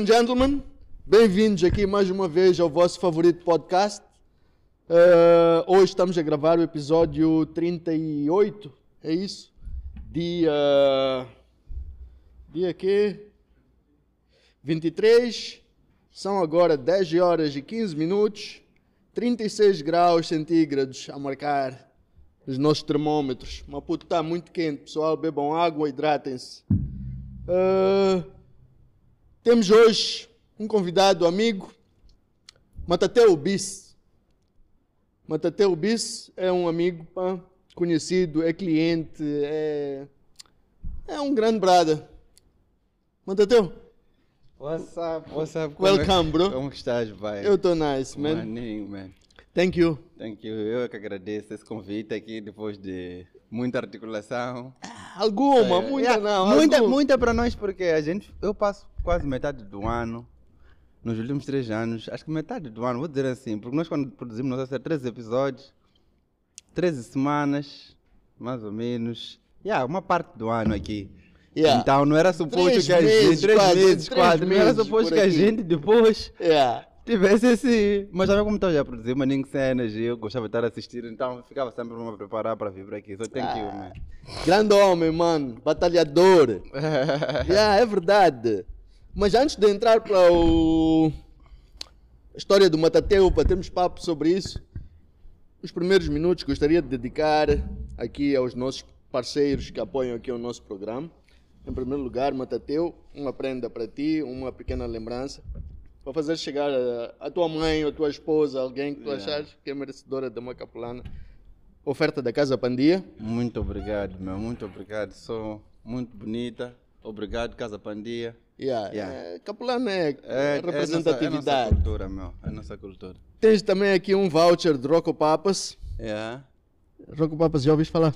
and gentlemen, bem-vindos aqui mais uma vez ao vosso favorito podcast. Uh, hoje estamos a gravar o episódio 38, é isso? Dia. Dia quê? 23. São agora 10 horas e 15 minutos, 36 graus centígrados a marcar os nossos termômetros. Maputo está muito quente, pessoal. Bebam água, hidratem-se. Uh, temos hoje um convidado amigo, Matateu Bis. Matateu Bis é um amigo pá, conhecido, é cliente, é, é um grande brada. Matateu. What's up? What's up? É Welcome, bro. Como estás, vai? Eu estou nice, man. Maninho, man. Thank you. Thank you. Eu é que agradeço esse convite aqui depois de muita articulação. Ah, alguma, é, muita é, não. Muita, algum. muita para nós porque a gente, eu passo quase metade do ano, nos últimos três anos, acho que metade do ano, vou dizer assim, porque nós quando produzimos, nós a 13 episódios, 13 semanas, mais ou menos, e yeah, uma parte do ano aqui. Yeah. Então não era suposto três que a meses, gente. Três quase, meses, quase. Não era suposto que a gente depois yeah. É. tivesse assim. Mas sabe como estão já a produzir maninho cenas e eu gostava de estar a assistir, então ficava sempre a preparar para vir para aqui. Só tem que ah. man. Grande homem, mano. Batalhador. yeah, é verdade. Mas antes de entrar para o... a história do Matateu, para termos papo sobre isso, os primeiros minutos gostaria de dedicar aqui aos nossos parceiros que apoiam aqui o nosso programa. Em primeiro lugar, Matateu, uma prenda para ti, uma pequena lembrança, para fazer chegar a, a tua mãe ou a tua esposa, alguém que tu é. achares que é merecedora de uma capulana Oferta da Casa Pandia. Muito obrigado, meu, muito obrigado. Sou muito bonita. Obrigado, Casa Pandia. Yeah. Yeah. É, é, é, é, é representatividade. É, nossa, nossa cultura, meu. É nossa cultura. Tens também aqui um voucher de Rocco Papas. Yeah. Rocco Papas, já ouviste falar?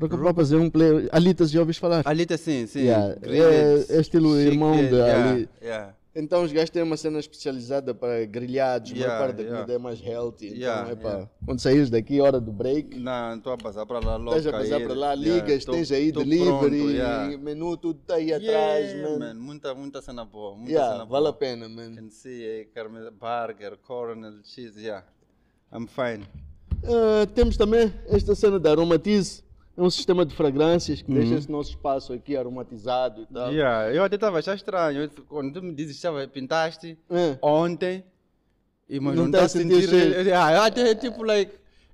Rocco Papas é um player. Alitas, já ouviste falar? Alitas, sim, sim. Yeah. É, é, estilo Chique, irmão de yeah, Ali. Yeah. Então os gajos têm uma cena especializada para grelhados, yeah, maior parte da comida é mais healthy. Então, yeah, então, é yeah. Quando saís daqui, hora do break. Não, estou a passar para lá logo. Estás a passar para lá, ligas, tô, tens aí tô delivery, pronto, menu, tudo está aí atrás, man. man. Muita, muita cena boa. Muita cena vale boa. a pena, man. Can see, eh, burger, coronel, cheese, yeah. I'm fine. Uh, temos também esta cena da aromatize é um sistema de fragrâncias que uhum. deixa esse nosso espaço aqui aromatizado e tal. Yeah, eu até estava achando estranho. Quando tu me dizes que pintaste é. ontem, e mas não, não tá a sentir. eu até tipo, like.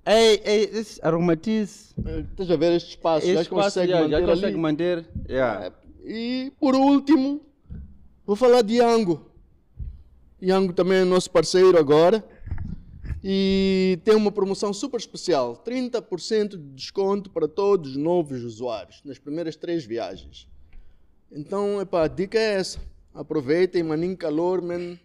Ei, ei, esse aromatize. É, estás a ver este espaço, já espaço, consegue yeah, manter. Já consegue ali. manter. Yeah. É, e por último, vou falar de Yango. Yango também é nosso parceiro agora. E tem uma promoção super especial: 30% de desconto para todos os novos usuários nas primeiras três viagens. Então, epá, a dica é essa. Aproveitem, maninho calor, man.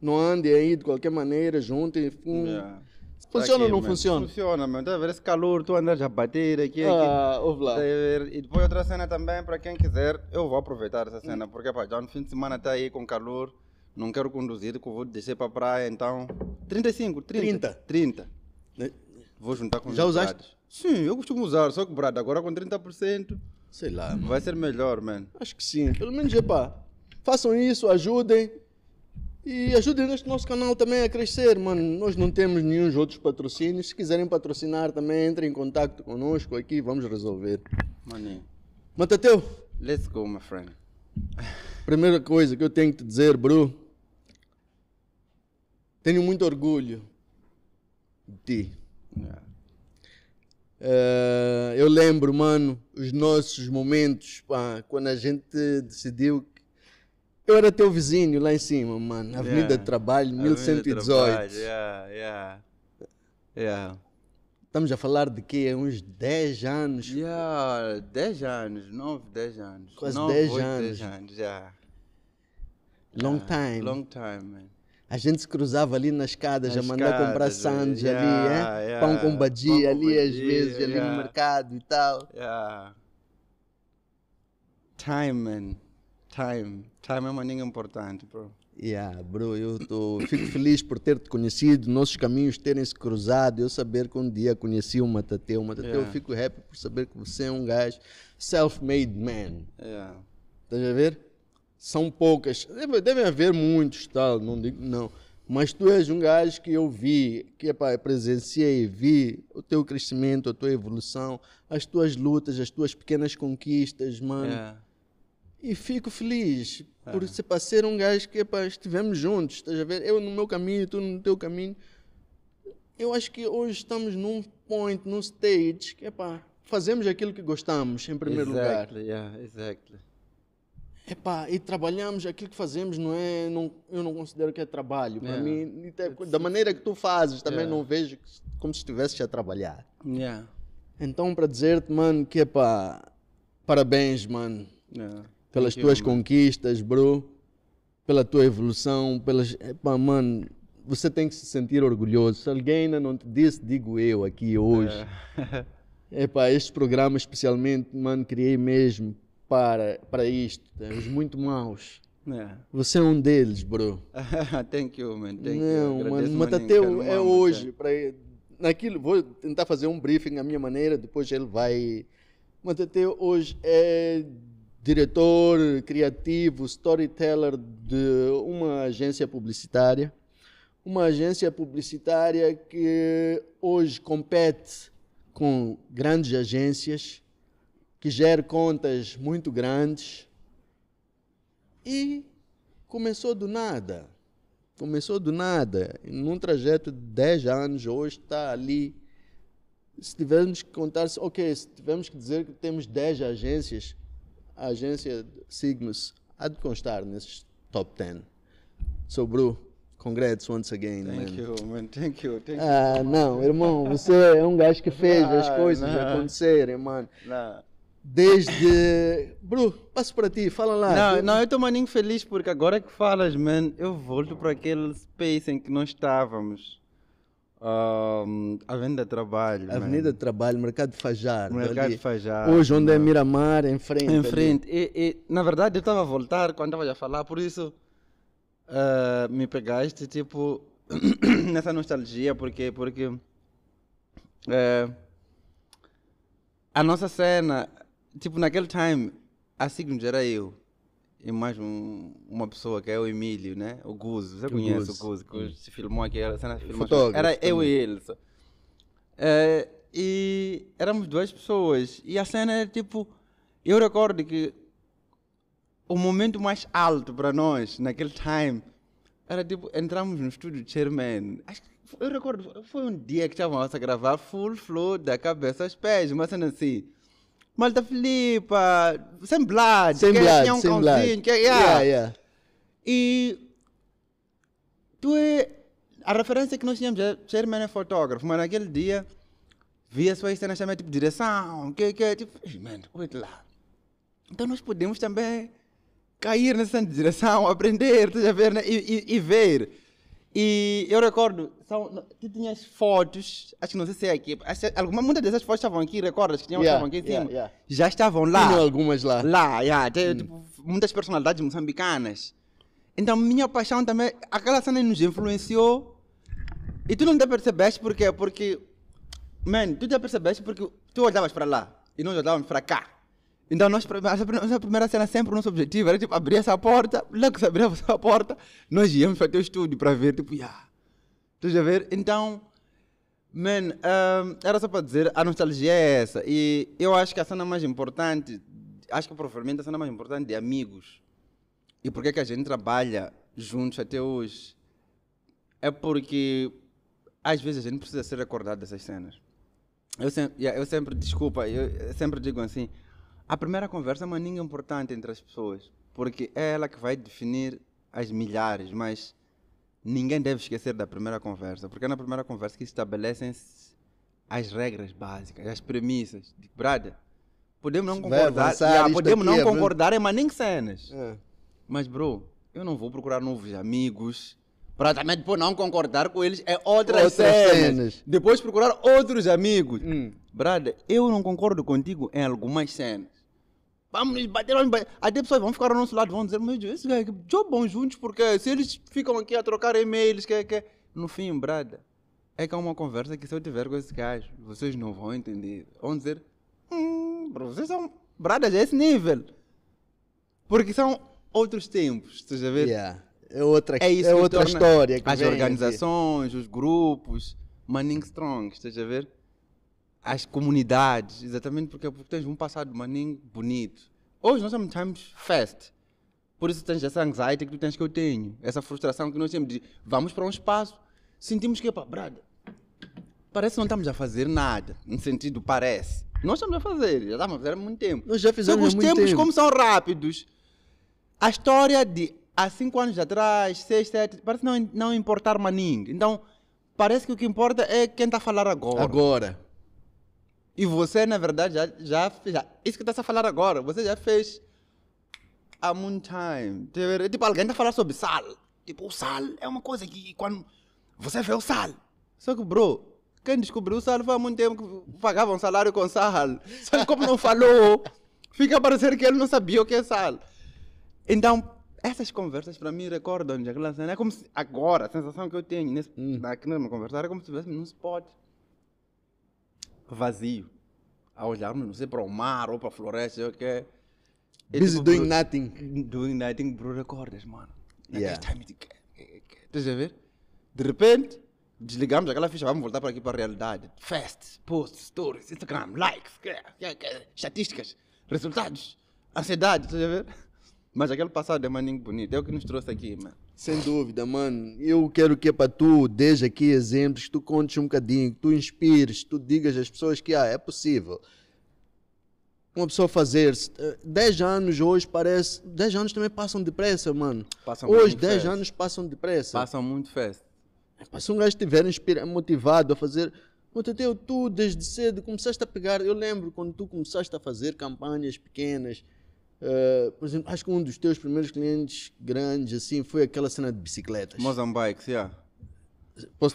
não andem aí de qualquer maneira, juntem. Yeah. Funciona aqui, ou não funciona? Funciona, mas está a ver esse calor, tu andas a bater aqui. Ah, aqui. lá. Tá, e depois outra cena também, para quem quiser, eu vou aproveitar essa cena, porque pá, já no fim de semana está aí com calor não quero conduzir, que eu vou descer para a praia, então. 35, 30. 30. 30. Vou juntar com Já usaste? Brados. Sim, eu costumo usar, só que brado, agora com 30%. Sei lá, mano. Vai ser melhor, mano. Acho que sim. Pelo menos, epá, façam isso, ajudem. E ajudem neste nosso canal também a crescer, mano. Nós não temos nenhum outros patrocínios. Se quiserem patrocinar também, entrem em contato conosco aqui, vamos resolver. Maninho. Matateu. Let's go, my friend. Primeira coisa que eu tenho que te dizer, Bru, tenho muito orgulho de ti. Uh, eu lembro, mano, os nossos momentos, pá, quando a gente decidiu que eu era teu vizinho lá em cima, mano, Avenida yeah. É. de Trabalho, Avenida 1118. Trabalho, yeah, yeah. Yeah. Estamos a falar de quê? É uns 10 anos. Yeah, 10 anos, 9, 10 anos. Quase 9, 10 8, anos. 10 anos, yeah. Long yeah. time. Long time, man. A gente se cruzava ali nas escadas, já mandar comprar é, sandes yeah, ali, yeah, é? pão com badia pão ali badia, às vezes, ali no mercado e tal. Yeah. Time, man. Time. Time é uma língua importante, bro. Yeah, bro, eu tô, fico feliz por ter te conhecido, nossos caminhos terem se cruzado, eu saber que um dia conheci o Matateu. O Matateu, yeah. eu fico happy por saber que você é um gajo self-made man. Yeah. Estás a ver? São poucas, devem deve haver muitos, tal, não digo não. Mas tu és um gajo que eu vi, que epá, presenciei, vi o teu crescimento, a tua evolução, as tuas lutas, as tuas pequenas conquistas, mano. Yeah e fico feliz é. por ser um gajo que epa, estivemos juntos, estás a ver? Eu no meu caminho, tu no teu caminho. Eu acho que hoje estamos num point, num stage, que epa, fazemos aquilo que gostamos, em primeiro exactly, lugar. Yeah, exactly. Epá, e trabalhamos, aquilo que fazemos não é, não, eu não considero que é trabalho. Para mim, da maneira que tu fazes, também yeah. não vejo como se estivesse a trabalhar. Yeah. Então, para dizer-te, mano, que é pá, parabéns, mano pelas Thank tuas you, conquistas, bro, pela tua evolução, pelas. Epá, mano, você tem que se sentir orgulhoso. Se alguém ainda não te disse, digo eu aqui hoje. É. Epá, este programa especialmente, mano, criei mesmo para, para isto. Os muito maus. É. Você é um deles, bro. Thank you, man. Thank não, you. Agradeço, mano, até é hoje. Pra, naquilo, vou tentar fazer um briefing à minha maneira, depois ele vai. Mas até hoje é diretor criativo, storyteller de uma agência publicitária. Uma agência publicitária que hoje compete com grandes agências, que gera contas muito grandes. E começou do nada. Começou do nada. Num trajeto de 10 anos, hoje está ali. Se tivermos que contar, ok, se tivermos que dizer que temos 10 agências, a agência Signos há de constar nesses top 10. So, Bru, congrats once again. Thank man. you, man. Thank you. Thank ah, you. não, irmão, você é um gajo que fez as coisas acontecerem, mano. Desde. Bru, passo para ti, fala lá. Não, eu... não eu estou maninho feliz porque agora que falas, man, eu volto para aquele space em que nós estávamos. Uh, Avenida Trabalho. Avenida mano. Trabalho, Mercado Fajar. Mercado ali. Fajar. Hoje, onde não. é né? Miramar, em frente. Em frente. E, e, na verdade, eu estava a voltar quando estava a falar, por isso uh, me pegaste, tipo, nessa nostalgia, porque. porque uh, a nossa cena, tipo, naquele time, a Signos era eu e mais um, uma pessoa que é o Emílio, né? O Guzo. Você o conhece o Guzo, que hum. se filmou aqui, era, cena filmou era eu e ele. Só. É, e éramos duas pessoas. E a cena era é tipo. Eu recordo que o momento mais alto para nós, naquele time, era tipo. Entramos no estúdio de Chairman. Acho que eu recordo, foi um dia que estávamos a gravar full flow da cabeça aos pés, uma cena assim malta flipa, sem blood, sem blad, é sem que, é é é, yeah. Yeah, yeah. E tu é, a referência que nós tínhamos é Sherman é fotógrafo, mas naquele dia via sua cena né? chamada tipo direção, que que tipo, mano, wait lá. Então nós podemos também cair nessa direção, aprender, tu já ver, né? e, e, e ver. E eu recordo, são, tu tinhas fotos, acho que não sei se é aqui, é algumas muitas dessas fotos estavam aqui, recordas que tinham, yeah, estavam aqui em cima, yeah. já estavam lá. Tinham algumas lá. Lá, yeah, tem, hum. tipo, muitas personalidades moçambicanas. Então, minha paixão também, aquela cena nos influenciou. E tu não te percebeste porque Porque, man, tu te percebeste porque tu olhavas para lá e nós olhávamos para cá. Então, nós, a primeira cena é sempre o nosso objetivo era tipo, abrir essa porta, logo que se abria essa porta, nós íamos para o teu estúdio para ver, tipo, yeah. Estás a ver? Então, man, um, era só para dizer, a nostalgia é essa. E eu acho que a cena mais importante, acho que provavelmente a cena mais importante é amigos. E por é que a gente trabalha juntos até hoje? É porque às vezes a gente precisa ser acordado dessas cenas. Eu eu sempre desculpa, eu sempre digo assim, a primeira conversa é uma língua importante entre as pessoas, porque é ela que vai definir as milhares, mas ninguém deve esquecer da primeira conversa, porque é na primeira conversa que estabelecem-se as regras básicas, as premissas. De, brother, podemos não concordar, avançar, yeah, podemos não é, concordar, mas nem cenas. É. Mas, bro, eu não vou procurar novos amigos. Para também depois não concordar com eles é outras, outras cenas. cenas. Depois procurar outros amigos. Hum. eu não concordo contigo em algumas cenas. Vamos nos bater, vamos bater. Até pessoas vão ficar ao nosso lado, vão dizer, meu Deus, é gajos jogam juntos, porque se eles ficam aqui a trocar e-mails, que é que. No fim, brada, é que é uma conversa que se eu tiver com esse gajo, vocês não vão entender. Vão dizer, hum, vocês são bradas a é esse nível. Porque são outros tempos, estás a ver? Yeah. É outra, é isso é outra história. as organizações, os grupos, Manning Strong, estás a ver? as comunidades, exatamente porque, é porque tens um passado maninho bonito. Hoje nós somos times fast. Por isso tens essa anxiety que tu tens que eu tenho, essa frustração que nós temos de vamos para um espaço, sentimos que é para brada. Parece que não estamos a fazer nada, no sentido parece. Nós estamos a fazer, já estamos a fazer há muito tempo. Nós já fizemos Só que os tempos, tempo. como são rápidos, a história de há 5 anos atrás, 6, 7, parece não, não importar maninho. Então, parece que o que importa é quem está a falar agora. Agora. E você, na verdade, já, já, já isso que está a falar agora, você já fez há muito time. Tipo, tipo alguém está a falar sobre sal. Tipo, o sal é uma coisa que quando você vê o sal. Só que, bro, quem descobriu o sal foi há muito tempo que pagava um salário com sal. Só que como não falou, fica parecendo que ele não sabia o que é sal. Então, essas conversas para mim recordam de aquela cena. É como se agora, a sensação que eu tenho nesse, hum. na, na conversar é como se estivéssemos num spot vazio, a olharmos, não sei, para o mar ou para a floresta, o que é. Busy tipo, doing nothing. Doing nothing, bro, recordas, mano. Yeah. Time, estás a ver? De repente, desligamos aquela ficha, vamos voltar para aqui para a realidade. Fast, posts, stories, Instagram, likes, estatísticas, resultados, ansiedade, estás a ver? Mas aquele passado é maninho bonito, é o que nos trouxe aqui, mano. Sem dúvida, mano. Eu quero que é para tu, desde aqui exemplos, que tu contes um bocadinho, que tu inspires, que tu digas às pessoas que ah, é possível. Uma pessoa fazer 10 eh, anos hoje parece. 10 anos também passam depressa, mano. Passam hoje, 10 anos passam depressa. Passam muito festa. se um gajo estiver motivado a fazer. Moteteu, tu desde cedo começaste a pegar. Eu lembro quando tu começaste a fazer campanhas pequenas Uh, por exemplo, acho que um dos teus primeiros clientes grandes assim foi aquela cena de bicicletas. Mozambique, yeah. Posso,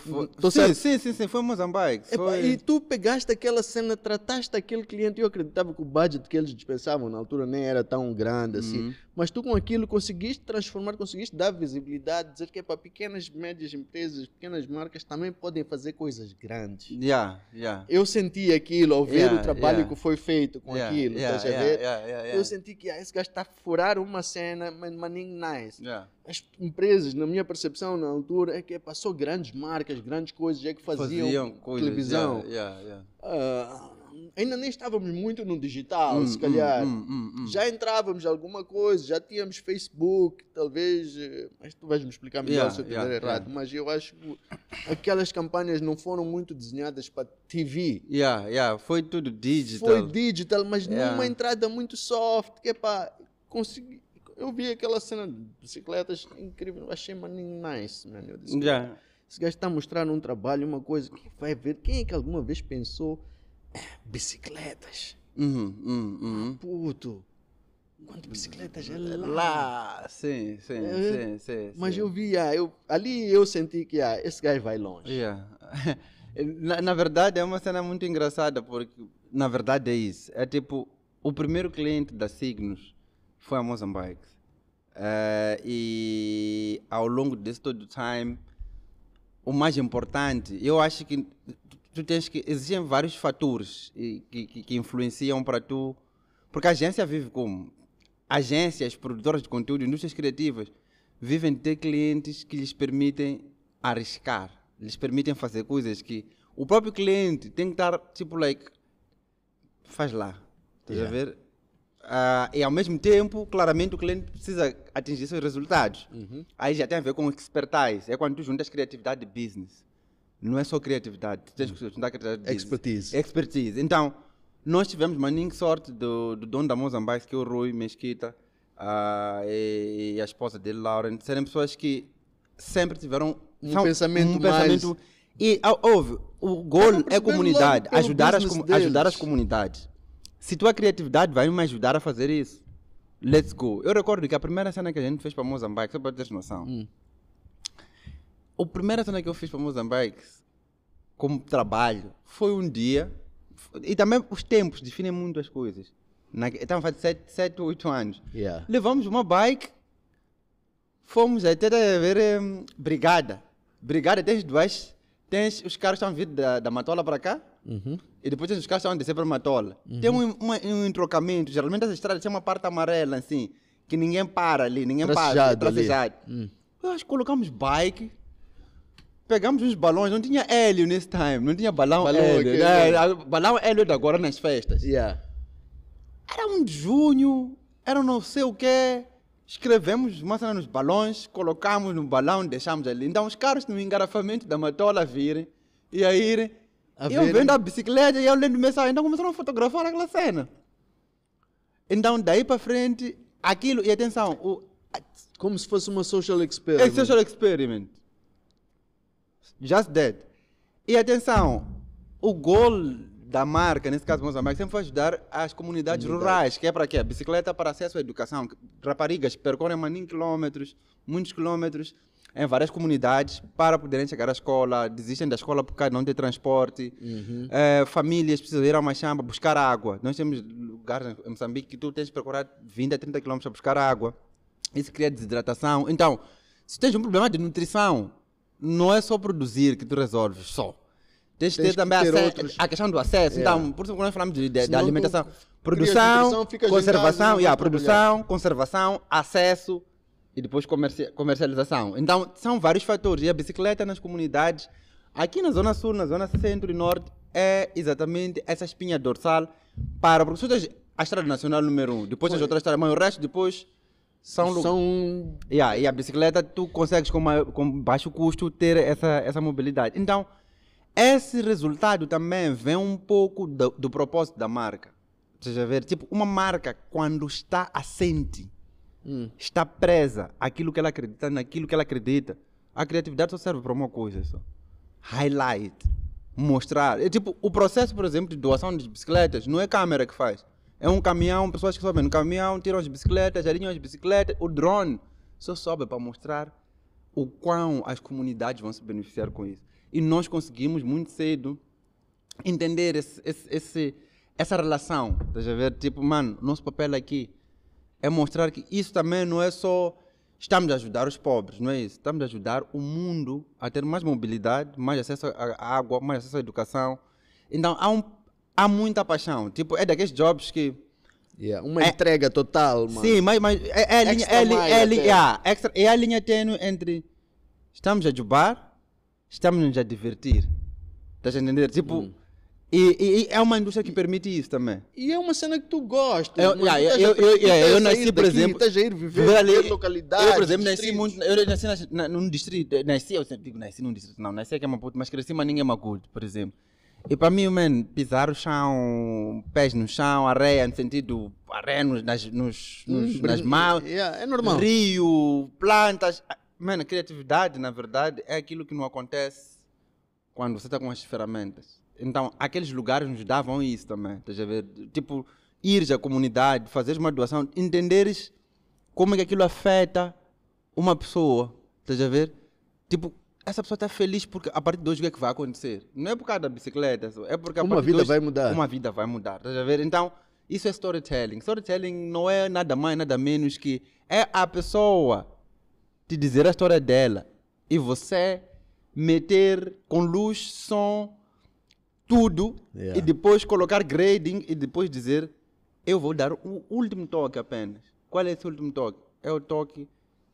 sim, sim, sim, sim, foi Mozambique. Epa, foi... E tu pegaste aquela cena, trataste aquele cliente. Eu acreditava que o budget que eles dispensavam na altura nem era tão grande assim. Uhum mas tu com aquilo conseguiste transformar, conseguiste dar visibilidade, dizer que é para pequenas, médias empresas, pequenas marcas também podem fazer coisas grandes. Yeah, yeah. Eu senti aquilo ao ver yeah, o trabalho yeah. que foi feito com yeah, aquilo, yeah, estás a ver? Eu senti que ah, esse gajo está a furar uma cena, mas nem nice. As empresas, na minha percepção, na altura, é que passou grandes marcas, grandes coisas, é que faziam, faziam coisas, televisão. Uh, ainda nem estávamos muito no digital, hum, se calhar. Hum, hum, hum, hum. já entrávamos em alguma coisa, já tínhamos Facebook, talvez. Eh, mas tu vais me explicar melhor yeah, se eu estiver yeah, errado. Yeah. Mas eu acho que aquelas campanhas não foram muito desenhadas para TV. Yeah, yeah, foi tudo digital. Foi digital, mas numa é entrada muito soft, que é para conseguir. Eu vi aquela cena de bicicletas incrível, achei maninho nice, mano. Eu disse, yeah. esse gajo está a mostrar um trabalho, uma coisa que vai ver. Quem é que alguma vez pensou bicicletas. Uhum, uhum, uhum. Puto, quanto bicicletas é lá? Lá, sim, sim, é, sim, sim, Mas eu via, eu, ali eu senti que ah, esse gajo vai longe. Yeah. na, na, verdade é uma cena muito engraçada, porque na verdade é isso. É tipo, o primeiro cliente da Signos foi a Mozambique. Uh, e ao longo desse todo o time, o mais importante, eu acho que tu tens que. Existem vários fatores que, que, que influenciam para tu. Porque a agência vive como? Agências, produtoras de conteúdo, indústrias criativas, vivem de ter clientes que lhes permitem arriscar, lhes permitem fazer coisas que o próprio cliente tem que estar, tipo, like, faz lá. Estás yeah. a ver? Uh, e ao mesmo tempo, claramente o cliente precisa atingir seus resultados. Uhum. Aí já tem a ver com expertise. É quando tu juntas criatividade e business não é só criatividade, tens que juntar criatividade. Expertise. Expertise. Então, nós tivemos maninho sorte do, do dono da Mozambique, que é o Rui Mesquita, uh, e, e, a esposa dele, Lauren, serem pessoas que sempre tiveram um são, pensamento um mais... e houve ah, o gol é comunidade ajudar as ajudar as comunidades se tua criatividade vai me ajudar a fazer isso let's go eu recordo que a primeira cena que a gente fez para Mozambique só para ter noção hum a primeira cena que eu fiz para Moçambique, como trabalho, foi um dia. E também os tempos definem muito as coisas. Na, estamos falando 7, 7 8 anos. Yeah. Levamos uma bike, fomos até ver um, Brigada. Brigada, tens duas. Tens, os caras estão vindo da, da Matola para cá. Uhum. E depois os caras estão descer para Matola. Uhum. Tem um, uma, um Geralmente as estradas têm uma parte amarela assim, que ninguém para ali, ninguém tracejado passa. É tracejado. Hum. Nós colocamos bike Pegamos os balões, não tinha hélio nesse time, não tinha balão, balão hélio. Okay, né? Balão hélio da agora nas festas. Yeah. Era um junho, era não sei o quê. Escrevemos uma cena nos balões, colocamos no balão, deixamos ali. Então os caras no engarrafamento da matola virem e a irem. A eu vendo a bicicleta e eu lendo mensagem. Então começaram a fotografar aquela cena. Então daí para frente, aquilo, e atenção, o... Como se fosse uma social experiment. É social experiment. Just dead. E atenção, o gol da marca, nesse caso Moçambique, sempre foi ajudar as comunidades rurais, que é para quê? Bicicleta para acesso à educação. Raparigas percorrem maninho quilômetros, muitos quilômetros, em várias comunidades para poderem chegar à escola, desistem da escola por causa de não ter transporte, uhum. é, famílias precisam ir a uma chamba buscar água. Nós temos lugares em Moçambique que tu tens de percorrer 20 a 30 quilômetros para buscar água. Isso cria desidratação. Então, se tens um problema de nutrição, não é só produzir que tu resolves só. Tens, que ter também ter outros. a questão do acesso. Yeah. Então, é. por isso quando nós falamos de, de, da alimentação. Produção, conservação, yeah, produção, conservação, acesso e depois comerci comercialização. Então, são vários fatores. E a bicicleta nas comunidades, aqui na Zona Sul, na Zona Centro e Norte, é exatamente essa espinha dorsal para. Porque a Estrada Nacional número um, depois Foi. as outras estradas, mas o resto depois são, são yeah, e a bicicleta tu consegues com, uma, com baixo custo ter essa essa mobilidade então esse resultado também vem um pouco do, do propósito da marca seja ver tipo uma marca quando está assente hum. está presa aquilo que ela acredita naquilo que ela acredita a criatividade só serve para uma coisa só highlight mostrar é tipo o processo por exemplo de doação de bicicletas não é câmera que faz é um caminhão, pessoas que sobem no caminhão, tiram as bicicletas, alinham as bicicletas, o drone só sobe para mostrar o quão as comunidades vão se beneficiar com isso. E nós conseguimos muito cedo entender esse, esse, esse, essa relação. Deixa eu ver, tipo, mano, nosso papel aqui é mostrar que isso também não é só estamos a ajudar os pobres, não é isso? Estamos a ajudar o mundo a ter mais mobilidade, mais acesso à água, mais acesso à educação. Então há um há muita paixão. Tipo, é daqueles jobs que. Yeah, uma é, entrega total, mano. Sim, mas, mas é, é, a linha, é, é, yeah, extra, é a linha tênue entre estamos a jubar, estamos-nos a divertir. Estás a entender? Tipo. Hum. E, e, e, é uma indústria que permite isso também. E é uma cena que tu gosta. Eu, yeah, eu, eu, eu, eu, eu nasci, por exemplo. a ir viver em localidade. Eu, por exemplo, nasci muito. Eu nasci na, na, num distrito. Nasci, eu sempre digo nasci num distrito, não. Nasci aqui é uma puta, mas cresci é uma Magudo, por exemplo. E para mim, man, pisar o chão, pés no chão, areia, no sentido, areia nos, nas, nos, nos, uhum. nas mãos, yeah, é normal. rio, plantas. Ah, Mano, a criatividade, na verdade, é aquilo que não acontece quando você está com as ferramentas. Então, aqueles lugares nos davam isso também, estás ver? Tipo, ires à comunidade, fazeres uma doação, entenderes como é que aquilo afeta uma pessoa, estás a ver? Tipo, essa pessoa está feliz porque a partir de hoje o que é que vai acontecer? Não é por causa da bicicleta, é porque a uma vida hoje, vai mudar. Uma vida vai mudar, estás a ver? Então, isso é storytelling. Storytelling não é nada mais, nada menos que é a pessoa te dizer a história dela e você meter com luz, som, tudo yeah. e depois colocar grading e depois dizer eu vou dar o último toque apenas. Qual é esse último toque? É o toque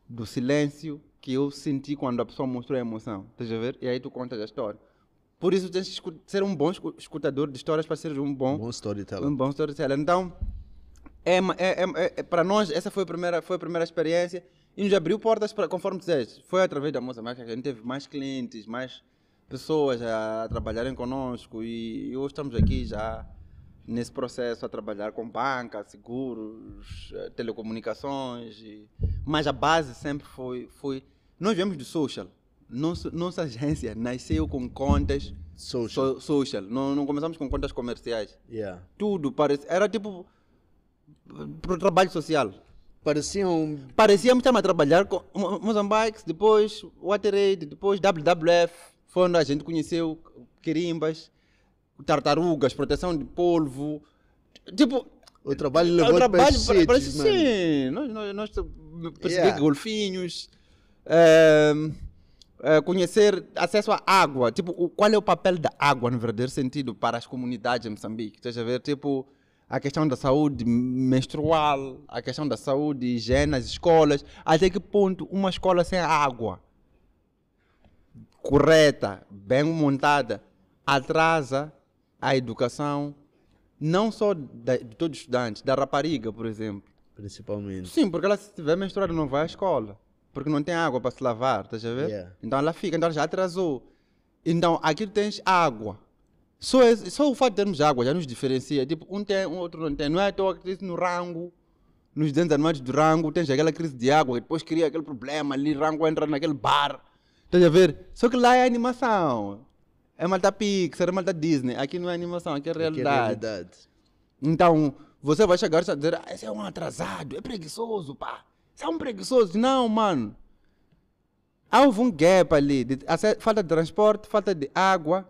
do silêncio, que eu senti quando a pessoa mostrou a emoção. Estás a ver? E aí tu contas a história. Por isso tens que ser um bom escutador de histórias para ser um bom, bom storyteller. Um bom storyteller. Então, é, é, é, é para nós, essa foi a primeira, foi a primeira experiência e nos abriu portas, para, conforme disseste. Foi através da moça mágica que a gente teve mais clientes, mais pessoas a, a trabalharem conosco e, e hoje estamos aqui já nesse processo a trabalhar com banca, seguros, telecomunicações, e... mas a base sempre foi, foi nós viemos do social. Nosso, nossa agência nasceu com contas social. So, social. Não, não começamos com contas comerciais. Yeah. Tudo parece. Era tipo. para o trabalho social. Pareciam. Parecíamos estar a trabalhar com Mozambique, depois Water Aid, depois WWF. Foi onde a gente conheceu querimbas, tartarugas, proteção de polvo. Tipo. O trabalho levou o trabalho para, para, para Sim, nós, nós, nós perseguimos yeah. golfinhos Ehm, eh, conhecer acesso à água. Tipo, o, qual é o papel da água, no verdadeiro sentido, para as comunidades em Moçambique? Estás a ver? Tipo, a questão da saúde menstrual, a questão da saúde, higiene nas escolas. Até que ponto uma escola sem água correta, bem montada, atrasa a educação não só de todos os estudantes, da rapariga, por exemplo. Principalmente. Sim, porque ela se tiver menstruada não vai à escola porque não tem água para se lavar, estás a ver? Yeah. Então ela fica, então ela já atrasou. Então aqui tens água. Só, esse, é, só o fato de termos água já nos diferencia. Tipo, um tem, o outro não tem. Não é à toa que no rango, nos dentes animados do rango, tens aquela crise de água que depois cria aquele problema ali, rango entra naquele bar. Estás a ver? Só que lá é animação. É malta Pixar, é malta Disney. Aqui não é animação, aqui é realidade. Aqui é realidade. Então, você vai chegar e dizer, ah, esse é um atrasado, é preguiçoso, pá são é preguiçosos. Não, mano. Houve um gap ali. De, falta de transporte, falta de água,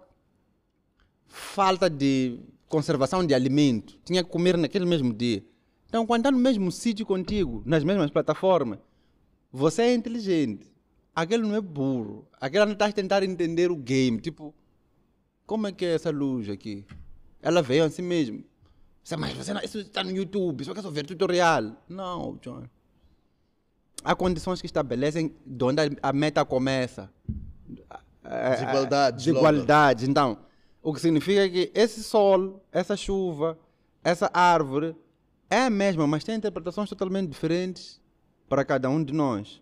falta de conservação de alimento. Tinha que comer naquele mesmo dia. Então, quando está no mesmo sítio contigo, nas mesmas plataformas, você é inteligente. Aquele não é burro. Aquele não está a tentar entender o game. Tipo, como é que é essa luz aqui? Ela veio assim mesmo. Mas você não, isso está no YouTube, só quer é só ver tutorial. Não, John há condições que estabelecem de onde a meta começa. de igualdade Então, o que significa que esse sol, essa chuva, essa árvore é a mesma, mas tem interpretações totalmente diferentes para cada um de nós.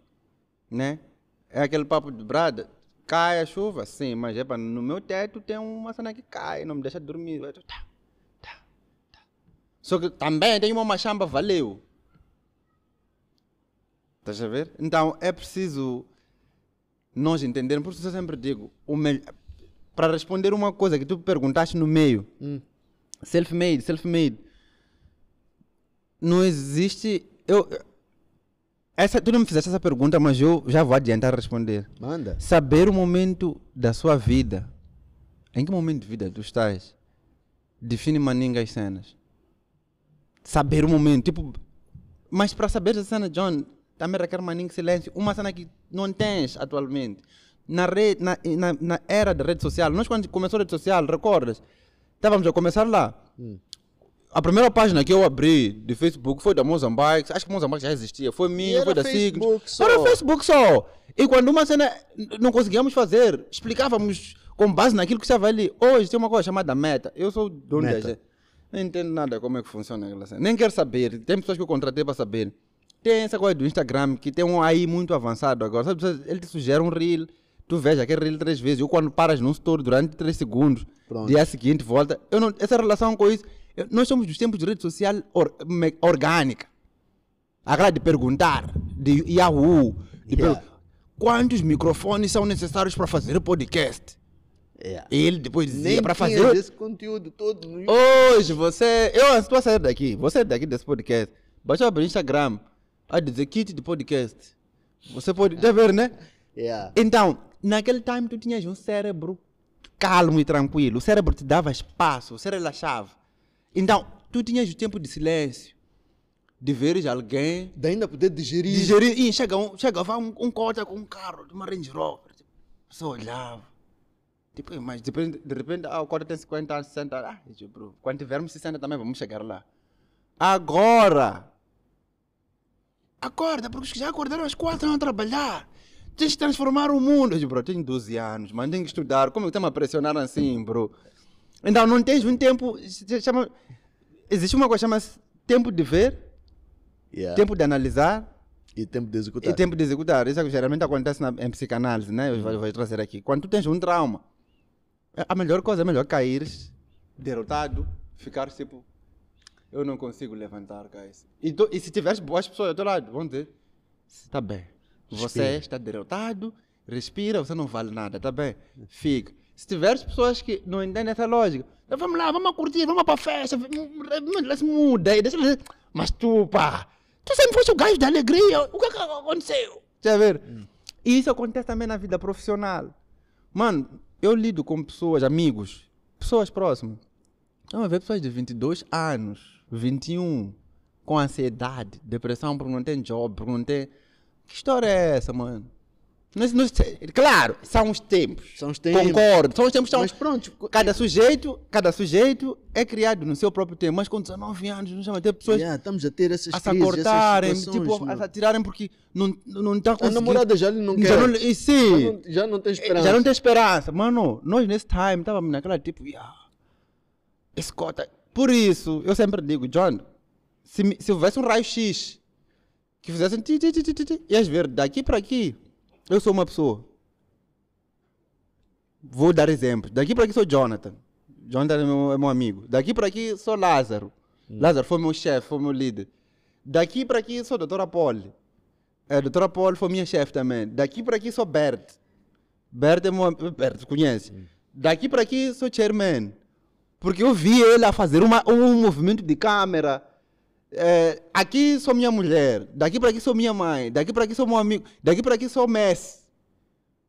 Né? É aquele papo de brada. Cai a chuva, sim, mas epa, no meu teto tem uma cena que cai, não me deixa dormir. Tá, tá, tá. Só que também tem uma machamba, valeu. Estás a ver? Então é preciso nós entendermos, por isso eu sempre digo, para responder uma coisa que tu perguntaste no meio, hum. self-made, self-made, não existe. Eu, essa, tu não me fizeste essa pergunta, mas eu já vou adiantar responder. Manda. Saber o momento da sua vida. Em que momento de vida tu estás? Define maninga as cenas. Saber o momento. Tipo, mas para saber a cena, John, também requer maninho silêncio. Uma cena que não tens atualmente. Na, na, na, na, era da rede social, nós quando começou a rede social, recordas? Estávamos a começar lá. Hum. A primeira página que eu abri de Facebook foi da Mozambique. Acho que Mozambique já existia. Foi minha, foi da Facebook Signos. Só. Era Facebook só. E quando uma cena não conseguíamos fazer, explicávamos com base naquilo que estava ali. Hoje tem uma coisa chamada meta. Eu sou dono da gente. Não entendo nada como é que funciona aquela cena. Nem quero saber. Tem pessoas que eu contratei para saber. Tem essa coisa do Instagram que tem um AI muito avançado agora. Sabe, ele te sugere um reel, tu veja aquele reel três vezes. Eu quando paras num story durante três segundos, Pronto. dia seguinte volta. Eu não, essa relação com isso. Eu, nós somos dos tempos de rede social or, me, orgânica. Agora de perguntar, de Yahoo. De yeah. per... Quantos microfones são necessários para fazer podcast? Yeah. Ele depois dizia Nem para fazer. esse conteúdo todo no... Hoje você. Eu estou a sair daqui. Você daqui desse podcast. Baixou para o Instagram. A dizer kit de podcast. Você pode. Tá ver, né? Yeah. Então, naquele time tu tinhas um cérebro calmo e tranquilo. O cérebro te dava espaço, você relaxava. Então, tu tinhas o tempo de silêncio, de veres alguém. De ainda poder digerir. Digerir. E chega um, chega, vai um, um com um carro, de uma Range Rover. Você olhava. Tipo, mas de repente, de repente ah, o cota tem 50 anos, 60 Ah, tipo, quando tivermos 60 também vamos chegar lá. Agora! Acorda, porque já acordaram às quatro anos a trabalhar. Tens de transformar o mundo. Eu digo, bro, tenho 12 anos, mas tenho que estudar. Como é que estão a pressionar assim, bro? Então não tens um tempo. Chama, existe uma coisa chamada tempo de ver, yeah. tempo de analisar. E tempo de executar. E tempo de executar. Isso é que geralmente acontece na, em psicanálise, né? Eu vou, vou trazer aqui. Quando tu tens um trauma, a melhor coisa é melhor cair derrotado, ficar tipo eu não consigo levantar, guys. E, e se tiveres boas pessoas ao teu lado, vão dizer, está bem, respira. você está derrotado, respira, você não vale nada, está bem, fica. Se tiveres pessoas que não entendem essa lógica, então vamos lá, vamos curtir, vamos para a festa, se muda, mas tu, pá, tu sempre foste o gajo da alegria, o que é aconteceu? Está ver? Hum. E isso acontece também na vida profissional. Mano, eu lido com pessoas, amigos, pessoas próximas. Estão a ver pessoas de 22 anos, 21, com ansiedade, depressão porque não tem job, porque não tem. Que história é essa, mano? Nós, é- nós, é- claro, são os tempos. São os tempos. Concordo. São os tempos. São... Mas pronto. Tipo, cada sujeito, cada sujeito é criado no seu próprio tempo. Mas com 19 anos, não chama ter pessoas. Yeah, estamos a ter essas A se cortarem, tipo, a se atirarem porque não não está conseguindo. A namorada já não quer. Já não, e, sim, já, não, já não tem esperança. Já não tem esperança. Mano, nós nesse time estávamos naquela tipo, yeah, escota por isso, eu sempre digo, John, se, se houvesse um raio-x que fizesse ti, ti, ti, ti, ti, ias ver daqui para aqui, eu sou uma pessoa. Vou dar exemplo. Daqui para aqui sou Jonathan. Jonathan é meu, é meu amigo. Daqui para aqui sou Lázaro. Hum. Lázaro foi meu chefe, foi meu líder. Daqui para aqui sou a doutora Paul. A doutora Paul foi minha chefe também. Daqui para aqui sou Bert. Bert é meu Bert, conhece. Hum. Daqui para aqui sou chairman. Porque eu vi ele a fazer uma, um movimento de câmera. É, aqui sou minha mulher, daqui para aqui sou minha mãe, daqui para aqui sou meu amigo, daqui para aqui sou Messi.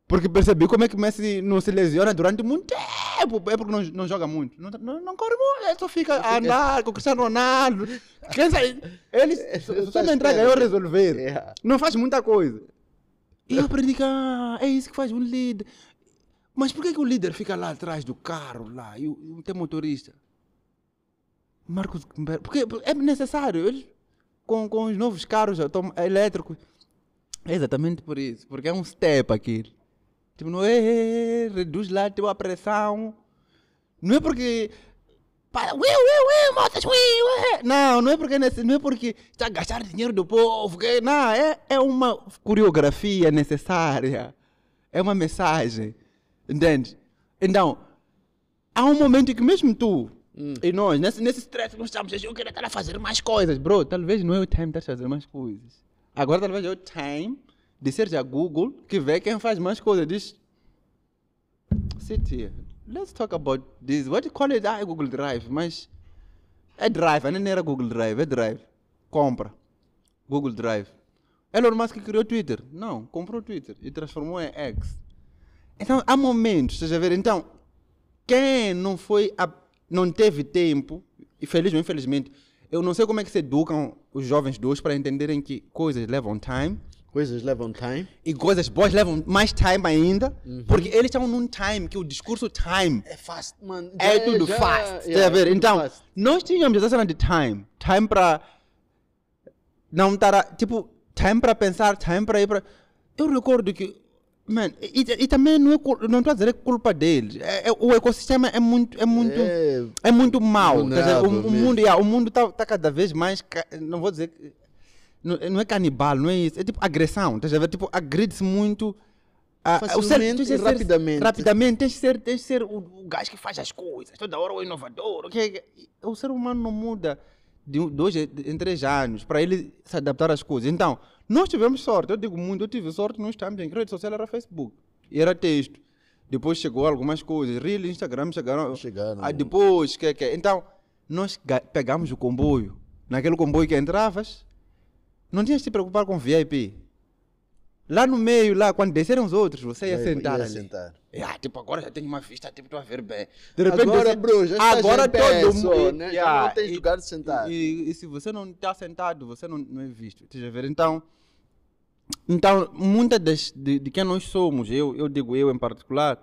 Porque percebi como é que Messi não se lesiona durante muito tempo. É porque não, não joga muito. Não, não, não corre muito, ele só fica a andar com o Cristiano Ronaldo. Ele só me entrega eu resolver. Não faz muita coisa. E eu aprendi que ah, é isso que faz um líder. Mas por que, que o líder fica lá atrás do carro lá e tem motorista? Marcos porque é necessário. Eles, com, com os novos carros eh, eh, elétricos, é exatamente por isso, porque é um step aqui. Tipo, não é, é, é, é reduz lá a tua pressão. Não é porque para, Não, não é porque nesse, não é porque está a gastar dinheiro do povo, que, não, é, é uma coreografia necessária. É uma mensagem. Entende? Então, há um momento que mesmo tu hum. e nós, nesse, nesse stress que nós estamos, eu quero é estar a fazer mais coisas, bro. Talvez não é o time de estar a fazer mais coisas. Agora talvez é o time de ser a Google que vê quem faz mais coisas. Diz, sit here. Let's talk about this. What do you call it? Ah, é Google Drive, mas é Drive, ainda não era Google Drive, é Drive. Compra. Google Drive. Elon Musk criou Twitter. Não, comprou Twitter e transformou em X. Então, há momentos, vocês ver. Então, quem não foi, a, não teve tempo, e ou infelizmente, eu não sei como é que se educam os jovens dois para entenderem que coisas levam time. Coisas levam time. E coisas boas levam mais time ainda. Uhum. Porque eles estão num time que o discurso time. É fast, mano. É, é tudo já, fast. Yeah, é, ver? É então, fast. nós tínhamos essa cena de time. Time para. Não estar. Tipo, time para pensar, time para ir para. Eu recordo que man e, e, também não estou é, não é a dizer que é culpa deles. É, é, o ecossistema é muito, é muito, é, é muito mau. o, o, mundo está o mundo tá, tá cada vez mais. Não vou dizer. Não, não é canibal, não é isso. É tipo agressão. Tá a é Tipo, agride-se muito. Ah, Facilmente, o ser, rapidamente. Ser, rapidamente, tens de ser, tens de ser o, o gajo que faz as coisas, toda hora o inovador. O, é o ser humano não muda de dois em três anos para ele se adaptar às coisas. Então, nós tivemos sorte, eu digo muito, eu tive sorte, nós estávamos em rede social, era Facebook, era texto. Depois chegou algumas coisas, Reel, Instagram chegaram. Chegaram. Ah, depois, que que. Então, nós pegamos o comboio. Naquele comboio que entravas, não tinhas de te preocupar com VIP. Lá no meio, lá, quando desceram os outros, você ia, ia é, sentar. Ia ali. sentar. Yeah, tipo, agora já tenho uma vista, tipo, estou a ver bem. De repente, agora, você, bro, já agora todo é mundo. Né? Yeah, já ah, não tens lugar de sentar. E, e, e se você não está sentado, você não, não é visto. Estás a ver? Então então, muita das, de, de quem nós somos, eu, eu digo eu em particular,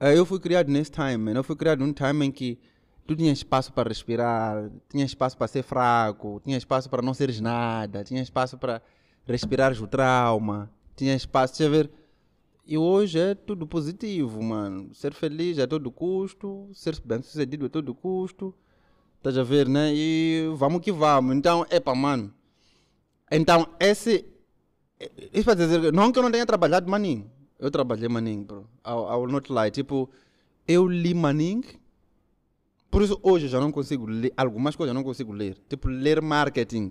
uh, eu fui criado nesse time, eu fui criado num time em que tu tinha espaço para respirar, tinha espaço para ser fraco, tinha espaço para não seres nada, tinha espaço para respirar o trauma, tinha espaço, deixa ver. E hoje é tudo positivo, mano. Ser feliz a é todo custo, ser bem-sucedido a é todo custo. Estás a ver, né? E vamos que vamos. Então, epa, mano. Então, esse isso para dizer, não que eu não tenha trabalhado Manning. Eu trabalhei Manning, bro. I, I will not lie. Tipo, eu li Manning. Por isso hoje eu já não consigo ler. Algumas coisas eu não consigo ler. Tipo, ler marketing.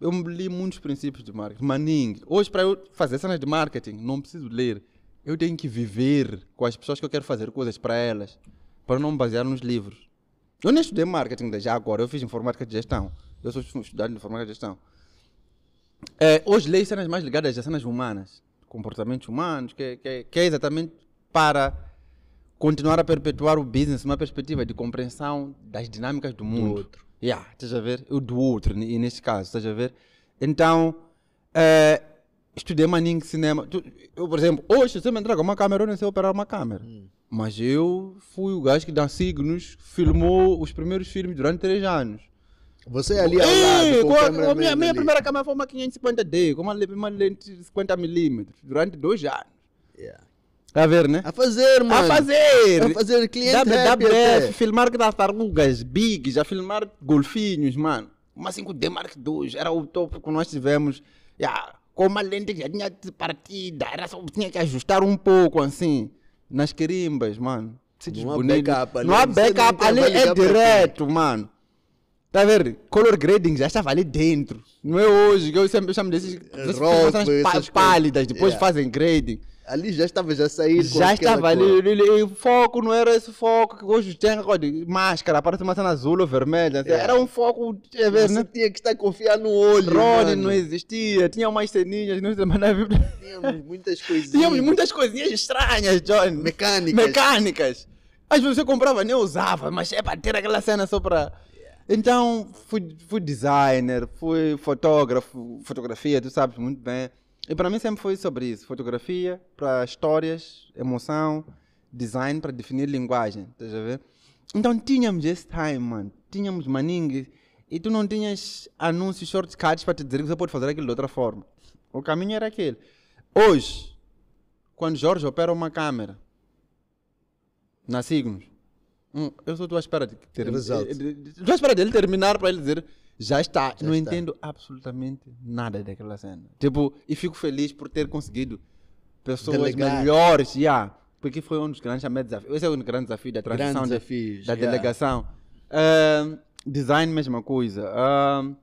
Eu li muitos princípios de marketing. Manning. Hoje, para eu fazer cenas de marketing, não preciso ler. Eu tenho que viver com as pessoas que eu quero fazer coisas para elas. Para não me basear nos livros. Eu nem estudei marketing desde agora. Eu fiz informática de gestão. Eu sou estudante de informática de gestão. É, hoje leio cenas mais ligadas a cenas humanas, comportamentos humanos, que, que, que é exatamente para continuar a perpetuar o business uma perspectiva de compreensão das dinâmicas do mundo. Do outro. Yeah, estás a ver? O do outro, e neste caso, estás a ver? Então, é, estudei Manning Cinema. Eu, por exemplo, hoje se eu me entrega uma câmera, eu não sei operar uma câmera. Hum. Mas eu fui o gajo que dá signos, filmou os primeiros filmes durante três anos. Você é ali ao Ei, Com a, minha, minha primeira câmera foi uma 550D, com uma, uma lente de 50mm, durante dois anos. Yeah. Tá a ver, né? A fazer, mano. A fazer. A fazer cliente WWF, filmar tartarugas, bigs, a filmar golfinhos, mano. Uma 5D Mark II era o topo que nós tivemos. Yeah, com uma lente que já tinha partida, era só, tinha que ajustar um pouco, assim, nas querimbas, mano. Não há backup ali. Não há backup ali, é direto, mano. Tá a ver? Color grading já estava ali dentro. Não é hoje, que eu sempre chamo desses, dessas Rock, pálidas, depois yeah. fazem grading. Ali já estava já saindo. Já estava ali, ali, o foco não era esse foco que hoje tem de máscara, parece uma cena azul ou vermelha. Yeah. Era um foco, é né? tinha que estar confiando no olho. Drone não existia, tinha umas ceninhas, não Tínhamos muitas coisinhas. Tínhamos muitas coisinhas estranhas, John. Mecânicas. Mecânicas. Às vezes você comprava, nem usava, mas é para ter aquela cena só para então fui, fui designer, fui fotógrafo, fotografia, tu sabes muito bem. E para mim sempre foi sobre isso: fotografia para histórias, emoção, design para definir linguagem, estás a ver? Então tínhamos esse time, mano. Tínhamos maningue e tu não tinhas anúncios, shortcuts para te dizer que você pode fazer aquilo de outra forma. O caminho era aquele. Hoje, quando Jorge opera uma câmera, na Signos, eu só estou à espera de que termine. Estou à espera dele terminar para ele dizer já está. Já não está. entendo absolutamente nada daquela cena. Tipo, e fico feliz por ter conseguido pessoas Delegar. melhores, yeah, porque foi um dos grandes desafios. Esse é um grande desafio da transição de, desafios, da yeah. delegação. Uh, design, mesma coisa. Uh,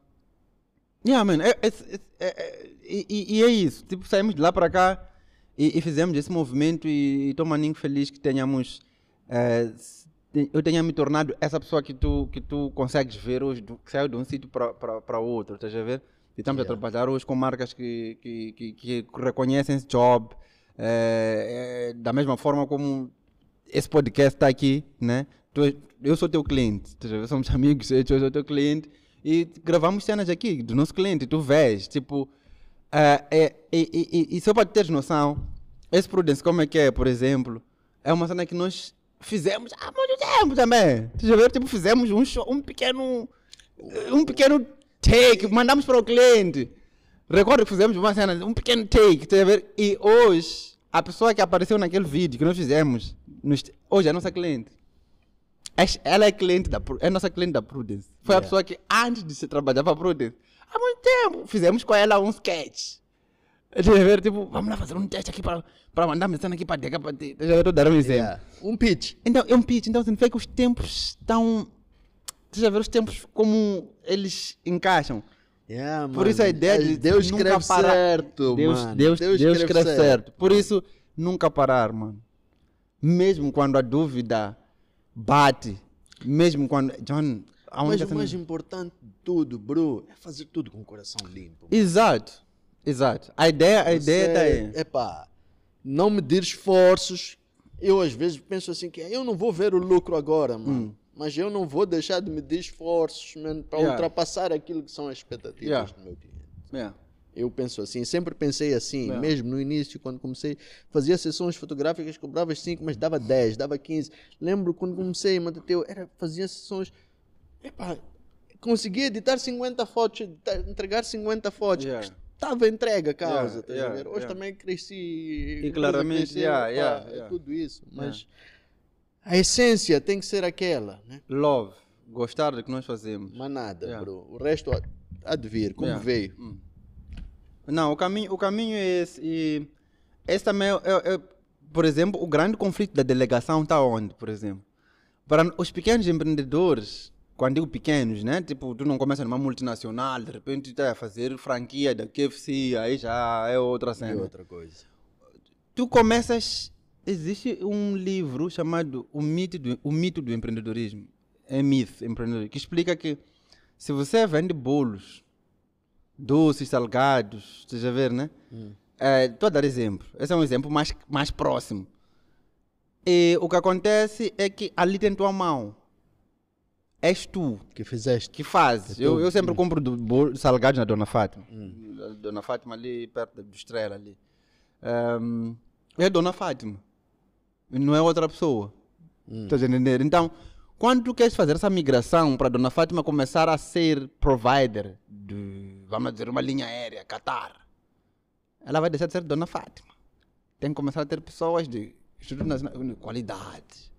yeah, man, é, é, é, e, e, é isso. Tipo, saímos de lá para cá e, e fizemos esse movimento e estou maninho feliz que tenhamos. Uh, eu tenha me tornado essa pessoa que tu, que tu consegues ver hoje, que saiu de um sítio para outro, estás a ver? E estamos yeah. a trabalhar hoje com marcas que, que, que, que reconhecem esse job, é, é, da mesma forma como esse podcast está aqui, né? eu sou teu cliente, somos amigos, eu sou teu cliente e gravamos cenas aqui do nosso cliente, tu vês, tipo, é, e, e, e, e só para teres noção, esse Prudence, como é que é, por exemplo, é uma cena que nós fizemos. há ah, muito tempo também. Vocês já viu? Tipo, fizemos um, show, um pequeno. Um pequeno take, mandamos para o cliente. Recordo que fizemos uma cena, um pequeno take, tu já viu? E hoje, a pessoa que apareceu naquele vídeo que nós fizemos, hoje é a nossa cliente. É, ela é cliente da, é nossa cliente da Prudence. Foi yeah. a pessoa que antes de se trabalhar para a Prudence, há muito tempo, fizemos com ela um sketch. Ver, tipo, vamos lá fazer um teste aqui para mandar mensagem aqui para DK, para dar um exemplo. Yeah. Um pitch. Então, é um pitch. Então significa assim, que os tempos estão. Deixa ver os tempos como eles encaixam. Yeah, Por isso a ideia de Deus nunca parar. certo, Deus, mano. Deus, Deus, Deus escreve, escreve certo. certo. Por isso, nunca parar, mano. Mesmo quando a dúvida bate, mesmo quando. John, mas o mais importante de tudo, bro, é fazer tudo com o coração limpo. Mano. Exato, exato. A ideia, a Você, tá aí. Epá, é não medir esforços eu às vezes penso assim que é, eu não vou ver o lucro agora, mano. Hum. Mas eu não vou deixar de medir esforços para yeah. ultrapassar aquilo que são as expectativas yeah. do meu cliente. Yeah. Eu penso assim, sempre pensei assim, mesmo no início, quando comecei, fazia sessões fotográficas, cobrava 5, mas dava 10, dava 15. Lembro quando comecei, teu era fazia sessões. Epa, conseguia editar 50 fotos, entregar 50 fotos estava entregue a causa, yeah, tá yeah, ver? Hoje também cresci. E claramente, cresci, é tudo isso. Mas a essência tem que ser aquela, né? Love, gostar do que nós fazemos. Mas nada, bro. O resto há, há de vir, como veio. Hum. Não, o caminho, o caminho é esse. E esse também é, é, é por exemplo, o grande conflito da delegação está onde, por exemplo? Para os pequenos empreendedores, quando digo pequenos, né? Tipo, tu não começa numa multinacional, de repente tu tá a fazer franquia da KFC, aí já é outra é cena. É outra coisa. Tu começas. Existe um livro chamado O Mito do, o Mito do Empreendedorismo. É Myth Empreendedorismo, que explica que se você vende bolos, doces, salgados, estás a ver, né? Estou hum. é, a dar exemplo. Esse é um exemplo mais, mais próximo. E o que acontece é que ali tem tua mão és tu que fizeste. Que fazes. É eu, eu sempre compro do, salgados na Dona Fátima. Hum. Dona Fátima ali perto do Estrela ali. Um, é Dona Fátima. Não é outra pessoa. Hum. Estás a entender? Então, quando tu queres fazer essa migração para Dona Fátima começar a ser provider de, vamos dizer, uma linha aérea, Qatar, ela vai deixar de ser Dona Fátima. Tem que começar a ter pessoas de de qualidade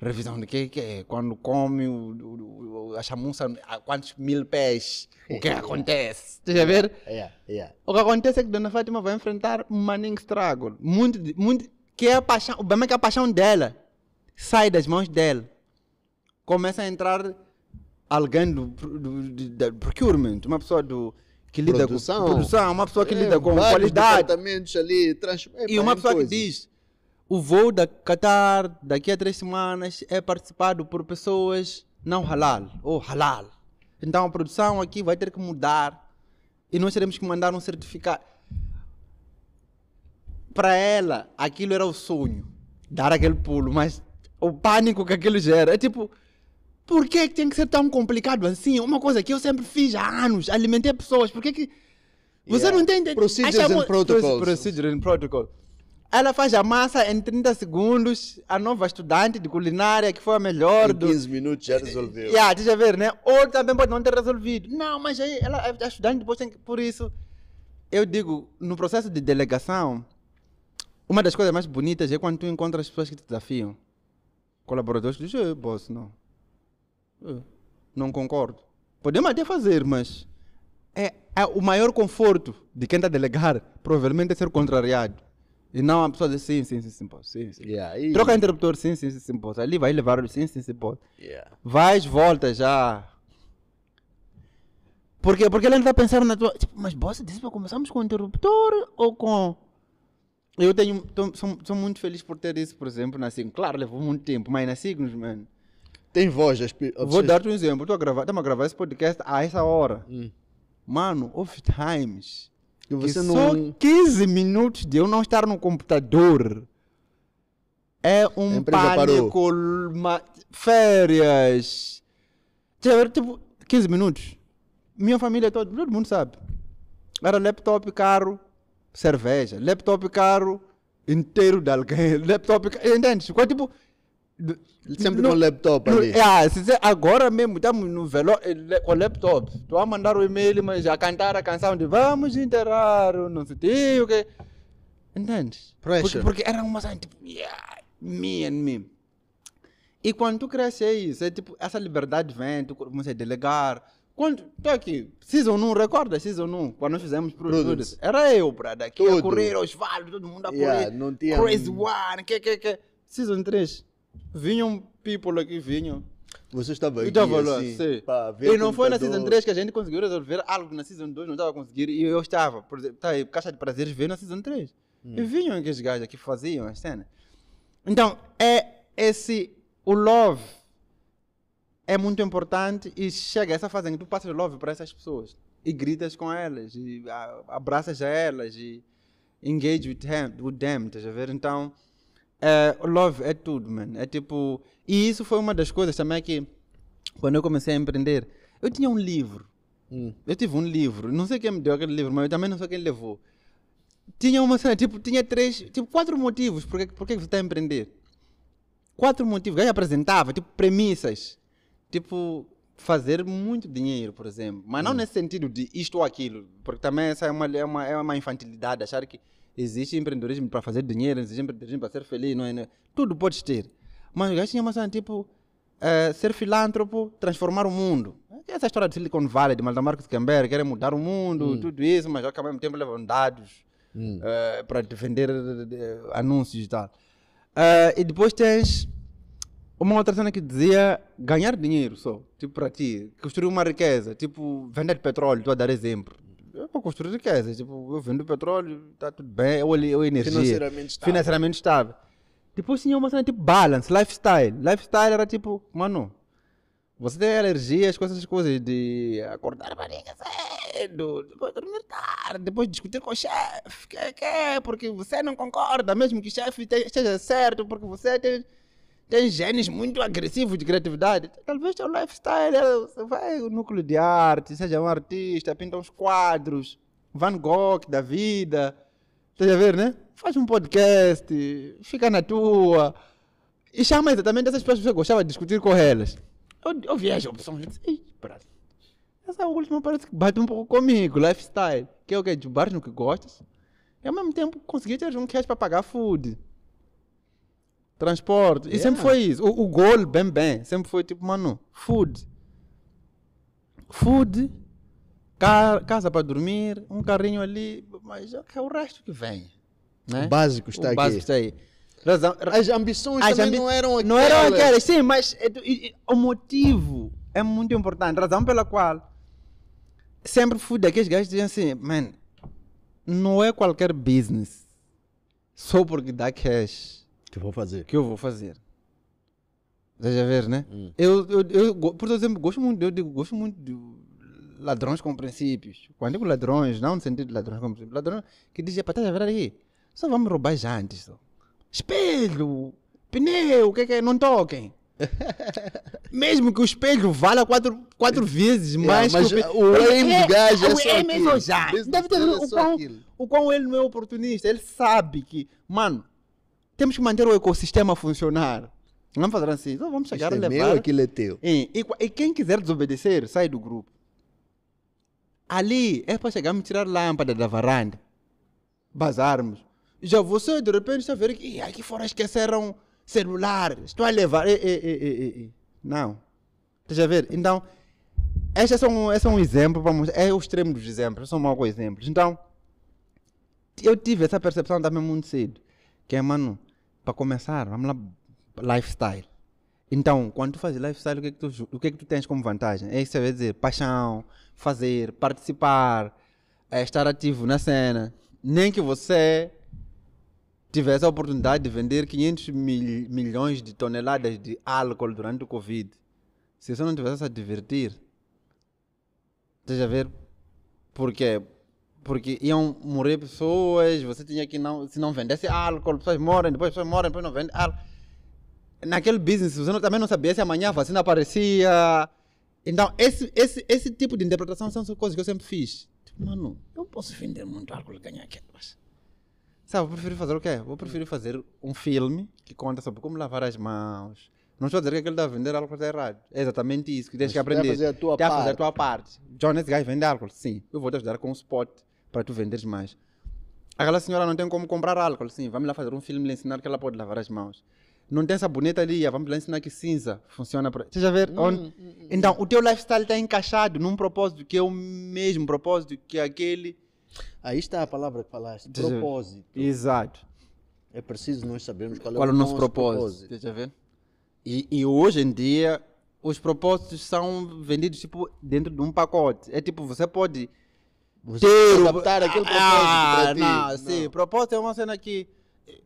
Revisão de quê? Que é Quando come o, o, a chamuça a quantos mil pés, o que é. acontece? Deixa eu ver? Yeah, é, yeah. O que acontece é que Dona Fátima vai enfrentar um maninho estrago. Muito, muito, que é a paixão, o problema é que a paixão dela sai das mãos dela. Começa a entrar alguém do, do, do, do procurement, uma pessoa do, que lida produção. com produção, uma pessoa que é, lida com qualidade. Ali, trans... é, e uma pessoa coisa. que diz, o voo da Qatar daqui a três semanas é participado por pessoas não halal ou halal. Então a produção aqui vai ter que mudar e nós teremos que mandar um certificado. Para ela, aquilo era o sonho, dar aquele pulo, mas o pânico que aquilo gera é tipo. Por que tem que ser tão complicado assim? Uma coisa que eu sempre fiz há anos, alimentei pessoas. Por que que... Você yeah. não entende... Procedures Achamos... and protocols. Procedures and protocols ela faz a massa em 30 segundos. A nova estudante de culinária, que foi a melhor. Em 15 do... minutos já resolveu. Yeah, deixa ver, né? Ou também pode não ter resolvido. Não, mas aí ela, a estudante depois tem que. Por isso, eu digo, no processo de delegação, uma das coisas mais bonitas é quando tu encontras pessoas que te desafiam. Colaboradores que dizem, eh, boss, não. Eu eh, não concordo. Podemos até fazer, mas é, é o maior conforto de quem está a delegar, provavelmente é ser contrariado. E não a pessoa diz sim, sim, sim, sim, posso. Sim, sim. Yeah, e... Troca interruptor, sim, sim, sim, sim, posso. Ali vai levar o sim, sim, sim, posso. Yeah. Vais, volta já. Porque, porque ele ainda está pensando na tua. Tipo, mas bosta, disse para começarmos com o interruptor ou com. Eu tenho. Tô, sou, sou, muito feliz por ter isso, por exemplo, na né, Signos. Claro, levou muito tempo, mas na né, Signos, mano. Tem voz, Vou dar-te um exemplo. Estamos a gravar esse podcast a essa hora. Hum. Mano, off times que você que não... Só 15 minutos de eu não estar no computador. É um pânico, parou. férias. Tipo, 15 minutos. Minha família toda, todo mundo sabe. Era laptop caro, cerveja. Laptop caro, inteiro de alguém. Laptop caro, entende? Ficou tipo Sempre no, com laptop no, Yeah, se, agora mesmo estamos tá no velo, é com laptop. Estou a mandar o e-mail, mas a cantar a canção de vamos enterrar o nosso tio. Que... Entendes? Porque, porque, era uma coisa tipo, yeah, me and me. E quando tu cresce é isso, é tipo, essa liberdade vem, tu começa a delegar. Quando, tô aqui, season 1, recorda season 1, quando nós fizemos produtos, era eu, brada, que Tudo. a correr, vales, todo mundo a correr, yeah, não tinha... Crazy One, que, que, que. Season 3, vinham people aqui, vinham. Você estava aqui, estava lá, assim, sim. Pá, e não foi tá na Season 3 que a gente conseguiu resolver algo na Season 2 não estava a conseguir. E eu estava, por exemplo, tá aí, Caixa de Prazeres veio na Season 3. Hum. E vinham aqueles gajos que faziam as cenas. Então, é esse, o love é muito importante e chega essa fase em que tu passas love para essas pessoas e gritas com elas e abraças a elas e engage with them, with them estás a ver? Então, é, love é tudo, mano. É tipo. E isso foi uma das coisas também que, quando eu comecei a empreender, eu tinha um livro. Hum. Eu tive um livro. Não sei quem me deu aquele livro, mas eu também não sei quem levou. Tinha uma cena, tipo, tinha três, tipo, quatro motivos por que você está a empreender. Quatro motivos. Aí apresentava, tipo, premissas. Tipo, fazer muito dinheiro, por exemplo. Mas hum. não nesse sentido de isto ou aquilo. Porque também essa é uma, é uma, é uma infantilidade, achar que Existe empreendedorismo para fazer dinheiro, existe empreendedorismo para ser feliz, não é? Não é? Tudo podes ter. Mas o gajo tinha uma cena tipo eh, ser filântropo, transformar o mundo. Essa história de Silicon Valley, de Marcos Camber, querem mudar o mundo, hum. tudo isso, mas já que ao mesmo tempo levam dados hum. Eh, para defender eh, anúncios e tal. e depois tens uma outra cena que dizia ganhar dinheiro só, tipo para ti, construir uma riqueza, tipo vender petróleo, estou a dar exemplo eu é vou construir riqueza. É tipo, eu vendo petróleo, está tudo bem, eu é olhei a energia. Financeiramente estável. Financeiramente estável. Depois tinha uma cena tipo balance, lifestyle. Lifestyle era tipo, mano, você tem alergias com essas coisas de acordar a barriga cedo, depois dormir tarde, depois discutir com o chefe, que, que, porque você não concorda, mesmo que o chefe esteja certo, porque você tem tem genes muito agressivos de criatividade. Talvez seu lifestyle, é, você vai no núcleo de arte, seja um artista, pinta uns quadros, Van Gogh da vida. você a ver, né? Faz um podcast, fica na tua. E chama exatamente essas pessoas que você gostava de discutir com elas. Eu, eu vi as opções e essa última parece que bate um pouco comigo, lifestyle. Que é o que? De bar no que gostas. E ao mesmo tempo conseguir ter um cash para pagar food transporte. Yeah. E sempre foi isso. O, o gol, bem, bem. Sempre foi tipo, mano, food. Food, car, casa para dormir, um carrinho ali, mas é, é o resto que vem. Né? O básico está o aqui. Básico está aí. Razão, as ambições as ambi não eram aquelas. Não eram aquelas, sim, mas é o motivo é muito importante. Razão pela qual sempre fui daqueles gajos que dizem assim, man, não é qualquer business só porque dá cash que vou fazer. Que eu vou fazer. Deixa eu ver, né? Hum. Eu, eu, eu, por exemplo, gosto muito, eu digo, gosto muito de ladrões com princípios. Quando digo ladrões, não no sentido de ladrões com princípios, ladrões que dizem, para tá ver aí, só vamos roubar jantes. Só. Espelho, pneu, o que é que é? Não toquem. mesmo que o espelho valha quatro, quatro vezes mais é, mas que o, o aim é, do gajo é, é só é mesmo o, o quão ele não é oportunista. Ele sabe que, mano, temos que manter o ecossistema funcionar. Não vamos fazer assim. Então vamos chegar Isto a é levar. É meu, aquilo é teu. E, e, e quem quiser desobedecer, sai do grupo. Ali é para chegarmos a tirar lâmpada da varanda. Bazarmos. Já você, de repente, está ver que aqui fora esqueceram celular. Estou a levar. E, e, Não. Estás a ver? Então, este é só um, é um exemplo. Vamos, é o extremo dos exemplos. É São maus exemplos. Então, eu tive essa percepção também muito cedo. Que é, mano, para começar, vamos lá, lifestyle. Então, quando tu fazes lifestyle, o que é que tu, o que é que tu tens como vantagem? É isso que você vai dizer, paixão, fazer, participar, é estar ativo na cena. Nem que você tivesse a oportunidade de vender 500 mil, milhões de toneladas de álcool durante o Covid. Se você não tivesse a divertir, esteja a ver? porquê porque iam morrer pessoas, você tinha que não, se não vendesse álcool, pessoas morrem, depois pessoas morrem, depois não vendem álcool. Naquele business, você não, também não sabia se amanhã a vacina aparecia. Então, esse, esse, esse tipo de interpretação são coisas que eu sempre fiz. Tipo, mano, eu posso vender muito álcool e ganhar aquelas. Sabe, eu prefiro fazer o quê? Eu prefiro fazer um filme que conta sobre como lavar as mãos. Não estou a dizer que ele está a vender álcool está errado. É exatamente isso que tens que aprender. Tem a fazer a tua parte. A fazer a tua parte. John, esse gajo vende álcool. Sim, eu vou te ajudar com o um spot para tu venderes mais. Aquela senhora não tem como comprar álcool, sim, vamos lá fazer um filme, lhe ensinar que ela pode lavar as mãos. Não tem sabonete ali, vamos lá ensinar que cinza funciona. Pra... já vê? hum, onde... Hum, hum, hum, Então, o teu lifestyle está encaixado num propósito que é o mesmo propósito que aquele... Aí está a palavra que falaste, propósito. Exato. É preciso nós sabermos qual, é qual é o, nosso, nosso propósito. propósito. já vê E, e hoje em dia, os propósitos são vendidos tipo dentro de um pacote. É tipo, você pode você ter adaptar ah, aquele propósito. Ah, não, não, sim. Propósito é uma cena que. Eh,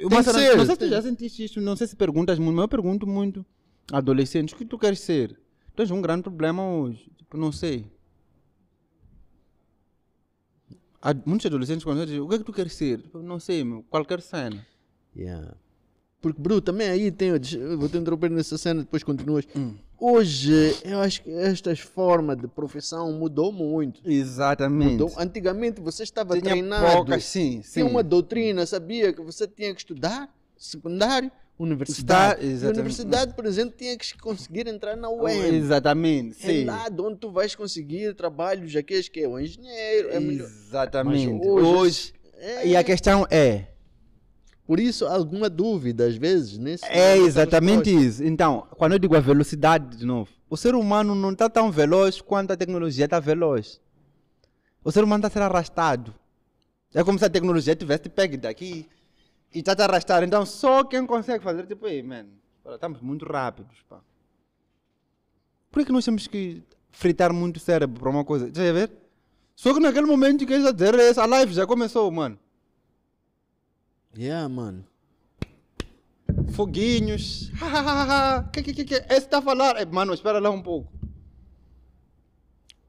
uma Tem cena, ser. Não sei se tu já sentiste isso, não sei se perguntas muito, mas eu pergunto muito. Adolescentes, o que tu queres ser? Tens um grande problema hoje. Tipo, não sei. Há muitos adolescentes quando digo o que é que tu queres ser? Tipo, não sei, meu, qualquer cena. Yeah. Porque, Bru, também aí tem. Vou te interromper nessa cena, depois continuas. Hum. Hoje, eu acho que estas formas de profissão mudou muito. Exatamente. Mudou. Antigamente você estava tinha treinado. Poucas, sim, sim. Tinha uma doutrina, sabia que você tinha que estudar secundário, universidade. Está, universidade, por exemplo, tinha que conseguir entrar na UEM. Exatamente, é sim. É lá onde tu vais conseguir trabalhos, aqueles que é o engenheiro, é melhor. Exatamente. Mas hoje, hoje é... E a questão é por isso, alguma dúvida, às vezes, nesse. É exatamente isso. Então, quando eu digo a velocidade, de novo, o ser humano não está tão veloz quanto a tecnologia está veloz. O ser humano está sendo arrastado. É como se a tecnologia tivesse pego daqui e está a arrastar. Então, só quem consegue fazer, tipo, ei, mano, estamos muito rápidos, pá. Por que nós temos que fritar muito o cérebro para uma coisa? Deixa eu ver. Só que naquele momento que eles dizer, a live já começou, mano. Yeah, mano. Foguinhos. que, que, que, que? está a falar. É, mano, espera lá um pouco.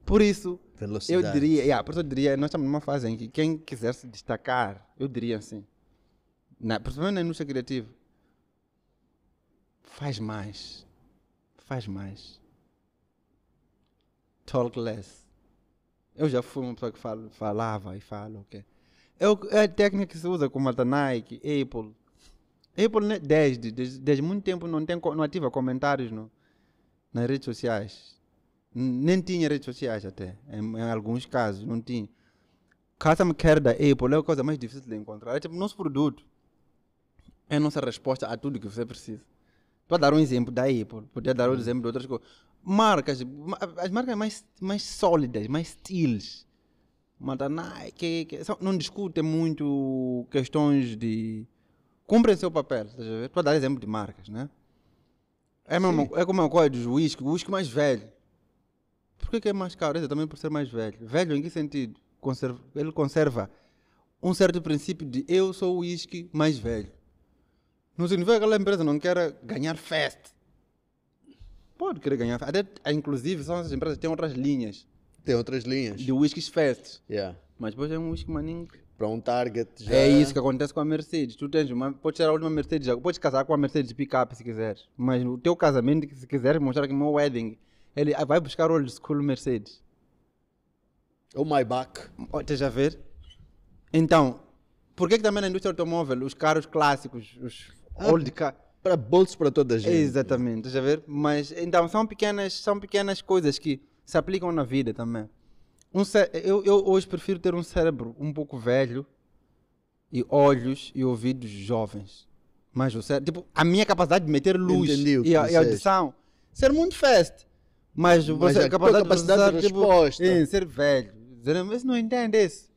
Por isso, Velocidade. eu diria, yeah, por isso eu diria, nós estamos numa fase em que quem quiser se destacar, eu diria assim, na, né, principalmente é na indústria criativa, faz mais. Faz mais. Talk less. Eu já fui uma pessoa que falava e falo, ok? É, é a técnica que se usa com a Nike, Apple. Apple, né, desde, desde, desde muito tempo, não, tem, não ativa comentários no, nas redes sociais. Nem tinha redes sociais até, em, em alguns casos, não tinha. Custom care da Apple é a coisa mais difícil de encontrar. É tipo, nosso produto é a nossa resposta a tudo que você precisa. Estou a dar um exemplo da Apple, podia dar um exemplo de outras coisas. Marcas, as marcas mais, mais sólidas, mais estilos uma Nike, que, não discutem muito questões de. Cumprem seu papel, Estou a dar exemplo de marcas, né? É, mesmo, é como é a coisa é dos whisky, o whisky mais velho. Por que, é mais caro? Esse é também por ser mais velho. Velho em que sentido? Conserva, ele conserva um certo princípio de eu sou o whisky mais velho. Não significa que aquela empresa não quer ganhar festa. Pode querer ganhar festa. Até, inclusive, são essas empresas que têm outras linhas tem outras linhas. De whiskies fast. Yeah. Mas depois é um whisky maninho. Para um target já. É isso que acontece com a Mercedes. Tu tens uma, podes ser a última Mercedes, podes casar com a Mercedes pick-up se quiseres. Mas no teu casamento, se quiseres mostrar que no é wedding, ele ah, vai buscar old school Mercedes. Ou oh, Maybach. estás a ver? Então, por que também na indústria automóvel os carros clássicos, os ah, old Para bolsos para toda a gente. Exatamente, estás a ver? Mas, então, são pequenas, são pequenas coisas que se aplicam na vida também. Um eu, eu hoje prefiro ter um cérebro um pouco velho e olhos e ouvidos jovens. Mas o cérebro, tipo, a minha capacidade de meter luz e, a, e audição ser muito fast. Mas, mas você, a capacidade, capacidade de, de tipo, resposta. Tipo, ser velho. Dizer, mas não entende isso.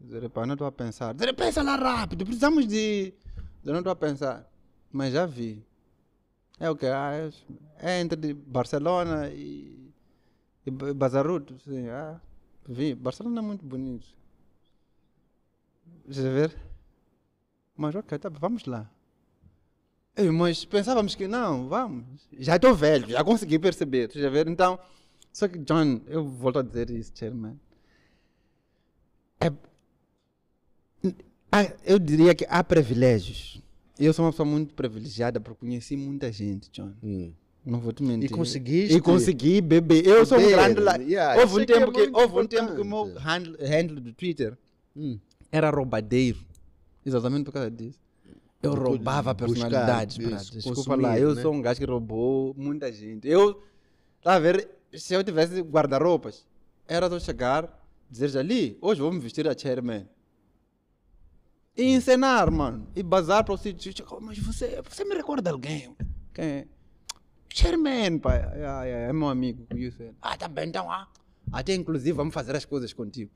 não estou a pensar. Dizer, pensa lá rápido, precisamos de... Dizer, não estou a pensar. Mas já vi. É o que? Ah, é, é entre Barcelona e Bazarrudo, sim. Ah, vi. Barcelona é muito bonito. Deixa ver? Mas ok, tá, vamos lá. Eu, mas pensávamos que não, vamos. Já estou velho, já consegui perceber. Deixa ver? Então, só que, John, eu volto a dizer isso, chairman. É, ah, eu diria que há privilégios. Eu sou uma pessoa muito privilegiada porque conheci muita gente, John. Hum. Não vou te mentir. E conseguiste? E consegui beber. Eu sou um grande. lá é houve um tempo que, um que o meu handle, handle do Twitter hum. era roubadeiro. Exatamente por causa disso. Eu roubava personalidades. Desculpa lá, eu né? sou um gajo que roubou muita gente. Eu, tá a ver, se eu tivesse guarda-roupas, era só chegar, dizer ali, hoje vou me vestir a chairman. E encenar, mano. E bazar para o sítio. Tipo, Mas você, você me recorda alguém? Quem é? Chairman, pai, yeah, yeah, é meu amigo. Youssef. Ah, tá bem, então, ah. Até inclusive vamos fazer as coisas contigo.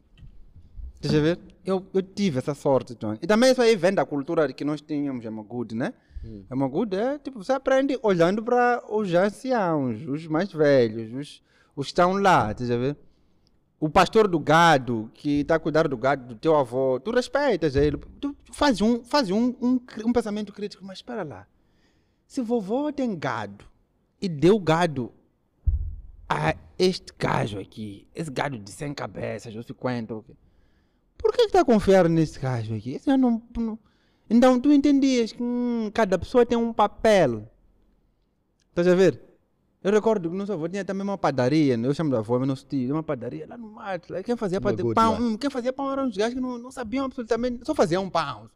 Deixa eu ver? Eu, eu tive essa sorte, Tony. Então. E também isso aí vem da cultura que nós tínhamos, é uma good, né? Hum. É uma good, é tipo, você aprende olhando para os anciãos, os mais velhos, os, os que estão lá, deixa eu ver? O pastor do gado, que está a cuidar do gado do teu avô, tu respeitas ele, tu faz um, faz um, um, um pensamento crítico, mas espera lá, se vovô tem gado, e deu gado a este gajo aqui, esse gado de 100 cabeças ou 50. Por que está a confiar nesse gajo aqui? Esse não, não, Então tu entendias que hum, cada pessoa tem um papel. Estás a ver? Eu recordo que nossa avó tinha também uma padaria, né? eu chamo da avó, mas nosso tio, uma padaria lá no mato. Lá. Quem fazia pad... pão, hum, quem fazia pão eram os gajos que não, não sabiam absolutamente, só faziam pão.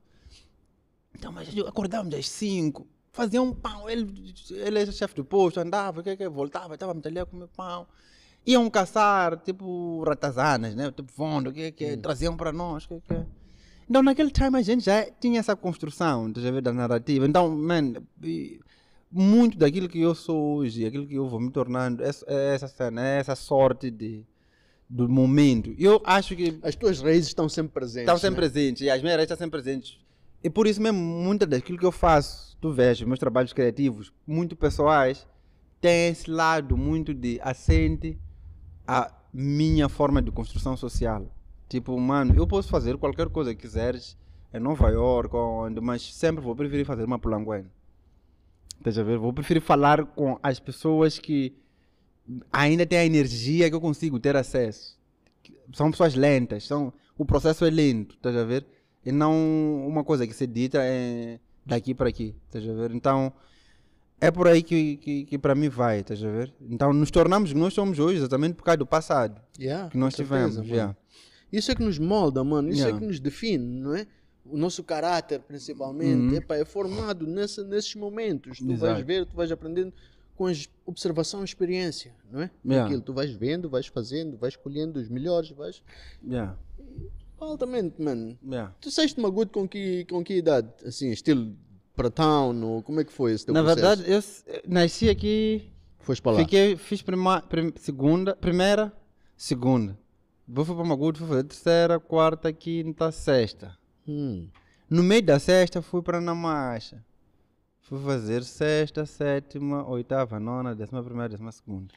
Então, mas acordávamos às 5 fazia um pão. Ele, ele era chefe de posto, andava, que, que, voltava, estava muito ali a comer pão. Iam caçar, tipo, ratazanas, né? Tipo, fundo, que, que, hum. traziam para nós, que, que. Então, naquele time, a gente já tinha essa construção, já vê da narrativa. Então, man, muito daquilo que eu sou hoje, aquilo que eu vou me tornando, é, é essa cena, é essa sorte de do momento. Eu acho que as tuas raízes estão sempre presentes. Estão sempre né? presentes. E as minhas raízes estão sempre presentes. E por isso mesmo, muita daquilo que eu faço, tu vês, meus trabalhos criativos, muito pessoais, tem esse lado muito de assente a minha forma de construção social. Tipo, mano, eu posso fazer qualquer coisa que quiseres em Nova York, onde, mas sempre vou preferir fazer uma pulanguena. Estás a ver? Vou preferir falar com as pessoas que ainda têm a energia que eu consigo ter acesso. São pessoas lentas, são, o processo é lento, estás a ver? e não uma coisa que se dita é daqui para aqui, estás a ver? Então é por aí que, que, que para mim vai, estás a ver? Então nos tornamos que nós somos hoje exatamente por causa do passado yeah, que nós tivemos. Certeza, yeah. Isso é que nos molda, mano, isso é yeah. é que nos define, não é? O nosso caráter, principalmente, uhum. Epa, é formado nesse, nesses momentos. Tu Exato. vais ver, tu vais aprendendo com observação e experiência, não é? Yeah. Aquilo, tu vais vendo, vais fazendo, vais escolhendo os melhores, vais. Yeah. Altamente, mano. Yeah. Tu saíste Maguto com que, com que idade? Assim, estilo Town Ou como é que foi esse teu Na processo? verdade, eu nasci aqui. Foste para lá? Fiquei, fiz prima, prim, segunda, primeira, segunda. vou para Maguto, vou fazer terceira, quarta, quinta, sexta. Hum. No meio da sexta, fui para Namacha. Fui fazer sexta, sétima, oitava, nona, décima primeira, décima segunda.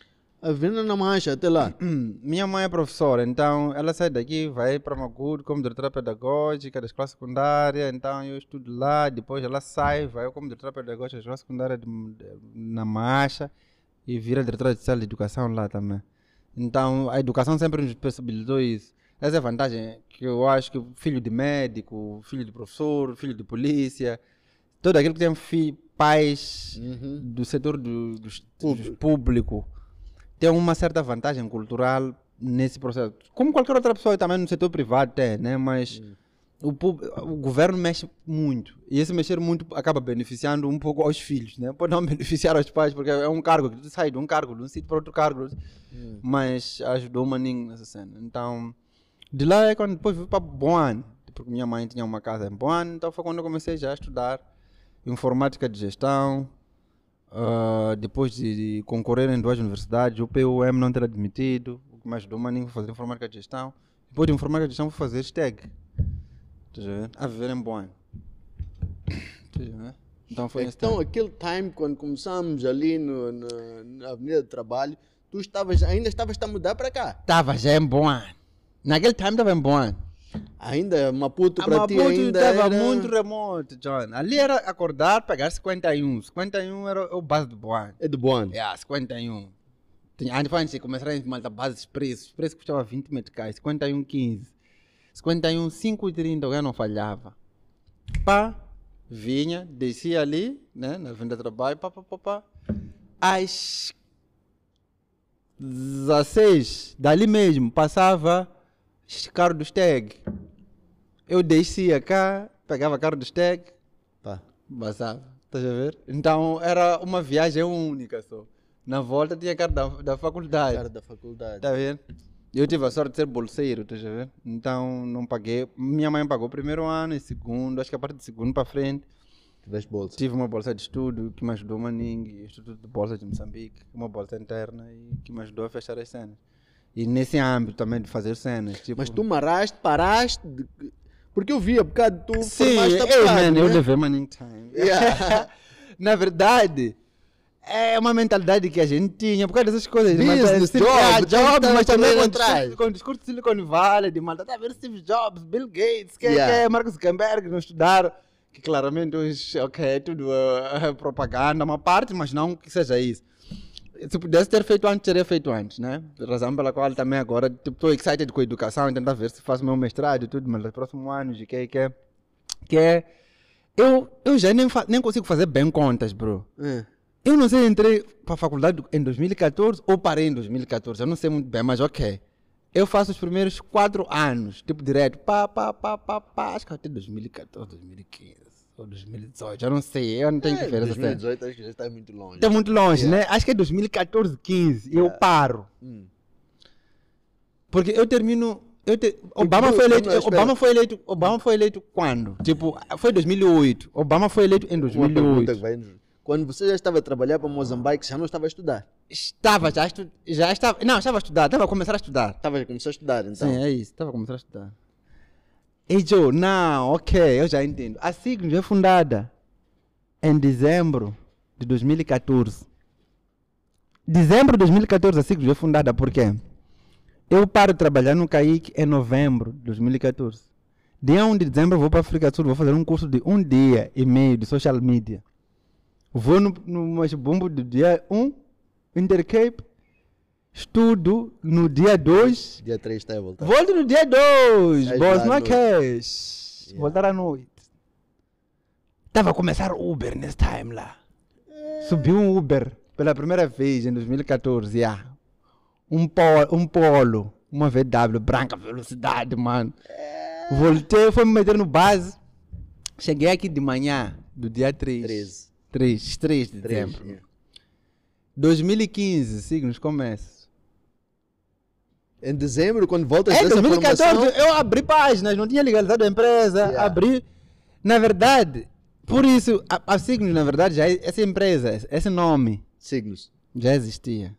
A vindo na mancha até lá. Minha mãe é professora, então ela sai daqui, vai para Magudo como diretora pedagógica da escola secundária, então eu estudo lá, depois ela sai, vai como diretora pedagógica da escola secundária de, de, na mancha e vira diretora de sala de educação lá também. Então a educação sempre nos possibilitou isso. Essa é a vantagem que eu acho que filho de médico, filho de professor, filho de polícia, todo aquele que tem fi, pais uhum. do setor do, do, do público tem uma certa vantagem cultural nesse processo. Como qualquer outra pessoa também no setor privado tem, né? Mas hum. o, o, governo mexe muito. E esse mexer muito acaba beneficiando um pouco aos filhos, né? Pode não beneficiar aos pais, porque é um cargo que tu sai de um cargo, de um sítio para outro cargo. Hum. Mas ajudou o maninho nessa cena. Então, de lá é quando depois fui para Boane, porque minha mãe tinha uma casa em Boane, então foi quando eu comecei já a estudar informática de gestão, Uh, depois de, concorrer em duas universidades, o PUM não ter admitido, o que mais do Maninho fazer informática de gestão. Depois de informática de gestão, vou fazer STEG. A viver em Boan. Então foi Então, aquele time, quando começamos ali no, no, na Avenida do Trabalho, tu estavas, ainda estavas a mudar para cá? Estava já em bom. Naquele time estava em bom. Ainda é Maputo para ah, Maputo ti ainda estava era... muito remoto, John. Ali era acordar, pegar 51. 51 era o base do Boan. É do Boan? É, yeah, 51. Tinha, antes de começar a malta base de preços. Os preços custavam 20 meticais, 51, 15. 51, 5 e 30, alguém não falhava. Pá, vinha, descia ali, né, na venda de trabalho, pá, pá, pá, pá. Às 16, dali mesmo, passava carro do Steg, Eu descia cá, pegava carro do Steg, pá, tá. passava. Estás a ver? Então era uma viagem única só. Na volta tinha carro da, da faculdade. Carro da faculdade. Está ver? Eu tive a sorte de ser bolseiro, estás a ver? Então não paguei. Minha mãe pagou o primeiro ano e segundo, acho que a parte de segundo para frente. Tiveste bolsa? Tive uma bolsa de estudo que me ajudou Maning, Instituto de Bolsa de Moçambique, uma bolsa interna e que me ajudou a fechar as cenas. E nesse âmbito também de fazer cenas. Tipo... Mas tu maraste, paraste. De... Porque eu via causa bocado tu Sim, formaste a bocado, manning né? eu levei money time. Yeah. Na verdade, é uma mentalidade que a gente tinha por causa dessas coisas. Business, de job, ah, job, mas também atrás. Com o discurso de Silicon Valley, de malta, tá ver Steve Jobs, Bill Gates, que, é, yeah. que é Mark Zuckerberg, não estudaram. Que claramente hoje, ok, tudo é uh, propaganda, uma parte, mas não que seja isso se tipo, pudesse ter feito antes, teria feito antes, né? Razão pela qual também agora estou tipo, excited com a educação, tentar ver se faço meu mestrado e tudo, mas nos próximos anos, que é. Que, é, é eu, eu já nem, nem consigo fazer bem contas, bro. É. Eu não sei, entrei para a faculdade em 2014 ou parei em 2014, eu não sei muito bem, mas ok. Eu faço os primeiros quatro anos, tipo direto, pá, pá, pá, pá, pá, acho que até 2014, 2015, ou 2018, eu não sei, eu não tenho é, que ver. 2018 acho que já está muito longe. Está muito longe, yeah. É. né? Acho que é 2014, 15, yeah. eu é. paro. Hum. Porque eu termino. Eu te, Obama, foi eleito, Obama foi eleito. Obama foi eleito quando? Tipo, foi 2008. Obama foi eleito em 2008. quando você já estava a trabalhar para Moçambique, já não estava a estudar? Estava, já, estu, já estava. Não, estava a estudar, estava a começar a estudar. Estava a começar a estudar, então. Sim, é isso, estava a começar a estudar. E eu, não, ok, eu já entendo. A signo foi é fundada em dezembro de 2014. Dezembro de 2014 a signo foi é fundada por quê? Eu paro de trabalhar no CAIC em novembro de 2014. Dia 1 de dezembro vou para a África do Sul, vou fazer um curso de um dia e meio de social media. Vou no, no Machibumbo do dia 1, Intercape, Estudo no dia 2. Dia 3 está a voltar. Volto no dia 2. Boas noites. Yeah. Voltar à noite. Estava a começar Uber nesse time lá. É. Subiu um Uber pela primeira vez em 2014. Yeah. Um, polo, um polo, uma VW branca, velocidade, mano. É. Voltei, fui me meter no base. Cheguei aqui de manhã, do dia 3. 13. 3, 3 de 3, dezembro. Yeah. É. 2015, signos começa em dezembro, quando volta é, essa 2014, formação... eu abri páginas, não tinha legalizado a empresa, yeah. abri... Na verdade, por isso, a, a Signos, na verdade, já é essa empresa, esse nome... Signos. Já existia.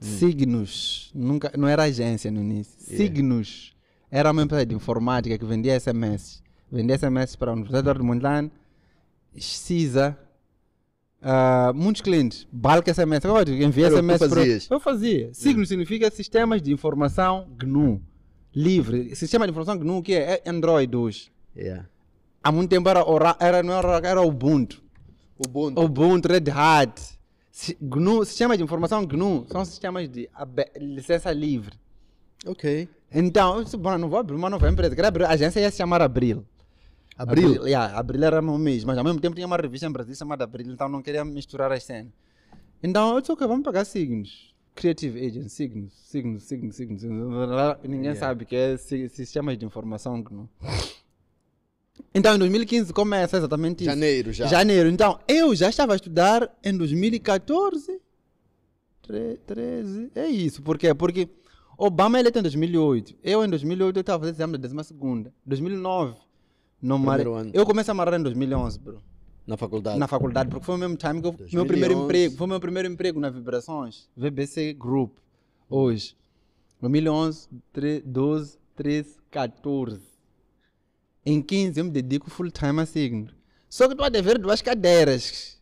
Hum. Signos. Nunca, não era agência no início. Yeah. Signos. Era uma empresa de informática que vendia SMS. Vendia SMS para a Universidade do Mundial, CISA, Uh, muitos clientes, balca SMS, Eu envia SMS para. Eu fazia. Hum. Signo significa Sistemas de Informação GNU. Livre. Sistema de Informação GNU, que é Android hoje. Yeah. É. Há muito tempo era, ora, era, era, é era Ubuntu. Ubuntu. Ubuntu, Red Hat. GNU, sistema de informação GNU são sistemas de licença livre. Ok. Então, eu disse, bom, não vou abrir uma nova empresa. Quero abrir, a agência ia se chamar Abril. Abril? Abril, yeah, Abril era meu mês, mas ao mesmo tempo tinha uma revista em Brasil chamada Abril, então não queria misturar as cenas. Então eu disse, ok, vamos pagar signos. Creative Agent, signos, signos, signos, signos. Ninguém yeah. sabe que é sistemas de informação. Não. Então, em 2015 começa exatamente isso. Janeiro, já. Janeiro. Então, eu já estava a estudar em 2014, 13, é isso. Por quê? Porque Obama ele é em 2008. Eu, em 2008, eu estava fazendo exame da 12 2009 não mar... Eu comecei a amarrar em 2011, bro. Na faculdade? Na faculdade, porque foi o mesmo time que eu, 2011. meu primeiro emprego. Foi meu primeiro emprego na Vibrações, VBC Group, hoje. 2011, 3, 12, 13, 14. Em 15 eu me dedico full time a signo. Só que estou a dever duas cadeiras.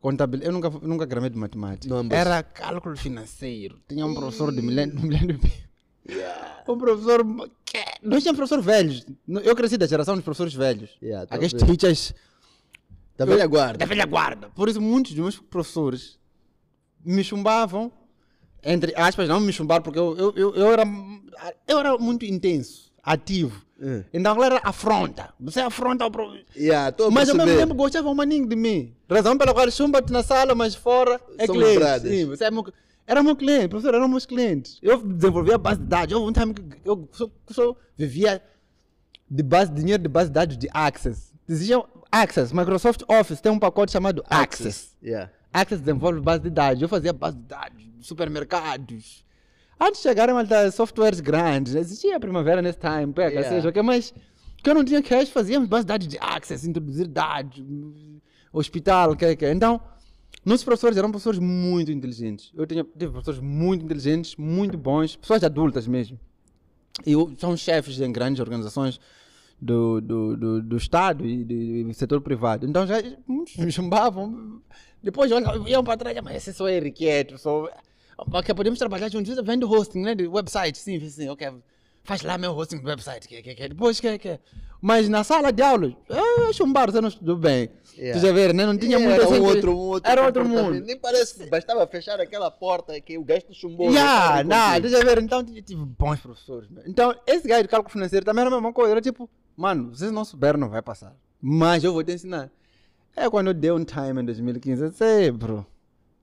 Contabil... Eu nunca, nunca gramei de matemática. Não, mas... Era cálculo financeiro. Tinha um professor de milênio, milênio Yeah. Um professor. É- nós tínhamos professores velhos. Eu cresci da geração dos professores velhos. Yeah, Aqueles teachers. Da velha guarda. Da velha guarda. Por isso, muitos dos meus professores me chumbavam. Entre aspas, não me chumbar, porque eu, eu, eu, eu era, eu era muito intenso, ativo. Uh. Então a era afronta. Você afronta o professor Yeah, mas ao mesmo tempo gostava um maninho de mim. Razão pela qual chumba-te na sala, mas fora é que Sim, você é muito... Era meu cliente, professor, era meus clientes. Eu desenvolvia a base de dados. Houve um time que eu só, só vivia de base, dinheiro de base de dados de Access. Existia Access, Microsoft Office tem um pacote chamado Access. Access, yeah. Access desenvolve base de dados. Eu fazia base de dados, supermercados. Antes chegaram as softwares grandes, existia a primavera nesse time, pega, yeah. seja o que, mas que eu não tinha cash, fazíamos base de dados de Access, introduzir dados, hum, hospital, o que é que. Então, nossos professores eram professores muito inteligentes. Eu tinha, tive professores muito inteligentes, muito bons, pessoas adultas mesmo. E são chefes em grandes organizações do, do, do, do Estado e do, do, setor privado. Então já me chumbavam. Depois iam para trás, mas esse sou Henriqueto, sou. Ok, podemos trabalhar juntos, vendo hosting, né? De website, sim, sim, ok. Faz lá meu hosting do website, que, que, que. Depois, que, que. Mas na sala de aulas, é chumbar, você não estudou bem. Yeah. Tu já ver, né? Não tinha yeah, muito era assim, um outro, um outro Era outro mundo. Nem parece que bastava fechar aquela porta que o gajo chumbou. Yeah, nada, já ver. Então eu tive tipo, bons professores. Né? Então, esse gajo de cálculo financeiro também era a mesma coisa. Era tipo, mano, vocês não souberam, não vai passar. Mas eu vou te ensinar. É quando eu dei um time em 2015, eu sei, bro.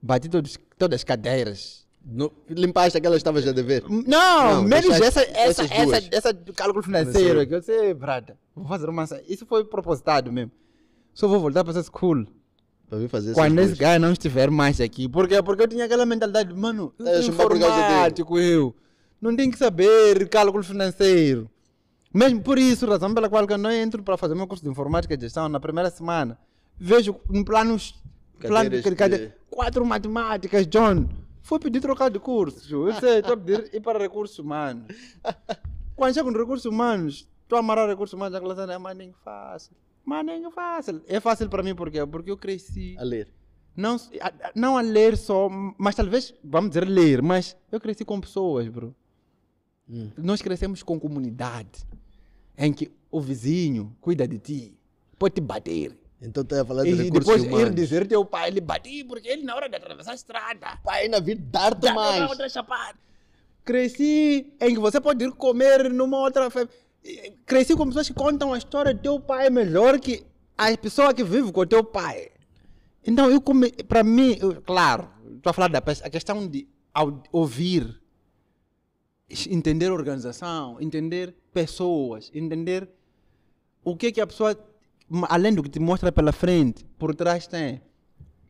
Bati todos, todas as cadeiras. No, limpaste aquela que estava já a dever? Não, não menos essa, essa, essa, essa do cálculo financeiro que eu sei, brada. Vou fazer uma. Isso foi propositado mesmo. Só vou voltar para essa school. Para vir fazer Quando esse cara não estiver mais aqui. Por quê? Porque eu tinha aquela mentalidade, mano. É, eu tá, informático eu. Não tem que saber cálculo financeiro. Mesmo por isso, razão pela qual eu não entro para fazer meu curso de informática e gestão na primeira semana. Vejo um plano plano de... Quatro matemáticas, John Fui pedir trocar de curso. Eu sei, estou a pedir ir para recursos humanos. Quando chego no recursos humanos, estou a amarrar recursos humanos na classe, é mais nem fácil. Mas nem fácil. É fácil para mim porque Porque eu cresci. A ler. Não a, não a ler só, mas talvez, vamos dizer, ler, mas eu cresci com pessoas, bro. Hum. Nós crescemos com comunidade em que o vizinho cuida de ti, pode te bater, então estava tá falar de recursos depois humanos. depois ir dizer teu pai, ele bati porque ele na hora de atravessar a estrada. Pai na vida dar demais. mais. outra chapada. Cresci em que você pode ir comer numa outra... Cresci com pessoas que contam a história do teu pai melhor que as pessoas que vivem com o teu pai. Então, eu come... para mim, eu, claro, estou a falar da a questão de ouvir, entender organização, entender pessoas, entender o que que a pessoa além do que te mostra pela frente, por trás tem.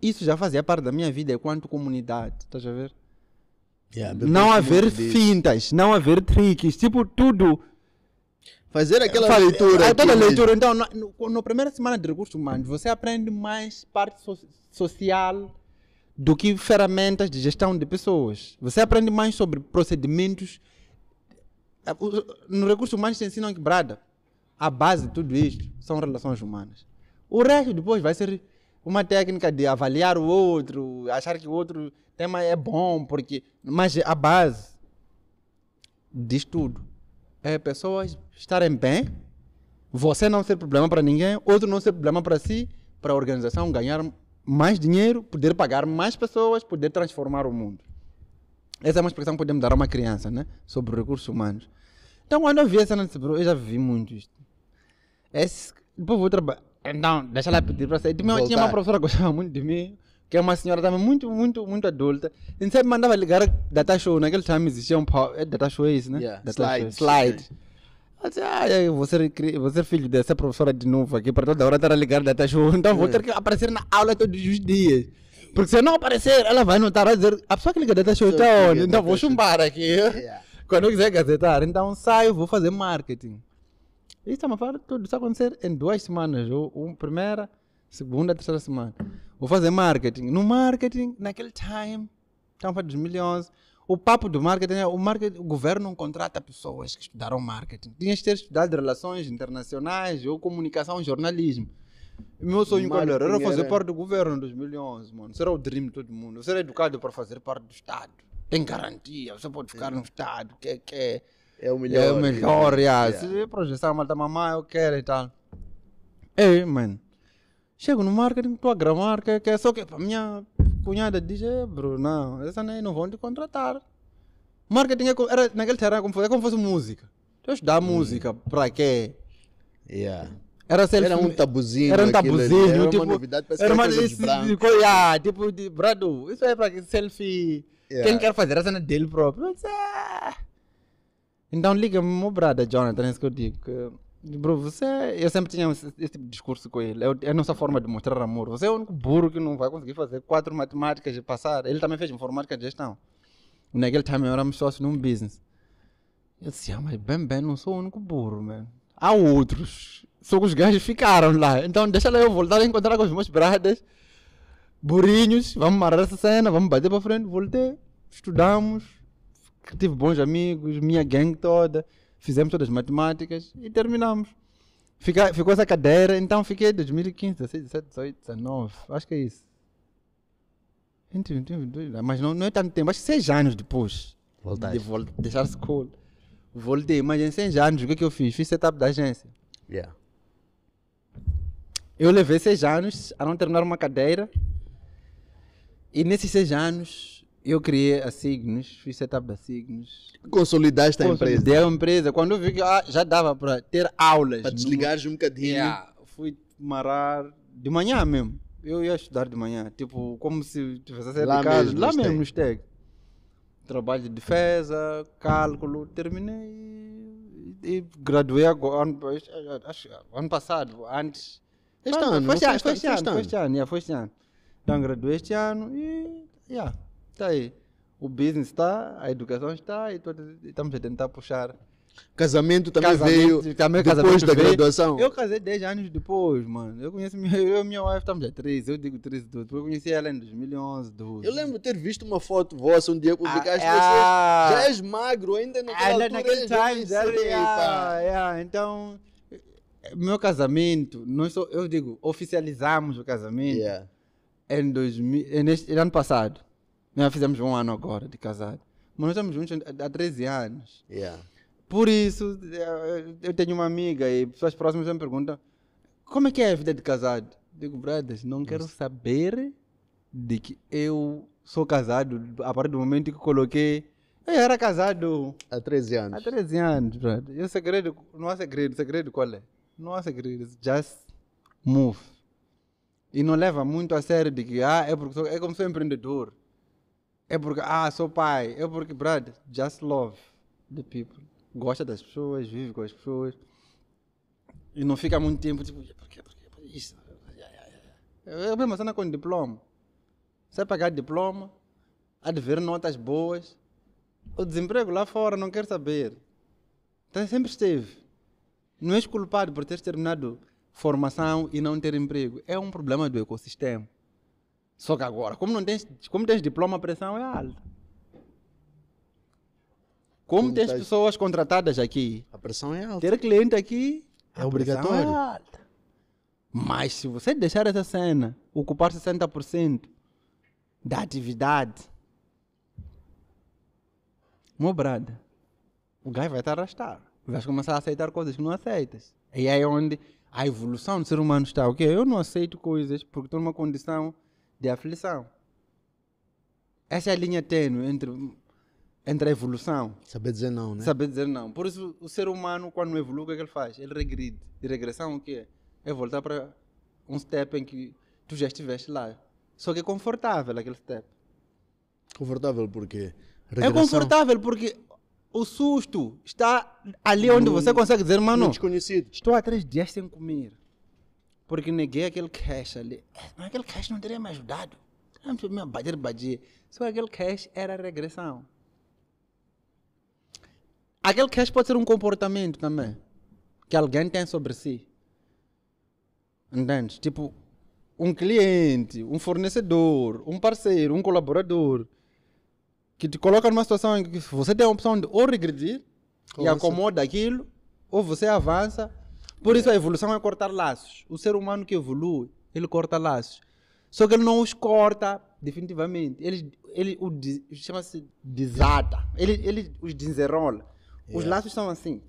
Isso já fazia parte da minha vida enquanto comunidade, estás a ver? Yeah, não haver fintas, não haver tricks, tipo tudo. Fazer aquela leitura. Aquela leitura. Então, na, na primeira semana de recursos humanos, você aprende mais parte so social do que ferramentas de gestão de pessoas. Você aprende mais sobre procedimentos. Ah, no recurso humanos te ensinam que brada a base de tudo isto são relações humanas. O resto depois vai ser uma técnica de avaliar o outro, achar que o outro tema é bom, porque mas a base diz tudo. É pessoas estarem bem, você não ser problema para ninguém, outro não ser problema para si, para a organização ganhar mais dinheiro, poder pagar mais pessoas, poder transformar o mundo. Essa é uma expressão que podemos dar a uma criança, né? Sobre recursos humanos. Então, quando eu vi essa, eu já vi muito isto. Esse, depois vou trabalhar. Então, eh, deixa lá pedir para sair. Também tinha uma professora que gostava muito de mim, que é uma senhora também muito, muito, muito adulta. E sempre mandava ligar data show. Naquele né? time existia um power, é data show é isso, né? Yeah, é slide. Show. Slide. disse, ah, filho dessa professora de novo aqui, para toda hora estar ligado data show. Então vou ter que aparecer na aula todos os dias. Porque se eu não aparecer, ela vai notar, vai dizer, a pessoa que liga show está onde? Então vou chumbar aqui. Yeah. Quando eu quiser gazetar, então saio, vou fazer marketing. Isso estamos é a falar tudo. Isso acontecer em duas semanas. Ou, ou primeira, segunda, terceira semana. Vou fazer marketing. No marketing, naquele time, estamos a de 2011. O papo do marketing é o, marketing, o governo não contrata pessoas que estudaram marketing. Tinhas que ter estudado relações internacionais ou comunicação jornalismo. O meu sonho quando era, era fazer parte do governo em 2011, mano. Será o dream de todo mundo. Ser educado para fazer parte do Estado. Tem garantia, você pode ficar Sim. no Estado, que é, que é. É, é o melhor. Né? É o melhor, yeah. Yeah. Se projetar mal da mamãe, eu quero e tal. Ei, mano. Chego no marketing, tua a gramar, que, que é só que a minha cunhada diz, é, bro, não, essa não, não vão te contratar. Marketing é, era, naquele terreno como, é como fosse música. Tu estudar hum. música, para quê? Yeah. Era, era um tabuzinho. Era um tabuzinho. tipo, era tipo, uma novidade para era uma, esse, tipo, de, yeah, tipo, de, Brado, isso é para selfie. Yeah. Quem quer fazer a cena dele próprio? ah, então liga-me meu brother Jonathan, é isso que eu digo. Que, bro, você. Eu sempre tinha esse, esse tipo de discurso com ele. É, a nossa forma de mostrar amor. Você é o único burro que não vai conseguir fazer quatro matemáticas de passar. Ele também fez informática de gestão. Naquele time um sócio num business. Eu disse, ah, mas bem, bem, não sou o único burro, mano. Há outros. Só que os gajos ficaram lá. Então deixa lá eu voltar a encontrar com os meus brothers. Burrinhos, vamos marcar essa cena, vamos bater para frente. Voltei, estudamos tive bons amigos, minha gang toda, fizemos todas as matemáticas e terminamos. Fica, ficou essa cadeira, então fiquei 2015, 16, 17, 18, 19, acho que é isso. Mas não, não é tanto tempo, acho que 6 anos depois Voltaste. de vol deixar school. Voltei, mas em 6 anos, o que, é que eu fiz? Fiz setup da agência. Yeah. Eu levei 6 anos a não terminar uma cadeira e nesses 6 anos eu criei a Signos, fiz setup da Signos. Consolidaste a empresa. Deu a empresa. Quando eu vi que ah, já dava para ter aulas. Para desligares um bocadinho. Yeah, fui marar de manhã mesmo. Eu ia estudar de manhã. Tipo, como se tivesse a ser lá de casa. Mesmo, lá mesmo, no STEG. Trabalho de defesa, cálculo, terminei e, graduei agora, ano, acho, ano passado, antes. Este ano, foi este ano, foi este ano. este ano, foi este ano. Então graduei este ano e. Yeah. Está aí. O business está, a educação está e todos, estamos a tentar puxar. Casamento também casamento, veio também depois da veio. graduação. Eu casei 10 anos depois, mano. Eu conheci eu minha wife estamos a 13, eu digo 13, 12. Eu conheci ela em 2011, 12. Eu lembro ter visto uma foto vossa um dia publicaste ah, ah, já és magro, ainda naquela ah, Naquele time, já, yeah, yeah, então, meu casamento, nós só, eu digo, oficializamos o casamento yeah. em 2000, é neste, é ano passado. Nós fizemos um ano agora de casado. Mas nós estamos juntos há 13 anos. Yeah. Por isso, eu tenho uma amiga e pessoas próximas me perguntam como é que é a vida de casado? Digo, brothers, não quero saber de que eu sou casado a partir do momento que coloquei. Eu era casado. Há 13 anos. Há 13 anos, brother. E o segredo, não há segredo. O segredo qual é? Não há segredo. Just move. E não leva muito a sério de que, ah, é porque sou, é como sou empreendedor é porque, ah, sou pai. É porque, brother, just love the people. Gosta das pessoas, vive com as pessoas. E não fica muito tempo, tipo, por quê, por quê, por isso? Eu é a mesma com diploma. vai pagar diploma, há de ver notas boas. O desemprego lá fora não quer saber. Então, sempre esteve. Não és culpado por teres terminado formação e não ter emprego. É um problema do ecossistema. Só que agora, como não tens, como tens diploma, a pressão é alta. Como, como tens tá pessoas contratadas aqui, a pressão é alta. Ter cliente aqui é obrigatório. É alta. Mas se você deixar essa cena ocupar 60% da atividade, meu brada, o gajo vai te arrastar. Vais começar a aceitar coisas que não aceitas. E aí é onde a evolução do ser humano está. Ok, eu não aceito coisas porque estou numa condição de aflição. Essa é a linha tênue entre, entre a evolução. Saber dizer não, né? Saber dizer não. Por isso, o ser humano, quando não evolui, o que, é que ele faz? Ele regride. E regressão o que é? voltar para um step em que tu já estiveste lá. Só que é confortável aquele step. Confortável porque é regressão... É confortável porque o susto está ali onde no, você consegue dizer, mano. Desconhecido. Estou há três dias sem comer porque neguei aquele cash ali. É, mas aquele cash não teria me ajudado. Me bater, bater. Só aquele cash era regressão. Aquele cash pode ser um comportamento também que alguém tem sobre si. Entende? Tipo, um cliente, um fornecedor, um parceiro, um colaborador, que te coloca numa situação em que você tem a opção de ou regredir e acomoda você... aquilo, ou você avança por isso a evolução é cortar laços. O ser humano que evolui, ele corta laços. Só que ele não os corta definitivamente. Ele, ele o chama-se desata. Ele, ele os desenrola. Os é. laços são assim.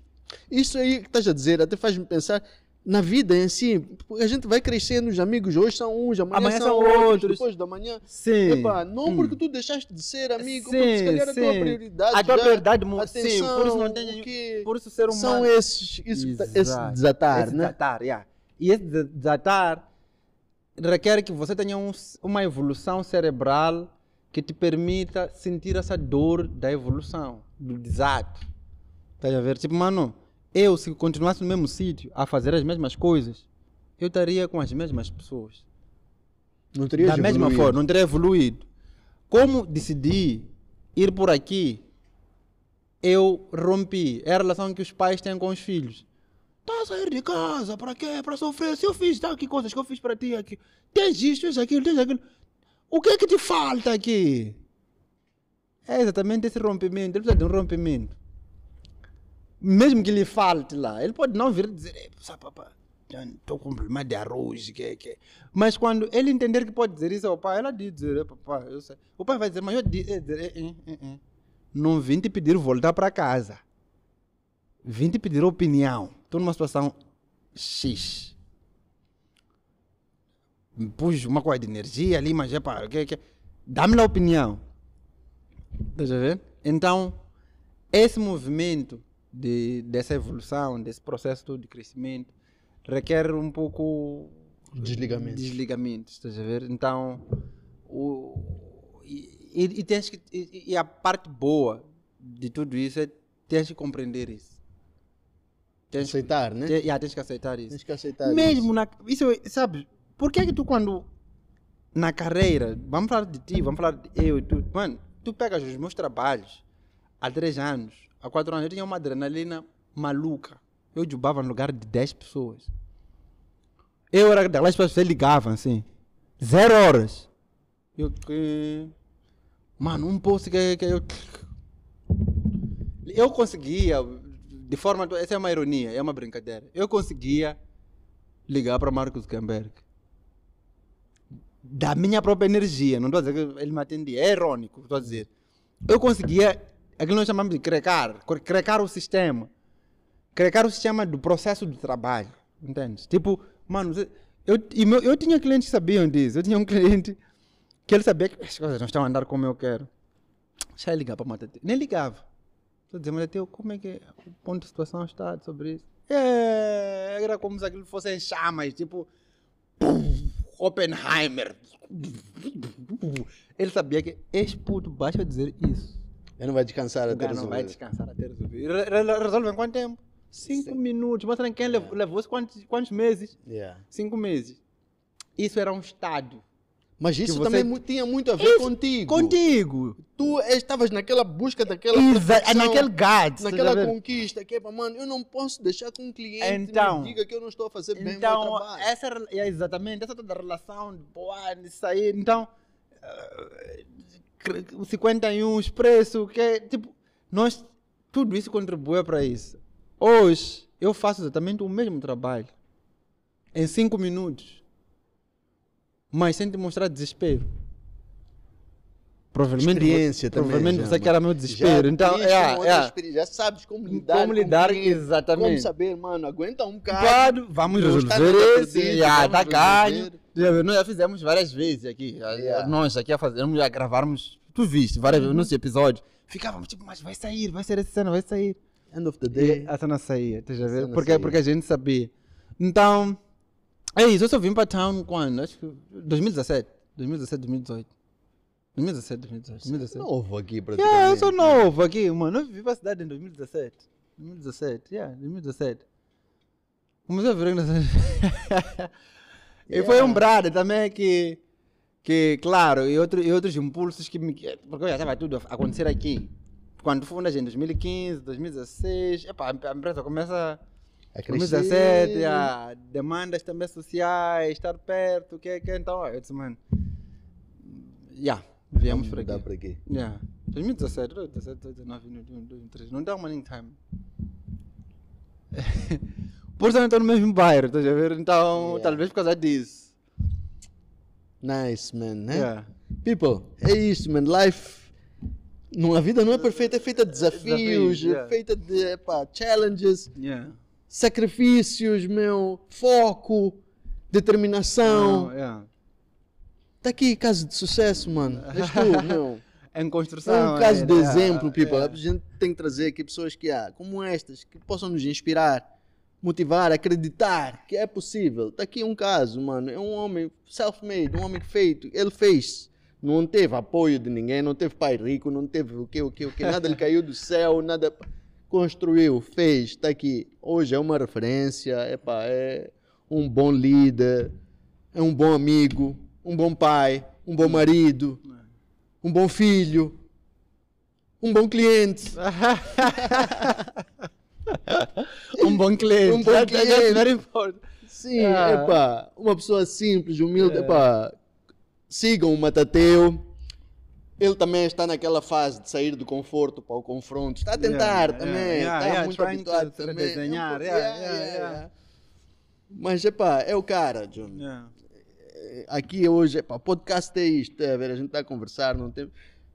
Isso aí que estás a dizer até faz-me pensar na vida é assim a gente vai crescendo, os amigos hoje são uns, amanhã, amanhã são, outros, depois da manhã. Sim. Epa, não porque hum. tu deixaste de ser amigo, sim, porque se calhar sim. a tua prioridade. A tua prioridade mudou. Sim, por isso não tem. Por isso ser humano. São esses, isso, tá, esse desatar, esse né? Desatar, yeah. E esse desatar requer que você tenha um, uma evolução cerebral que te permita sentir essa dor da evolução, do desato. Estás a ver? Tipo, mano eu, se continuasse no mesmo sítio a fazer as mesmas coisas, eu estaria com as mesmas pessoas. Não teria Da evoluído. mesma forma, não teria evoluído. Como decidi ir por aqui, eu rompi. É a relação que os pais têm com os filhos. Tá a sair de casa, para quê? Para sofrer. Se eu fiz tal que coisas que eu fiz para ti aqui. Tens isto, tens aquilo, tens aquilo. O que é que te falta aqui? É exatamente esse rompimento. Ele precisa de um rompimento mesmo que lhe falte lá, ele pode não vir dizer, papá, estou com problema de arroz, que, que. mas quando ele entender que pode dizer isso ao pai, ela diz, papá, eu sei. O pai vai dizer, mas eu disse, não vim te pedir voltar para casa, vim te pedir opinião, estou numa situação X. Pus uma coisa de energia ali, mas é para, que, que. dá-me a opinião. Estás a ver? Então, esse movimento de, dessa evolução, desse processo todo de crescimento, requer um pouco desligamentos. Desligamentos, estás a ver? Então, o, e, e, tens que, e, e, a parte boa de tudo isso é tens que compreender isso. Tens aceitar, que, né? Te, yeah, tens que aceitar isso. Tens que aceitar Mesmo isso. na. Isso, é, sabes? Porque é que tu, quando. Na carreira, vamos falar de ti, vamos falar de eu e tu. Mano, tu pegas os meus trabalhos há três anos Há quatro anos eu tinha uma adrenalina maluca. Eu jubava no lugar de 10 pessoas. Eu era daquelas pessoas que ligavam assim. Zero horas. Eu. Mano, um posto que, que eu. Eu conseguia, de forma. Essa é uma ironia, é uma brincadeira. Eu conseguia ligar para Marcos Gamberg. Da minha própria energia. Não estou a dizer que ele me atendia. É irônico, estou a dizer. Eu conseguia Aquilo nós é chamamos de crecar, crecar o sistema. Crecar o sistema do processo de trabalho, entende? Tipo, mano, eu, eu, eu tinha clientes que sabiam disso. Eu tinha um cliente que ele sabia que as coisas não estão a andar como eu quero. Deixa ele ligar para matar, Nem ligava. Estou dizendo, Matateu, como é que é? o ponto de situação está sobre isso? É, era como se aquilo fosse em chamas, tipo... Pum, Oppenheimer. Ele sabia que... Ex-puto, basta dizer isso ele não vai descansar até resolver. não vai descansar até resolver. Re resolve em quanto tempo? Cinco Sim. minutos. Mostram quem yeah. É. levou-se quantos, quantos meses. Yeah. Cinco meses. Isso era um estado. Mas isso você... também tinha muito a ver isso, contigo. Contigo. Tu estavas naquela busca daquela Exa naquele gado. Naquela conquista. Que, é mano, eu não posso deixar que um cliente então, me diga que eu não estou a fazer bem então, o meu então, trabalho. Essa, é exatamente, essa toda a relação de boa, de aí. Então, uh, 51 expresso, que é tipo, nós, tudo isso contribui para isso. Hoje, eu faço exatamente o mesmo trabalho, em 5 minutos, mas sem te mostrar desespero. Provavelmente, experiência provavelmente também, você já, que era meu desespero. Já então, é, é. já sabes como lidar. Como lidar, exatamente. Como saber, mano, aguenta um bocado. Claro, vamos tá resolver isso. Ah, tá já está ganho. Nós já fizemos várias vezes aqui. Yeah. Nós aqui a fazermos, a gravarmos Tu viste várias vezes uhum. nos episódios. Ficávamos tipo, mas vai sair, vai sair essa cena, vai sair. End of the day. E a cena saía, estás a ver? Porque, porque a gente sabia. Então, é isso. Eu só vim para Town quando? Acho que 2017. 2017, 2018. 2017, 2018. 2017. Novo aqui, praticamente. Yeah, eu sou novo aqui, mano. Eu vivi para a cidade em 2017. 2017, yeah, 2017. Comecei a ver. e foi um brother também que que, claro, e, outros e outros impulsos que me. Porque eu já estava tudo a acontecer aqui. Quando fundas em 2015, 2016, epa, a empresa começa. A crescer. 2017, a demandas também sociais, estar perto, que que. Então, eu disse, mano. Já, viemos para aqui. para aqui. Yeah. 2017, 2017, 2019, 2013, Não dá um money time. Por isso eu estou no mesmo bairro, estás a ver? Então, yeah. talvez por causa disso Nice, man. Né? Yeah. People, é isso, man. Life. Não, a vida não é perfeita, é feita de desafios, desafios é yeah. é feita de challenges, yeah. sacrifícios, meu, foco, determinação. Está aqui caso de sucesso, mano. És tu, meu. em construção. É um caso é, de exemplo, people. A gente tem que trazer aqui pessoas que há, ah, como estas, que possam nos inspirar motivar, acreditar que é possível. Está aqui um caso, mano. É um homem self-made, um homem feito. Ele fez. Não teve apoio de ninguém, não teve pai rico, não teve o que, o que, o que. Nada lhe caiu do céu, nada. Construiu, fez, está aqui. Hoje é uma referência, epa, é um bom líder, é um bom amigo, um bom pai, um bom marido, um bom filho, um bom cliente. um bom cliente. Um bom cliente. That, that, important. Sim, ah. epá, uma pessoa simples, humilde, é. epá, sigam o Matateu. Ele também está naquela fase de sair do conforto para o confronto. Está a tentar yeah, também, yeah, está yeah, muito habituado também. mas é um Mas, epá, é o cara, John. Aqui hoje, epá, podcast é isto, é, a, ver, a gente está a conversar, não tem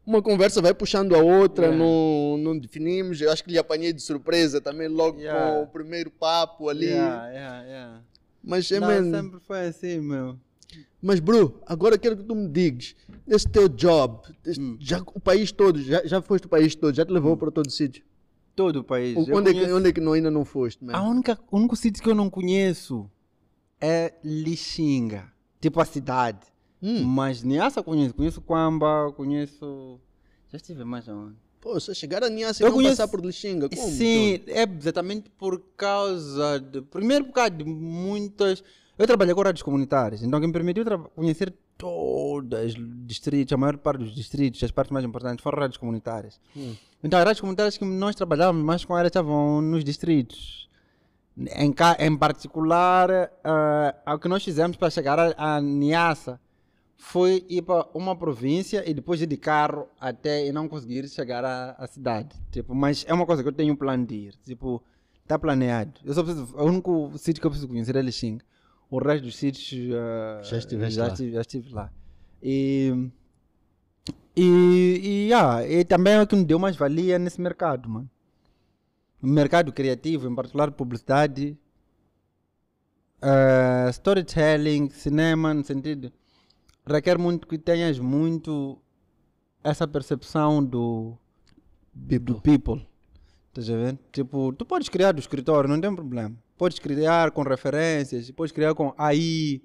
uma conversa vai puxando a outra, yeah. É. não, não definimos. Eu acho que lhe apanhei de surpresa também logo yeah. com o primeiro papo ali. Yeah, Mas é não, sempre foi assim, meu. Mas, Bru, agora quero que tu me digas, esse teu job, hum. já, o país todo, já, já foste o país todo, já te levou hum. para todo sítio? Todo o país. O, onde, conheço... é que, onde é que é ainda não foste? Mesmo? A única, o único sítio que eu não conheço é Lixinga, tipo a cidade. Hum. Mas Niassa conheço, conheço Quamba, conheço. Já estive mais aonde? Pô, se chegar a Niassa e não conheço... passar por Lixinga, como? Sim, então? é exatamente por causa de. Primeiro por causa de muitas. Eu trabalhei com rádios comunitárias, então que me permitiu conhecer todas os distritos, a maior parte dos distritos, as partes mais importantes foram rádios comunitárias. Hum. Então, as rádios comunitárias que nós trabalhávamos mais com elas estavam nos distritos. Em, em particular, uh, eh, o que nós fizemos para chegar a, a Niassa foi ir para uma província e depois ir de carro até e não conseguir chegar à, à, cidade. Tipo, mas é uma coisa que eu tenho um plano de ir. Tipo, está planeado. Eu só preciso, o único sítio que eu preciso conhecer é Lixing. O resto dos sítios uh, já, estiveste já, lá. Estive, já estive lá. E, e, e, ah, e também é o que me deu mais valia nesse mercado, mano. O mercado criativo, em particular publicidade, uh, storytelling, cinema, no sentido requer muito que tenhas muito essa percepção do people. do people. Estás a ver? Tipo, tu podes criar do escritório, não tem problema. Podes criar com referências, podes criar com AI.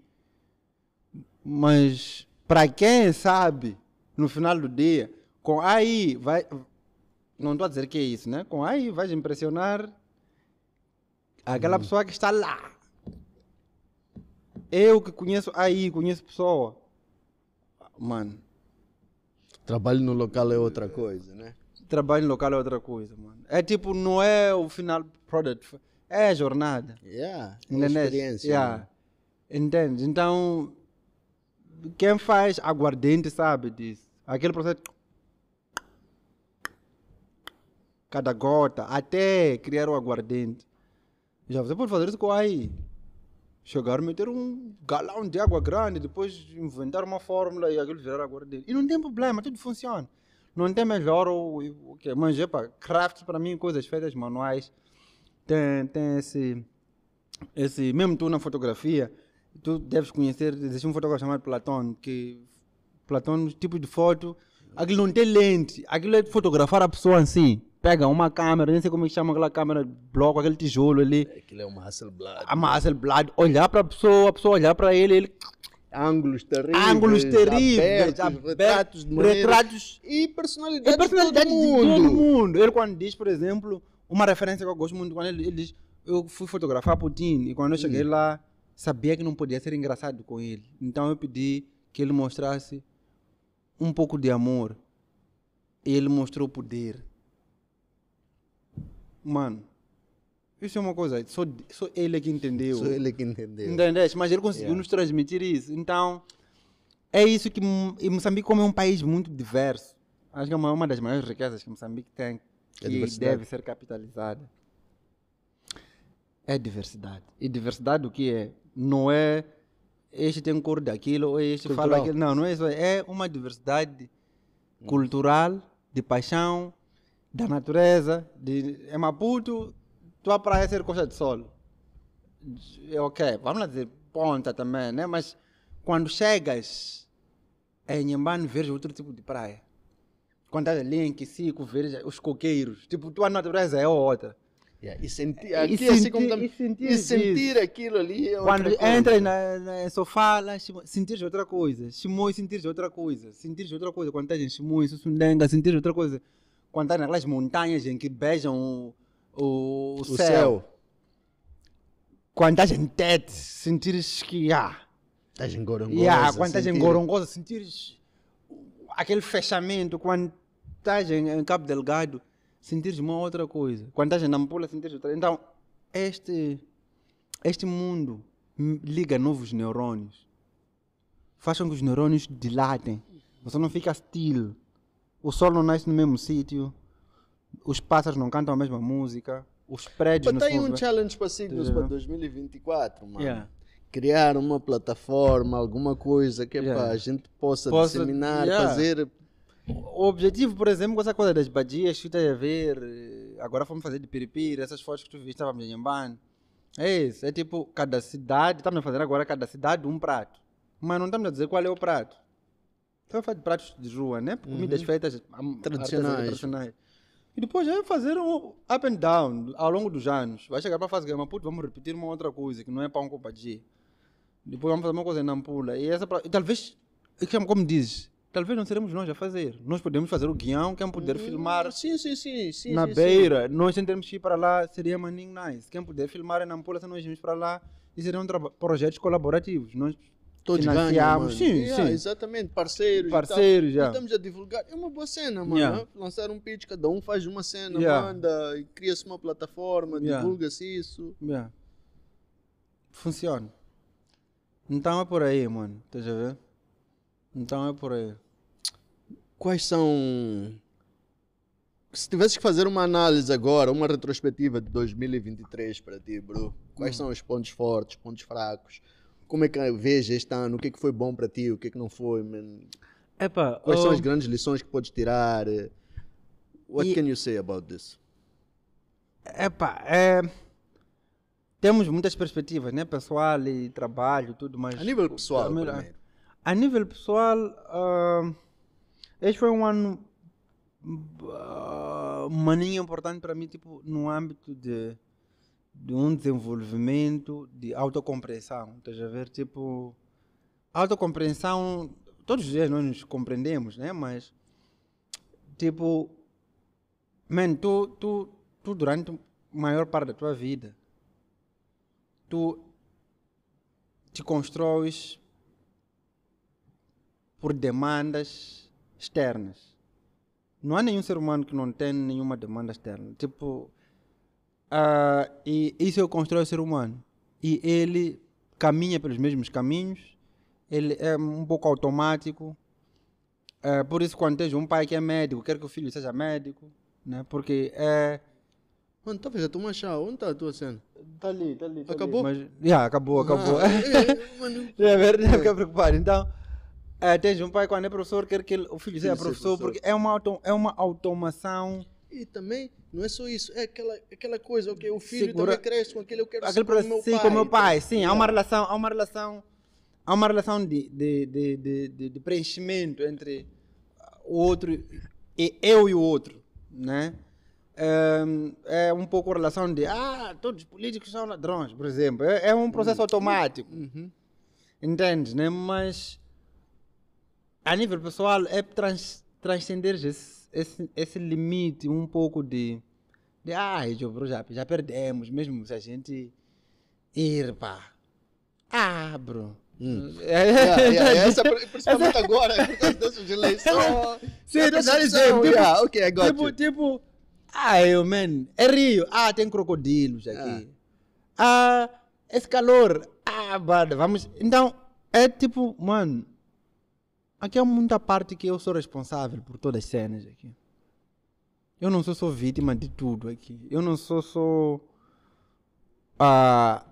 Mas para quem sabe, no final do dia, com AI vai não estou a dizer que é isso, né? Com AI vais impressionar aquela hum. pessoa que está lá. Eu que conheço AI, conheço pessoa mano, trabalho no local é outra coisa, né? Trabalho no local é outra coisa, mano. É tipo, não é o final product, é a jornada. Yeah, é a experiência. Yeah. Entende? Então, quem faz aguardente sabe disso. Aquele processo. Cada gota, até criar o aguardente. Já você pode fazer isso com aí. Chegaram, meter um galão de água grande, depois inventaram uma fórmula e aquilo virar agora dele. E não tem problema, tudo funciona. Não tem melhor o que. Mas, para crafts para mim, coisas feitas manuais. Tem, tem esse, esse. Mesmo tu na fotografia, tu deves conhecer, existe um fotógrafo chamado Platão, que. Platão, tipo de foto. Aquilo não tem lente, aquilo é fotografar a pessoa em si pega uma câmera, nem sei como é que chama aquela câmera, bloco, aquele tijolo ali. É, aquilo é uma Hasselblad. Uma Hasselblad. Olhar para a pessoa, a pessoa olhar para ele, ele... Ângulos terríveis. Ângulos terríveis. Abertos, abertos, retratos de Retratos. E personalidades, e personalidade de, todo mundo. de todo mundo. Ele quando diz, por exemplo, uma referência que eu gosto muito, quando ele, ele diz, eu fui fotografar Putin e quando eu cheguei hum. lá, sabia que não podia ser engraçado com ele. Então eu pedi que ele mostrasse um pouco de amor. E ele mostrou poder mano, isso é uma coisa, só, só ele que entendeu. Só ele que entendeu. Entendeste? Mas ele conseguiu yeah. É. nos transmitir isso. Então, é isso que. Moçambique, como é um país muito diverso, acho que é uma, das maiores riquezas que Moçambique tem, é que deve ser capitalizada, é diversidade. E diversidade o que é? Não é este tem cor daquilo, ou este Cultural. fala aquilo. Não, não é isso. É uma diversidade cultural, de paixão, da natureza, de é Maputo, tua praia é ser costa de sol. É ok, vamos lá dizer ponta também, né? Mas quando chegas em Nhambane, vejo outro tipo de praia. Quando estás ali em Quicico, vejo os coqueiros. Tipo, tua natureza é outra. Yeah, e sentir, aqui, e assim senti, como e sentir, e sentir aquilo ali é Quando entras na, na sofá, sentir outra coisa. Chimoi, sentir outra coisa. Sentir outra coisa. Quando estás em Chimoi, Sussundenga, sentir outra coisa quando está naquelas montanhas em que beijam o, o, o céu. céu. Quando estás em Tete, sentires que há. Ah, tá estás em Gorongosa. Yeah, quando estás sentir... em Gorongosa, sentires aquele fechamento. Quando estás em, em, Cabo Delgado, sentires uma outra coisa. Quando estás em Nampula, sentires outra Então, este, este mundo liga novos neurônios. Faz com que os neurônios dilatem. Você não fica still o sol não nasce no mesmo sítio, os pássaros não cantam a mesma música, os prédios não. Mas tá tem um challenge para signos para 2024, mano. Yeah. Criar uma plataforma, alguma coisa que é yeah. a gente possa, possa disseminar, yeah. fazer. O objetivo, por exemplo, com essa coisa das badias, que tem a ver. Eh, agora fomos fazer de piripiri, essas fotos que tu viste, estávamos em Yambane. É isso, é tipo, cada cidade, estamos a fazer agora cada cidade um prato. Mas não estamos a dizer qual é o prato. Estava então, a falar de pratos de rua, né? Uhum. Comidas uhum. feitas tradicionais. tradicionais. E depois vai fazer um up and down ao longo dos anos. Vai chegar para a fase que é puta vamos repetir uma outra coisa que não é pão com padi. Depois vamos fazer uma coisa em Nampula. E, essa, e talvez, é como dizes, talvez não seremos nós a fazer. Nós podemos fazer o guião, quem puder uhum. filmar sim, sim, sim, sim na sim, beira. Sim. Nós tentamos ir para lá, seria maninho nice. Quem puder filmar em Nampula, se nós irmos para lá, e serão projetos colaborativos. Nós Todos de Sim, yeah, sim. Exatamente, parceiros. Parceiros, já. Yeah. Estamos a divulgar. É uma boa cena, mano. Yeah. Né? Lançar um pitch, cada um faz uma cena, manda, cria-se uma plataforma, divulga-se isso. Funciona. Então é por aí, mano. Estás a ver? Então é por aí. Quais são. Se tivesses que fazer uma análise agora, uma retrospectiva de 2023 para ti, bro, quais hum. são os pontos fortes, pontos fracos? como é que ah, veja este ano, o que é que foi bom para ti, o que é que não foi, Epa, quais um... são oh. as grandes lições que podes tirar? What e... can you say about this? Epa, é... temos muitas perspectivas, né, pessoal e trabalho, tudo mais. A nível pessoal, a, a nível pessoal, uh... este foi um ano uh, maninho importante para mim, tipo, no âmbito de de um desenvolvimento de autocompreensão. Estás a ver? Tipo, autocompreensão, todos os dias nós nos compreendemos, né? Mas, tipo, man, tu, tu, tu durante a maior parte da tua vida, tu te constróis por demandas externas. Não há nenhum ser humano que não tenha nenhuma demanda externa. Tipo, Uh, e isso é o que constrói o ser humano. E ele caminha pelos mesmos caminhos, ele é um pouco automático. Uh, por isso, quando tens um pai que é médico, quer que o filho seja médico, né? porque é. Mano, talvez a tua chá, onde está a tua cena? Está ali, está ali. Tá acabou? já yeah, acabou, acabou. Ah, é, é, é, mano. é, não fica preocupado. Então, é, tens um pai quando é professor, quer que ele, o filho seja professor, professor, porque é uma, auto, é uma automação e também, não é só isso, é aquela, aquela coisa, ok, o filho Segura... também cresce com aquele, eu quero aquele ser como meu sim, pai. Sim, com meu pai, sim, há uma relação, há uma relação, há uma relação de, de, de, de, de preenchimento entre o outro, e eu e o outro, né? é um pouco a relação de ah, todos os políticos são ladrões, por exemplo. É, é um processo uhum. automático. Uhum. Entende, né? Mas a nível pessoal é trans, transcender esse esse, esse limite um pouco de, de ai, ah, já, já perdemos, mesmo se a gente ir, pá. Ah, bro. Hum. É, yeah, é, é, é, essa, principalmente agora, por causa dessa de leição. Sim, é tipo, yeah, okay, I tipo, tipo, ai, ah, man, é rio, ah, tem crocodilos ah. aqui. Ah, ah esse calor, ah, bada, vamos. Então, é tipo, mano, Aqui há muita parte que eu sou responsável por todas as cenas aqui. Eu não sou só vítima de tudo aqui. Eu não sou só ah,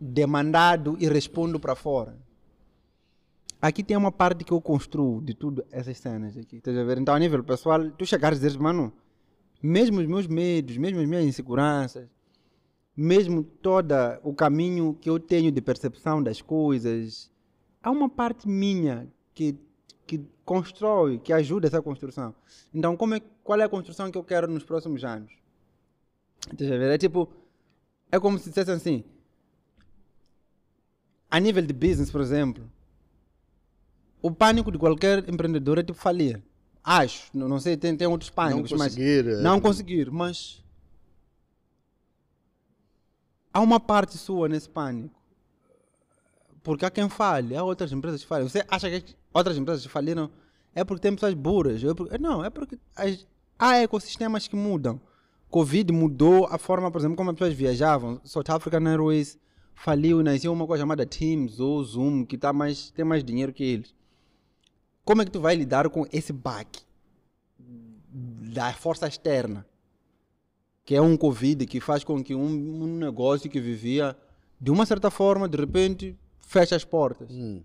demandado e respondo para fora. Aqui tem uma parte que eu construo de tudo essas cenas aqui. Estás a ver? Então, a nível pessoal, tu chegares e dizes, mano, mesmo os meus medos, mesmo as minhas inseguranças, mesmo todo o caminho que eu tenho de percepção das coisas, há uma parte minha que, que constrói, que ajuda essa construção. Então, como é, qual é a construção que eu quero nos próximos anos? Deixa eu ver. É tipo, é como se dissesse assim, a nível de business, por exemplo, o pânico de qualquer empreendedor é tipo falir. Acho, não, não sei, tem, tem outros pânicos, não conseguir, mas... É... Não tipo conseguir, mas... Há uma parte sua nesse pânico porque há quem fale, há outras empresas que falham. Você acha que outras empresas faliram é porque tem pessoas burras? É não, é porque as, há ecossistemas que mudam. Covid mudou a forma, por exemplo, como as pessoas viajavam. South African Airways faliu e nasceu uma coisa chamada Teams ou Zoom, que tá mais, tem mais dinheiro que eles. Como é que tu vai lidar com esse baque da força externa? Que é um Covid que faz com que um, um negócio que vivia de uma certa forma, de repente, fecha as portas. Hum.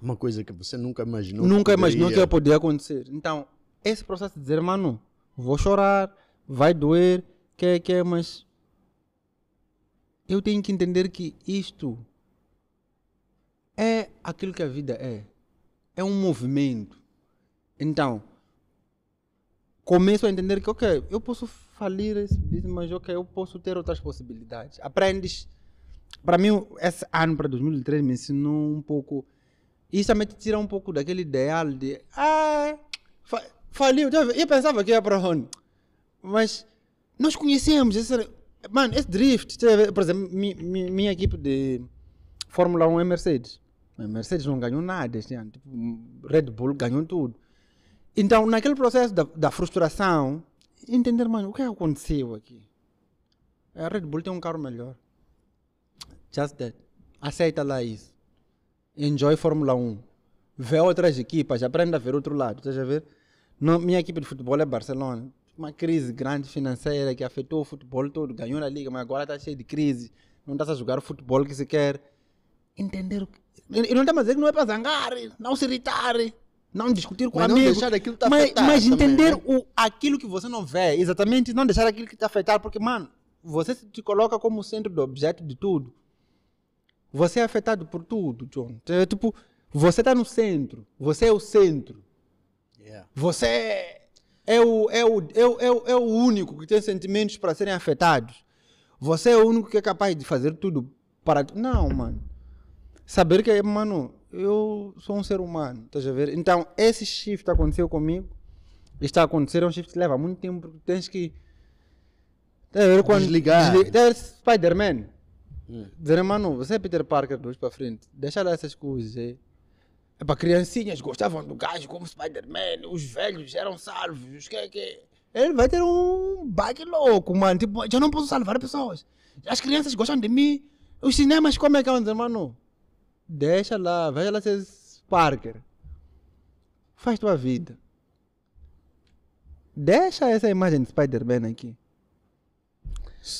Uma coisa que você nunca imaginou. Nunca que imaginou que ia poder acontecer. Então, esse processo de dizer, mano, vou chorar, vai doer, quer, quer, mas eu tenho que entender que isto é aquilo que a vida é. É um movimento. Então, começo a entender que, ok, eu posso falir esse business, mas ok, eu posso ter outras possibilidades. Aprendes para mim, esse ano para 2003 me ensinou um pouco. Isso também te tira um pouco daquele ideal de. Ah, fa faliu. Eu pensava que ia para onde? Mas nós conhecemos esse. Mano, esse drift. Por exemplo, mi, mi, minha equipe de Fórmula 1 é Mercedes. A Mercedes não ganhou nada este ano. Tipo, Red Bull ganhou tudo. Então, naquele processo da, da frustração, entender, mano, o que aconteceu aqui? A Red Bull tem um carro melhor. Just that. Aceita lá isso. Enjoy Fórmula 1. Vê outras equipas, aprenda a ver outro lado. Estás ver? Não, minha equipe de futebol é Barcelona. Uma crise grande financeira que afetou o futebol todo. Ganhou na liga, mas agora está cheio de crise. Não está a jogar o futebol que se quer. Entender o que... E não está a dizer que não é para zangar, não se irritar não discutir com mas amigos, não deixar que está mas, mas entender também, né? o, aquilo que você não vê, exatamente, não deixar aquilo que te afetar, porque, mano, você se te coloca como centro do objeto de tudo. Você é afetado por tudo, John. Então, é, tipo, você está no centro. Você é o centro. Yeah. Você é, é, o, é, o, é, o, é, o, é o único que tem sentimentos para serem afetados. Você é o único que é capaz de fazer tudo para. Não, mano. Saber que, mano, eu sou um ser humano, estás a ver? Então, esse shift aconteceu comigo. Está a acontecer, é um shift que leva muito tempo, porque tens que. Estás a ver quando. Desligar. Desligar. Spider-Man. Hum. Dizeram, mano, você é Peter Parker dois para frente. Deixa lá essas coisas É para criancinhas gostavam do gajo como Spider-Man, os velhos eram salvos, os que que. Ele vai ter um baque louco, mano. Tipo, já não posso salvar pessoas. As crianças gostam de mim. Os cinemas, como é que é, dizer, mano? Deixa lá, vai lá ser Parker. Faz tua vida. Deixa essa imagem de Spider-Man aqui.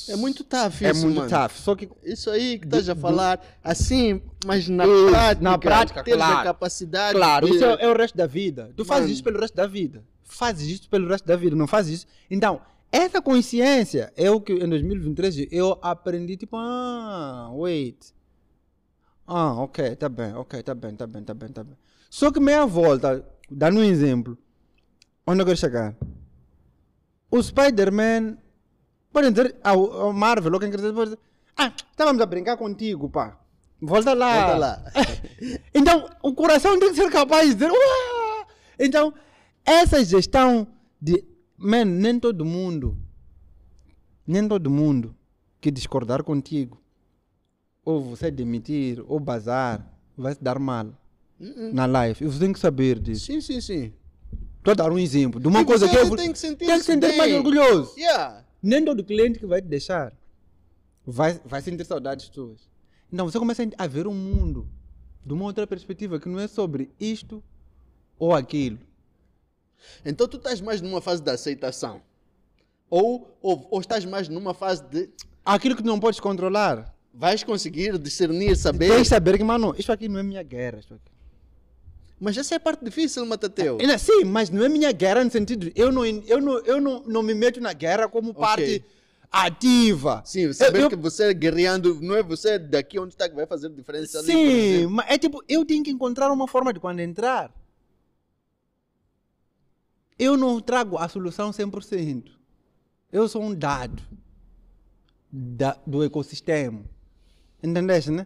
É muito tough é isso, É muito tough. Só que isso aí que estás a falar, assim, mas na isso, prática, na prática ter claro, a capacidade. Claro, de... isso é, é, o resto da vida. Tu fazes isso pelo resto da vida. Fazes isso pelo resto da vida, não fazes isso. Então, essa consciência é o que em 2023 eu aprendi, tipo, ah, wait. Ah, ok, tá bem, ok, tá bem, tá bem, tá bem, tá bem. Só que meia volta, dando um exemplo. Onde eu quero chegar? O Spider-Man Podem dizer ao, ao Marvel ou quem quer dizer, pode dizer, ah, estávamos a brincar contigo, pá. Volta lá. Volta lá. então, o coração tem que ser capaz de dizer, Uá! Então, essa gestão de, man, nem todo mundo, nem todo mundo que discordar contigo, ou você demitir, ou bazar, vai se dar mal uh -uh. na life. E você tem que saber disso. Sim, sim, sim. Estou a dar um exemplo de uma e coisa que... Tem que sentir-se Tem que sentir mais orgulhoso. Yeah nem todo cliente que vai te deixar vai, vai sentir saudades tuas. Então você começa a ver o mundo de uma outra perspectiva, que não é sobre isto ou aquilo. Então tu estás mais numa fase de aceitação. Ou, ou, ou estás mais numa fase de. Aquilo que não podes controlar. Vais conseguir discernir, saber. Tens saber que, mano, isso aqui não é minha guerra. aqui. Mas essa é a parte difícil, Matateu. É, sim, mas não é minha guerra no sentido. Eu não, eu não, eu não, não me meto na guerra como okay. parte ativa. Sim, saber eu, eu, que você é guerreando, não é você é daqui onde está que vai fazer diferença. Sim, ali, mas é tipo, eu tenho que encontrar uma forma de quando entrar. Eu não trago a solução 100%. Eu sou um dado da, do ecossistema. Entendeste, né?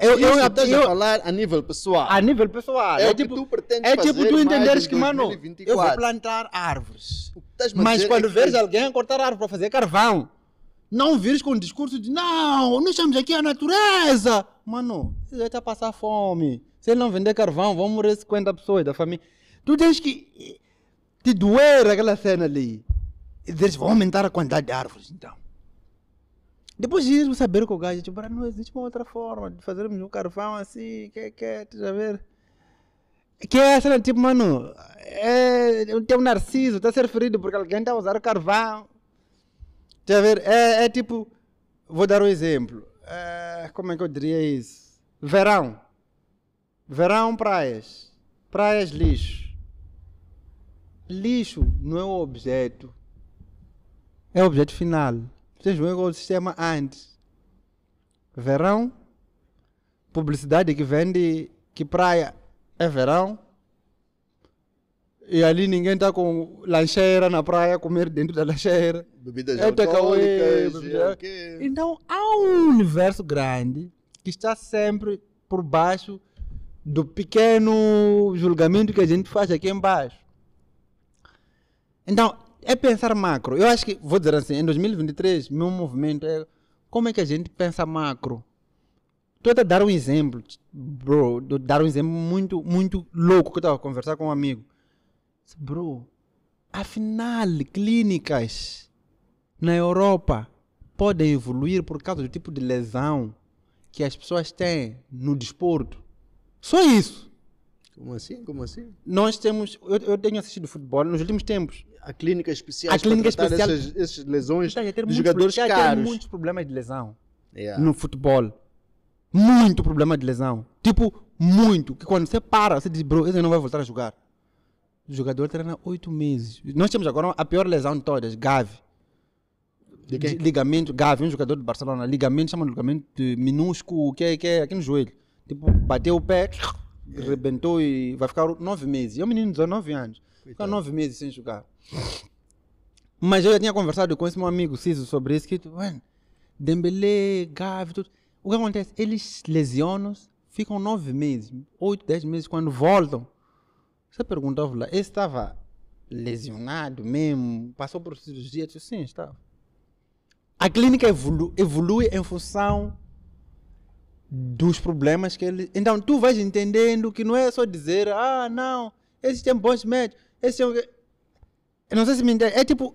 Eu, eu, eu, eu, a falar a nível pessoal. A nível pessoal. É, é tipo, tipo tu pretendes é tipo tu entenderes que, mano, eu vou plantar árvores. Mas quando é que... alguém cortar árvore para fazer carvão, não vires com o discurso de não, nós estamos aqui a natureza. Mano, você vai estar a passar fome. Se ele não vender carvão, vão morrer 50 pessoas da família. Tu tens que eh, te doer aquela cena ali. E dizes, aumentar a quantidade de árvores então. Depois eles saber que o gajo, tipo, não existe uma outra forma de fazermos um carvão assim, que que, já ver. Que é, essa, né? tipo, mano, é, tem um narciso, está a ser ferido porque alguém está a usar o carvão. Já ver, é, é tipo, vou dar um exemplo. É, como é que eu diria isso? Verão. Verão, praias. Praias, lixo. Lixo não é o objeto. É o objeto final vocês vão com é o sistema antes. Verão, publicidade que vende que praia é verão. E ali ninguém está com lancheira na praia, comer dentro da lancheira. Bebidas é alcoólicas. Bebida. Okay. Então há um universo grande que está sempre por baixo do pequeno julgamento que a gente faz aqui embaixo. Então, é pensar macro. Eu acho que, vou dizer assim, em 2023, meu movimento é como é que a gente pensa macro. Estou a dar um exemplo, bro, dar um exemplo muito, muito louco que eu estava a conversar com um amigo. Bro, afinal, clínicas na Europa podem evoluir por causa do tipo de lesão que as pessoas têm no desporto. Só isso. Como assim? Como assim? Nós temos. Eu, eu tenho assistido futebol nos últimos tempos a clínica especial a clínica para tratar especial... Essas, essas lesões então, jogadores pro... caros. Tem muitos problemas de lesão yeah. É. no futebol. Muito problema de lesão. Tipo, muito. Que quando você para, você diz, bro, esse não vai voltar a jogar. O jogador treina oito meses. Nós temos agora a pior lesão de todas, Gavi. De quem? Ligamento, Gavi, um jogador do Barcelona, ligamento, chama de ligamento minúsculo, que é, que é aqui no joelho. Tipo, bateu o pé, é. rebentou e vai ficar nove meses. E é um menino de 19 anos. Ficou nove meses sem jogar. Mas eu já tinha conversado com esse meu amigo Ciso sobre isso, que, mano, Dembele, Gavi, tudo. O que acontece? Eles lesionam ficam nove meses, oito, dez meses, quando voltam. Você perguntava lá, esse estava lesionado mesmo, passou por cirurgia? Eu disse, sim, estava. A clínica evolu evolui em função dos problemas que ele. Então tu vais entendendo que não é só dizer, ah, não, existem bons médicos. Esse é não sei se me entende. É tipo...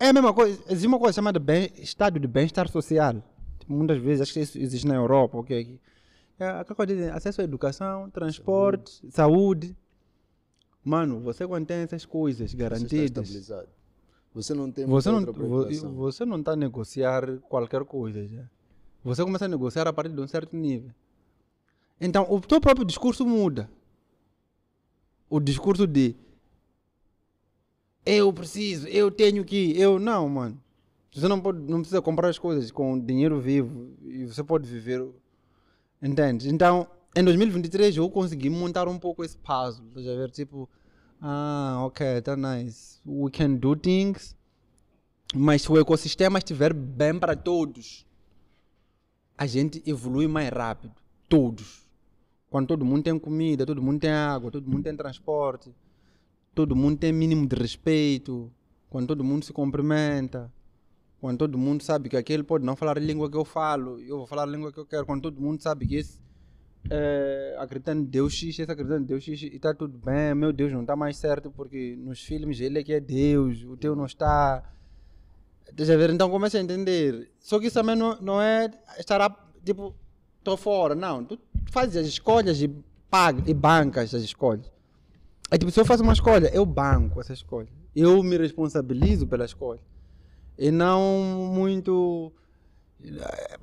É a mesma coisa. Existe uma coisa chamada bem, estado de bem-estar social. Tipo, muitas vezes, acho que isso existe na Europa, é, que É, aquela coisa de acesso à educação, transporte, saúde. saúde. Mano, você quando tem essas coisas garantidas... Você está Você não tem você não, Você não está a negociar qualquer coisa, já. Você começa a negociar a partir de um certo nível. Então, o teu próprio discurso muda. O discurso de eu preciso, eu tenho que, eu não, mano. Você não, pode, não precisa comprar as coisas com dinheiro vivo e você pode viver. Entende? Então, em 2023 eu consegui montar um pouco esse puzzle. já tá ver? Tipo, ah, ok, tá nice. We can do things. Mas se o ecossistema estiver bem para todos, a gente evolui mais rápido. Todos. Quando todo mundo tem comida, todo mundo tem água, todo mundo tem transporte todo mundo tem mínimo de respeito, quando todo mundo se cumprimenta, quando todo mundo sabe que aquele pode não falar a língua que eu falo, eu vou falar a língua que eu quero, quando todo mundo sabe que esse é, acreditando em Deus X, esse acredita em Deus X e está tudo bem, meu Deus não está mais certo porque nos filmes ele é que é Deus, o teu não está. Deixa ver, então começa a entender. Só que isso também não, não é estar, tipo, estou fora, não. Tu fazes as escolhas e, paga, e bancas as escolhas. Aí tipo, se eu faço uma escolha, eu banco essa escolha. Eu me responsabilizo pela escolha. E não muito. Eh,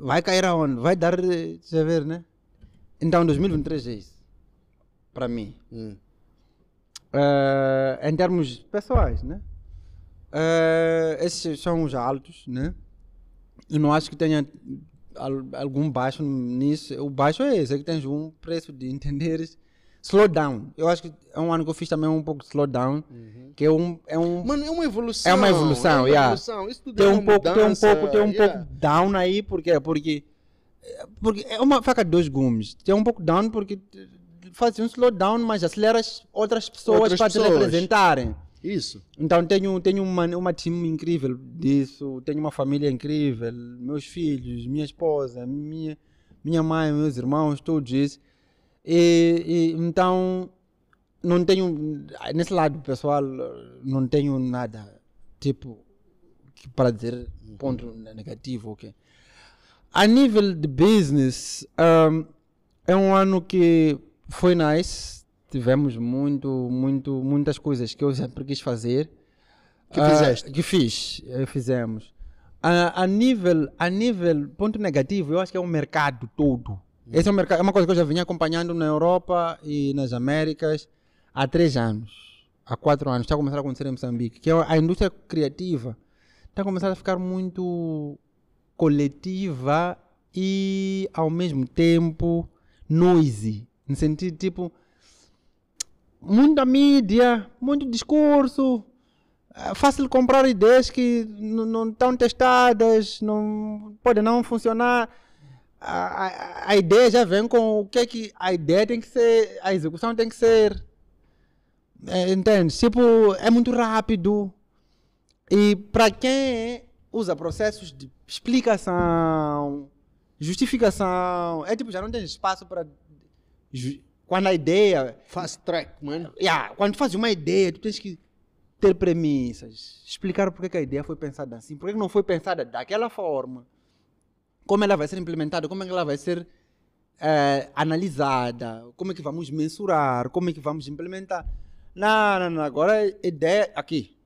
vai cair aonde? Vai dar. Deixa eu ver, né? Então, 2023 é isso. Para mim. Hum. Uh, em termos pessoais, né? Uh, esses são os altos, né? Eu não acho que tenha algum baixo nisso. O baixo é esse, é que tens um preço de entenderes Slowdown. Eu acho que é um ano que eu fiz também um pouco de slowdown. Uhum. Que é um, é um. Mano, é uma evolução. É uma evolução, é uma evolução. Isso tudo tem é um pouco, Tem um pouco, tem um yeah. pouco down aí, porque, é, porque. É, porque é uma faca de dois gumes. Tem um pouco down porque faz um slowdown, mas acelera outras pessoas outras para pessoas. te representarem. Isso. Então tenho, tenho uma, uma time incrível disso, tenho uma família incrível, meus filhos, minha esposa, minha, minha mãe, meus irmãos, tudo isso. E, e, então não tenho nesse lado pessoal não tenho nada tipo para dizer ponto negativo ok a nível de business um, é um ano que foi nice tivemos muito muito muitas coisas que eu sempre quis fazer que fizeste uh, que fiz eh, fizemos uh, a nível a nível ponto negativo eu acho que é o mercado todo esse é, um mercado, é uma coisa que eu já vinha acompanhando na Europa e nas Américas há três anos, há quatro anos. Está a começar a acontecer em Moçambique, que é a indústria criativa está a começar a ficar muito coletiva e ao mesmo tempo noisy. No sentido tipo, muita mídia, muito discurso, é fácil comprar ideias que não estão testadas, não podem não funcionar a, a, ideia já vem com o que é que a ideia tem que ser, a execução tem que ser. É, entende? Tipo, é muito rápido. E para quem usa processos de explicação, justificação, é tipo, já não tem espaço para. Quando a ideia. Fast track, mano. Yeah, quando fazes uma ideia, tu tens que ter premissas, explicar porque que a ideia foi pensada assim, porque não foi pensada daquela forma como ela vai ser implementada, como é ela vai ser é, analisada, como é que vamos mensurar, como é que vamos implementar. Não, não, não, agora a ideia aqui.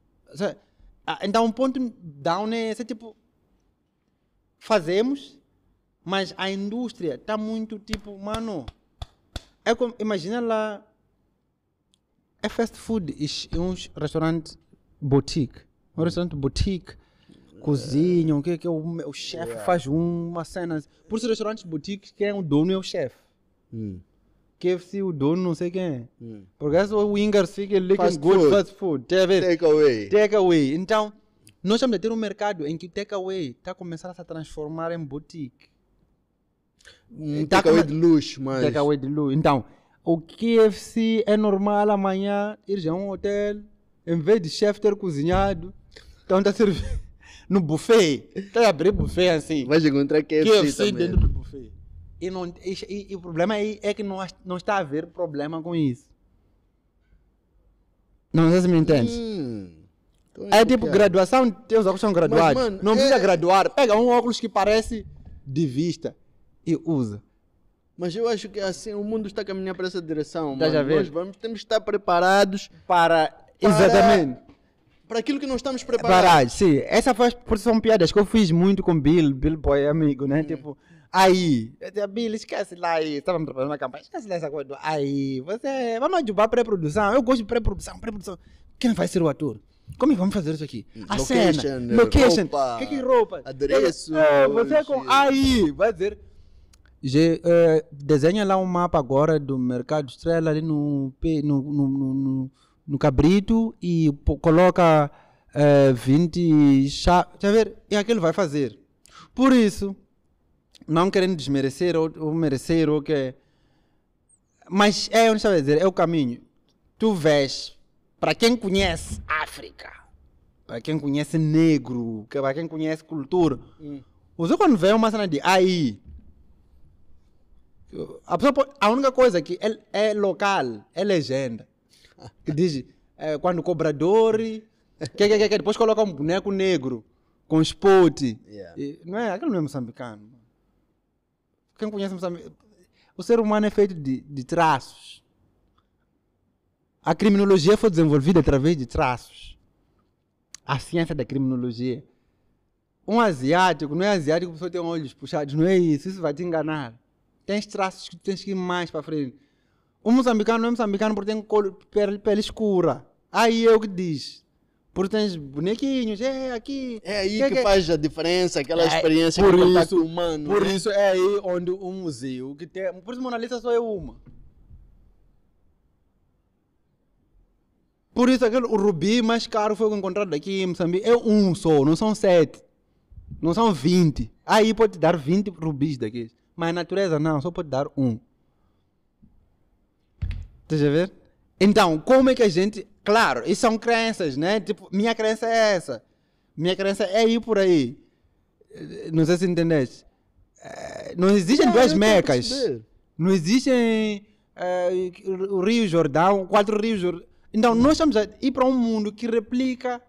Então, um ponto down é esse tipo, fazemos, mas a indústria está muito tipo, mano, é como, imagina lá, é fast food, é um restaurante boutique, um restaurante boutique, cozinham, que, que é o, o chefe yeah. faz uma cena. Por isso, restaurantes boutiques, quem é o dono é o chefe. Hum. KFC, o dono, não sei quem. É. Hum. Por causa o Wingers fica looking good food. fast food. Take away. Take away. Então, nós estamos a ter um mercado em que o takeaway está começando a se transformar em boutique. Um tá takeaway de luxo, mas... de luxo. Então, o KFC é normal amanhã ir já a um hotel, em vez de chefe ter cozinhado, então está servindo no buffet. Estás a abrir buffet assim. Vais encontrar KFC, KFC também. dentro do buffet. E, não, e, e o problema é, é que não, não está a haver problema com isso. Não sei se me entende. Hum, é tipo, graduação, teus óculos são graduados. Mas, mano, não precisa é... graduar. Pega um óculos que parece de vista e usa. Mas eu acho que assim o mundo está caminhando para essa direção. Tá mano. Nós vamos, temos que estar preparados para, para... Exatamente para aquilo que não estamos é preparados. Baralho, sim. Essa foi, por são piadas que eu fiz muito com Bill, Bill Boy, amigo, né? Hum. Tipo, aí, Bill, esquece lá aí. Estava me preparando uma campanha, esquece lá essa coisa do aí. Você, vamos ajudar pré-produção. Eu gosto de pré-produção, pré-produção. Quem vai ser o ator? Como é vamos fazer isso aqui? Hum, A location, cena, né? location, roupa, que, que roupa? Adereço. É, você com aí, vai dizer. Je, uh, é, desenha lá um mapa agora do mercado estrela ali no, no, no, no no cabrito e coloca uh, eh, 20 chá. Deixa ver, e é aquilo vai fazer. Por isso, não querendo desmerecer ou, ou merecer ou que. É, mas é onde estava a dizer, é o caminho. Tu vês, para quem conhece África, para quem conhece negro, para quem conhece cultura, hum. quando vê uma cena de aí, a, pessoa, a única coisa que é, é local, é legenda que diz é, quando cobrador. Que, que, que, que, depois coloca um boneco negro com spote. Yeah. não é? Aquilo não é moçambicano. Quem conhece moçambicano? O ser humano é feito de, de traços. A criminologia foi desenvolvida através de traços. A ciência da criminologia. Um asiático não é asiático, a pessoa tem olhos puxados, não é isso, isso vai te enganar. Tens traços que tens que ir mais para frente. O moçambicano não é moçambicano porque tem pele, pele escura. Aí eu é que diz. Porque tens bonequinhos, é aqui. É aí que, que é? faz a diferença, aquela é, experiência por com isso, humano. Por né? isso é aí onde o museu que tem. Por isso Mona Lisa só é uma. Por isso aquele, o rubi mais caro foi encontrado aqui em Moçambique. É um só, não são sete. Não são vinte. Aí pode dar vinte rubis daqui. Mas a natureza não, só pode dar um. Estás a ver? Então, como é que a gente. Claro, isso são crenças, né? Tipo, minha crença é essa. Minha crença é ir por aí. Não sei se entendeste. Eh, não existem duas mecas. Não existem uh, o Rio Jordão, quatro rios Jordão. Então, nós estamos a ir para um mundo que replica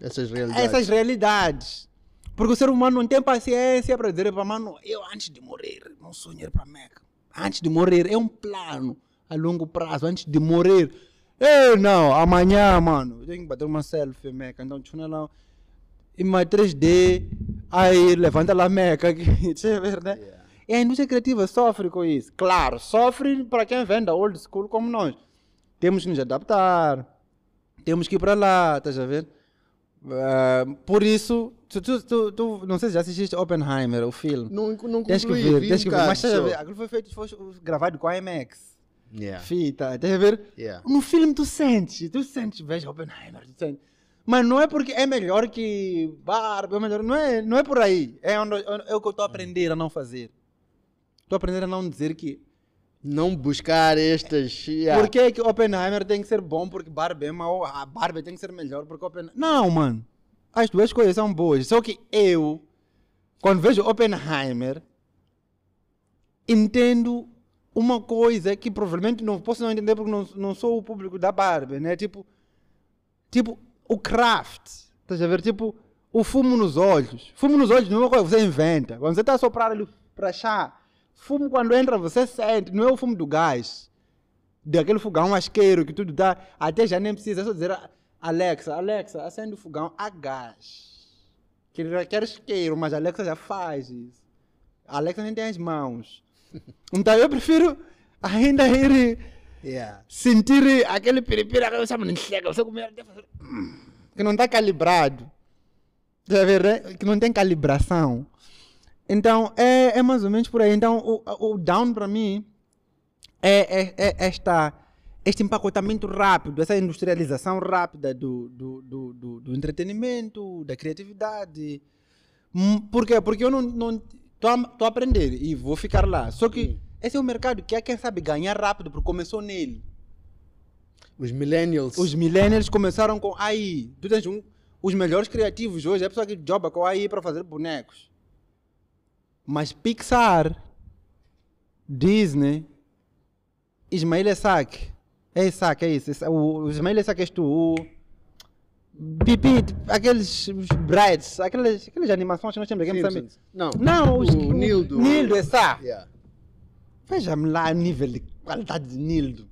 essas realidades. essas realidades. Porque o ser humano não tem paciência para dizer para mano, eu antes de morrer, não sonhei para Meca antes de morrer. É um plano a longo prazo, antes de morrer. Eu não, amanhã, mano, eu tenho que bater uma selfie, meca. Então, tchuna lá. E mais 3D, aí levanta lá, meca. Deixa ver, né? Yeah. E a indústria criativa sofre com isso. Claro, sofre para quem vende a old school como nós. Temos que nos adaptar, temos que ir para lá, estás a ver? Uh, ah, por isso, Tu, tu, tu, tu, não sei se já assististe Oppenheimer, o filme. Não, não concluí, tens que ver, tens que ver. Mas estás a ver, aquilo foi feito, foi gravado com a IMAX. Yeah. Fita, estás a ver? Yeah. No filme tu sentes, tu sentes, vejo Oppenheimer, tu sentes. Mas não é porque é melhor que barba, é melhor, não é, não é por aí. É, onde, é o que eu estou a aprender a não fazer. Estou a aprender a não dizer que... Não buscar estas... Yeah. Por que, é que Oppenheimer tem que ser bom porque barba é mau, a ah, barba tem que ser melhor porque Oppenheimer... Não, mano. As duas coisas são boas. Só que eu, quando vejo Oppenheimer, entendo uma coisa que provavelmente não posso não entender porque não, não sou o público da Barbie, né? Tipo, tipo o craft, estás a ver? Tipo, o fumo nos olhos. Fumo nos olhos não é uma coisa que você inventa. Quando você está a soprar para achar, fumo quando entra você sente, não é o fumo do gás, daquele fogão asqueiro que tudo dá, até já nem precisa, é só dizer, ah, Alexa, Alexa, acende o fogão a gás. Quero isqueiro, mas a Alexa já faz isso. A Alexa nem tem as mãos. Então eu prefiro ainda ir yeah. sentir aquele piripira que você chamo de você comer, que não está calibrado. Né? Que não tem calibração. Então, é, é mais ou menos por aí. Então, o, o down para mim é, é, é esta este empacotamento rápido, essa industrialização rápida do, do, do, do, do entretenimento, da criatividade. Hum, por quê? Porque eu não estou a, a aprender e vou ficar lá. Só que Sim. Hum. esse é o mercado que é quem sabe ganhar rápido, porque começou nele. Os millennials. Os millennials começaram com AI. Tu tens um, os melhores criativos hoje, é a pessoa que joga com AI para fazer bonecos. Mas Pixar, Disney, Ismail Sack é que é isso. É o, o Ismael é Isaac, O Bibi, aqueles Brides, aquelas, aquelas animações que nós temos aqui Não, não os, o Nildo. Nildo, é isso. Yeah. Veja-me lá o nível de qualidade de Nildo.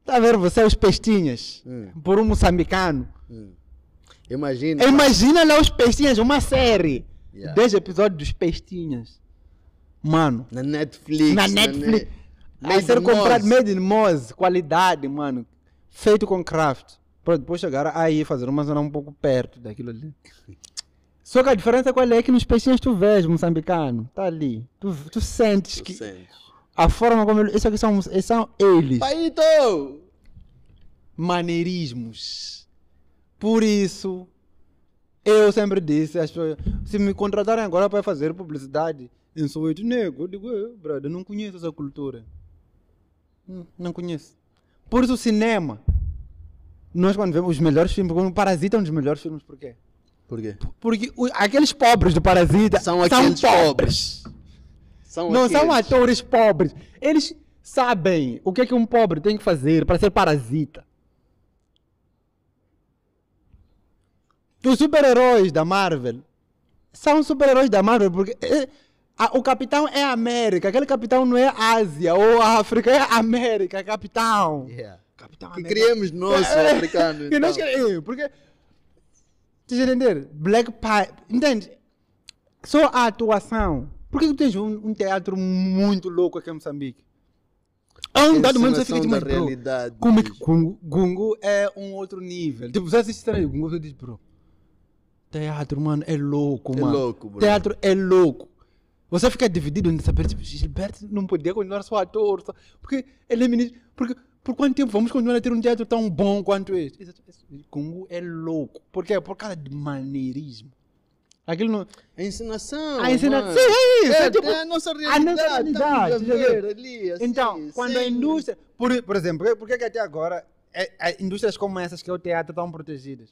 Está a ver você os pestinhas hum. por um moçambicano. Hum. Imagina. É, imagina lá os pestinhas, uma série. Yeah. 10 episódios dos pestinhas. Mano. Na Netflix. Na Netflix. Na Netflix. Made ser comprado made in Moz, qualidade, mano. Feito com craft. Para depois chegar aí fazer uma zona um pouco perto daquilo ali. Só que a diferença é qual é, é? Que nos peixinhos tu vês, moçambicano. Tá ali. Tu, tu sentes tu que. A forma como eles. Isso aqui são, são eles. Paito! Maneirismos. Por isso, eu sempre disse às pessoas: se me contratarem agora para fazer publicidade em Soweto Negro, eu digo, brother, não conheço essa cultura. Hum, não conheço. Por isso o cinema. Nós quando vemos os melhores filmes, como Parasita é um dos melhores filmes, porquê? Por quê? Porque o, aqueles pobres do Parasita são, são pobres. São não aqueles. são atores pobres. Eles sabem o que é que um pobre tem que fazer para ser parasita. Os super-heróis da Marvel são super-heróis da Marvel porque eh, a, o capitão é América. Aquele capitão não é Ásia ou África, é América, capitão. Yeah. capitão que América. criamos nós, é, é. africanos. Que então. nós criamos, é, porque... Vocês entender? Black Pie, entende? Só a atuação. Por que tu tens um, um teatro muito louco aqui em Moçambique? É um dado momento você fica tipo, realidade, como é que Gungu, Gungu é um outro nível? Tipo, você assiste estranho, Gungu, você diz, bro, teatro, mano, é louco, é mano. É louco, bro. Teatro é louco. Você fica dividido nessa saber, tipo, Gilberto não podia continuar só ator, só, porque ele é ministro. Porque, por quanto tempo vamos continuar a ter um teatro tão bom quanto este? Congo é louco. Por quê? Por causa de maneirismo. Aquilo não... A ensinação. A ensinação, é isso. É, é, tipo, é a nossa realidade. A nossa tá realidade. Tá ver, ali, assim, então, quando sim. a indústria... Por, por exemplo, por que até agora é, é, indústrias como essas que é o teatro estão protegidas?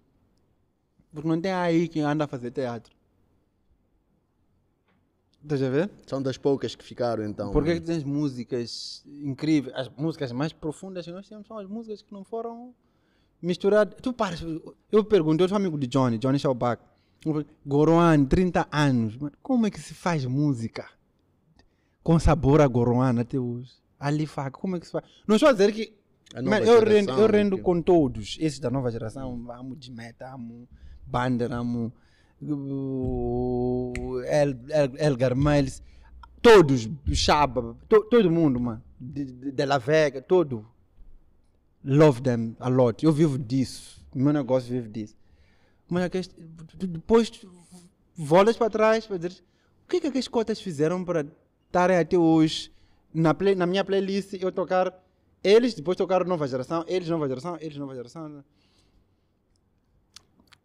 Porque não tem aí quem anda a fazer teatro. Estás a ver? São das poucas que ficaram então. Porque é né? que tens músicas incríveis? As músicas mais profundas que nós temos são as músicas que não foram misturadas. Tu paras, eu pergunto eu sou amigo de Johnny, Johnny Schaubach. Goroan, 30 anos. Mano, como é que se faz música com sabor a Goroan até hoje? Ali faca, como é que se faz? Não estou a dizer que. Mas eu rendo, eu rendo com todos. Esses da nova geração, amo de meta, amo Bander, amo. Eh, Elgar Miles, todos, chaba to, todo mundo, mano. De, de, La Vega, todo. Love them a lot. Eu vivo disso. Meu negócio vive disso. Mas aqueles, é depois voltas para trás para dizer o que é que aqueles cotas fizeram para estarem até hoje na, play, na minha playlist eu tocar eles, depois tocaram Nova Geração, eles Nova Geração, eles Nova Geração. Né?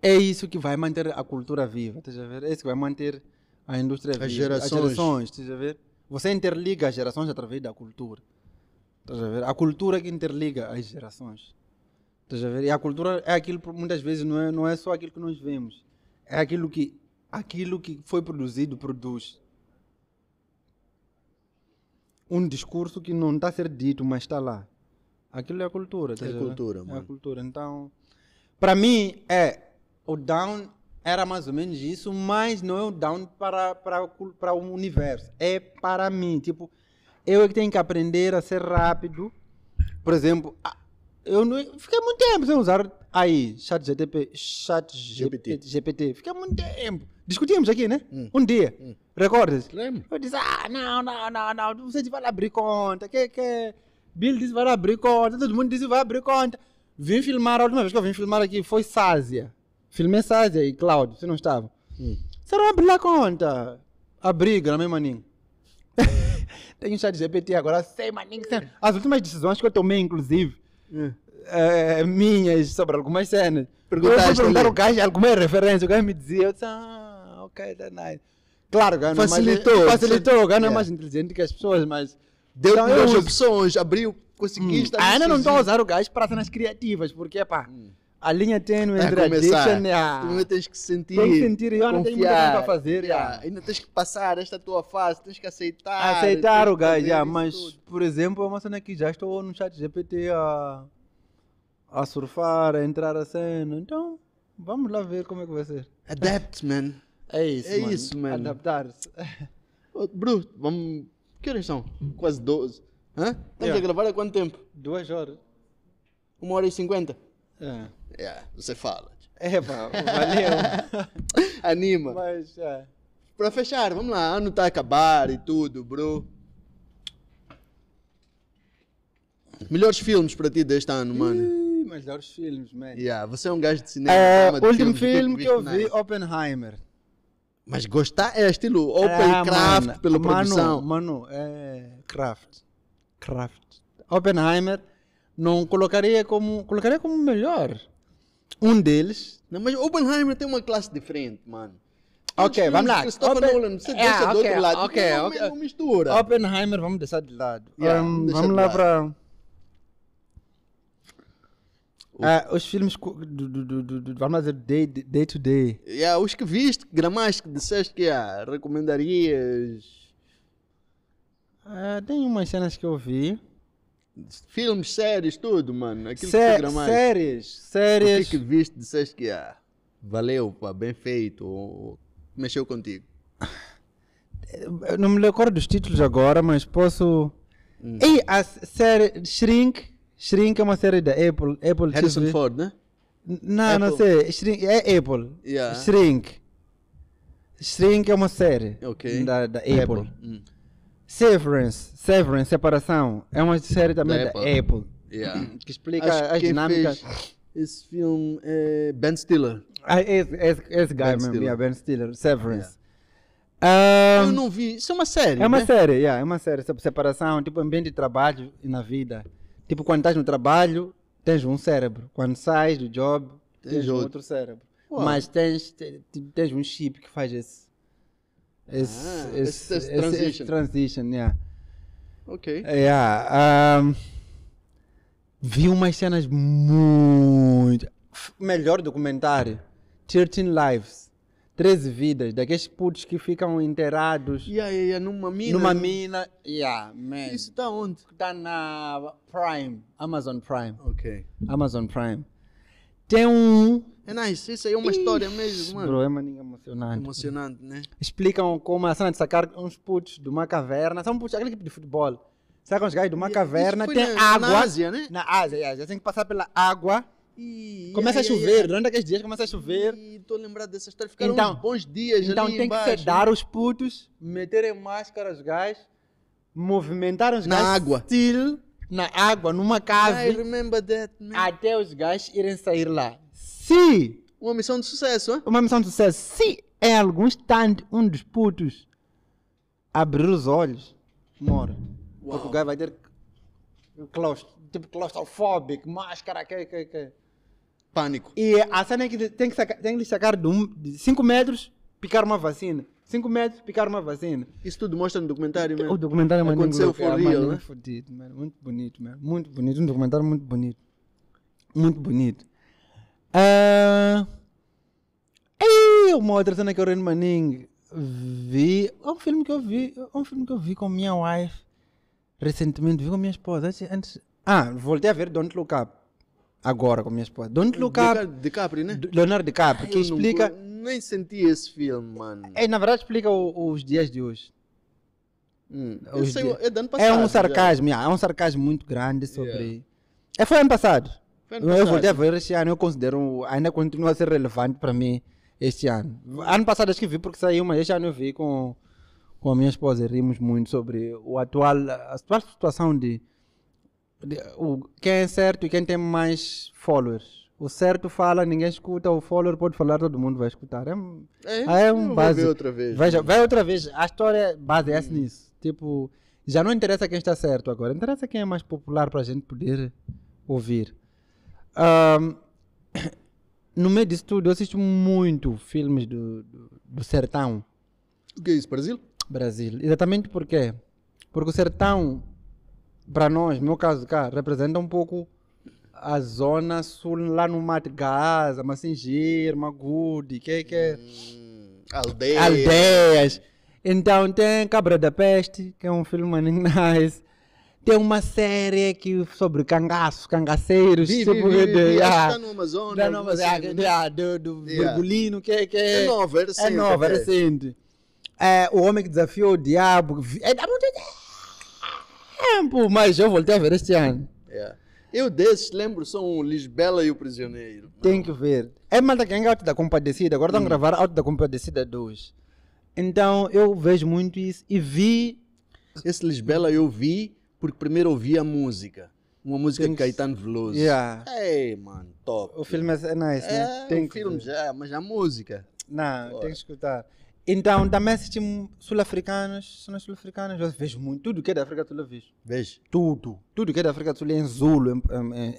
é isso que vai manter a cultura viva, a tá ver? É isso que vai manter a indústria as viva. Gerações. As gerações, a tá ver? Você interliga as gerações através da cultura. a tá ver? A cultura que interliga as gerações. a ver? E a cultura é aquilo, muitas vezes, não é, não é só aquilo que nós vemos. É aquilo que, aquilo que foi produzido, produz. Um discurso que não está a ser dito, mas está lá. Aquilo é a cultura. É, é a cultura, mano. É a cultura. Então, para mim, é o down era mais ou menos isso, mas não é o down para, para, para o universo, é para mim. Tipo, eu é que tenho que aprender a ser rápido. Por exemplo, eu não, fiquei muito tempo sem usar aí chat GTP, chat GPT. GPT. Fiquei muito tempo. Discutimos aqui, né? Hum. Um dia. Hum. Recordas? Lembro. Eu disse, ah, não, não, não, não. Você vai abrir conta. Que, que... Bill disse vai abrir conta. Todo mundo disse vai abrir conta. Vim filmar, a última vez que eu vim filmar aqui foi Sásia. Filmei Sásia e Cláudio, se não estavam. Hum. Será abrir lá conta? A briga, não é, maninho? Tenho de GPT agora, sei, maninho. Sei. As últimas decisões que eu tomei, inclusive, é, minhas sobre algumas cenas. Perguntaste. Eu perguntar o gajo alguma referência, o gajo me dizia, eu disse, ah, ok, that's tá nice. Claro, o facilitou, é mais, facilitou, o gajo é mais é. inteligente que as pessoas, mas deu então, duas opções, abriu, conseguiste. Hum. Ainda não estou a usar o gajo para cenas criativas, porque, pá, hum a linha tênue entre a deixa, né? Tu ainda tens que sentir. Tens que sentir, eu não tem muita coisa para fazer. Yeah. Ainda tens que passar esta tua fase, tens que aceitar. Aceitar o gajo, yeah, mas tudo. por exemplo, é uma cena que já estou no chat GPT a, a surfar, a entrar a cena. Então, vamos lá ver como é que vai ser. Adapt, man. É isso, é mano. isso, man. Adaptar-se. Bruto, vamos. Que horas são? Quase 12. Hã? Estamos yeah. a gravar há quanto tempo? Duas horas. Uma hora e cinquenta? É. É, você fala. É, mano, valeu. Anima. Mas, é. Pra fechar, vamos lá, ano tá a acabar e tudo, bro. Melhores filmes para ti deste ano, mano? Ih, melhores filmes, man. Yeah, você é um gajo de cinema. É, o último filme que, eu vi, nice. Oppenheimer. Mas gostar é estilo Open é, Craft mano, pela mano, produção. Mano, é Craft. Craft. Oppenheimer não colocaria como, colocaria como melhor. Um deles. Não, mas Oppenheimer tem uma classe diferente, mano. Ok, vamos lá. Christopher Open... Nolan, você yeah, é, deixa okay, do outro lado. Ok, okay. É uma mistura. Oppenheimer, vamos deixar de lado. Yeah, um, deixa vamos lá para. É, os filmes do, do, do, vamos dizer, day, day to day. Yeah, os que viste, gramais que disseste que yeah, recomendarias. tem umas cenas que eu vi. Filmes, séries, tudo, mano. Aquilo Sé que programas. Séries, séries. O que, que viste, disseste que ah, valeu, pá, bem feito, ou, mexeu contigo. Eu não me recordo dos títulos agora, mas posso. Hum. E a série Shrink. Shrink é uma série da Apple. Apple Harrison TV. Ford, né? Não, Apple. não sei. Shrink, é Apple. Yeah. Shrink. Shrink é uma série okay. da, da Apple. Apple. Hum. Severance, Severance, Separação, é uma série também da, da Apple, Apple yeah. que explica Acho as dinâmicas. Esse filme é Ben Stiller. Ah, esse, esse, esse guy mesmo, Yeah, Ben Stiller, Severance. Yeah. Um, Eu não vi, isso é uma série. É uma né? série, yeah, é uma série sobre separação, tipo ambiente de trabalho e na vida. Tipo, quando estás no trabalho, tens um cérebro. Quando sais do job, tens, tens outro. outro cérebro. Uau. Mas tens, tens, tens um chip que faz esse It's, ah, it's, it's, transition. It's transition, yeah. Ok. Yeah. Um, vi umas cenas muito. Melhor documentário: 13 Lives. 13 vidas daqueles putos que ficam enterrados. Yeah, yeah, yeah, numa mina. Numa mina. Yeah, man. Isso está onde? Está na Prime, Amazon Prime. Ok. Amazon Prime. Tem um. É nice, isso aí é uma Ixi, história mesmo, mano. problema é maninho emocionante. Emocionante, né? Explicam como a cena de sacar uns putos de uma caverna. São putos, aquele tipo de futebol. Sacam os gajos de uma caverna, tem na, água. Na Ásia, né? Na Ásia, Ásia. É, tem que passar pela água. E, começa a chover, durante aqueles dias começa a chover. E estou lembrado dessa história, ficaram então, bons dias Então tem embaixo. que sedar né? os putos, meterem máscara os gajos, movimentar os na gajos. Na água. still na água, numa cave. I remember that, man. Até os gajos irem sair lá. Se. Uma missão de sucesso, é? Uma missão de sucesso. Se em algum instante um dos putos abrir os olhos, mora. Uau. o gajo vai ter claustro, tipo claustrofóbico, máscara, que, que, que. Pânico. E a cena é que tem que, saca, tem que sacar de 5 um, metros, picar uma vacina. 5 metros, picar uma vacina. Isso tudo mostra no documentário, mano. O documentário é Aconteceu for real, é, né? É Fudido, mano. Muito bonito, mano. Muito bonito. Um documentário muito bonito. Muito bonito. Uh... uma outra cena que eu Reino Manning vi. É um filme que eu vi. É um filme que eu vi com minha wife recentemente. Vi com minha esposa. Antes, antes... Ah, voltei a ver Don't Look Up agora com a minha esposa. Don't Look Up. DiCaprio, né? Leonardo DiCaprio, que explica. Não, nem senti esse filme, mano. É, na verdade, explica o, os dias de hoje. Hum, sei, É, passado, é, um sarcasmo, é um sarcasmo muito grande sobre. Yeah. É, foi ano passado. Foi ano passado. Eu voltei a ver este ano, eu considero, ainda continua a ser relevante para mim este ano. Ano passado acho que vi porque saiu, mas este ano eu vi com, com a minha esposa e rimos muito sobre o atual, a atual situação de, o, quem é certo e quem tem mais followers. O certo fala, ninguém escuta, o follower pode falar, todo mundo vai escutar. É, é, é um base. Vai outra vez. Veja, né? vai outra vez. A história é baseia-se hum. nisso. Tipo, já não interessa quem está certo agora, interessa quem é mais popular para a gente poder ouvir. Um, no meio disso tudo, eu assisto muito filmes do, do, do sertão. O que é isso? Brasil? Brasil. Exatamente porque Porque o sertão para nós, no meu caso cá, representa um pouco a zona sul lá no Mato Gaza, Massingir, Magudi, que é, que é? Hum, aldeias. aldeias. Então tem Cabra da Peste, que é um filme nice. Tem uma série aqui é sobre cangaços, cangaceiros, vi, tipo vi, vi, de, vi, yeah, está no Amazonas, da Nova Zelândia, assim, yeah, do, do yeah. Bergulino, que, é, que é, é nova, é recente. É nova, é recente. É, o homem que desafiou o diabo, é da tempo, mas eu voltei a ver este ano. Yeah. É. Eu desses lembro são Lisbela e o Prisioneiro. Tem que ver. É malta que é Alto da Compadecida, agora estão hum. a gravar alto da Compadecida 2. Então eu vejo muito isso e vi. Esse Lisbela eu vi porque primeiro ouvi a música. Uma música de Caetano Veloso. Yeah. Ei, mano, top. O filme é nice, né? É, tem o filme já, mas a música. Não, tem que escutar. Então, também assisti sul-africanos, são sul africanos Eu vejo muito, tudo que é da África do Sul eu vejo. Vejo? Tudo. Tudo que é da África do Sul, em Zulu em,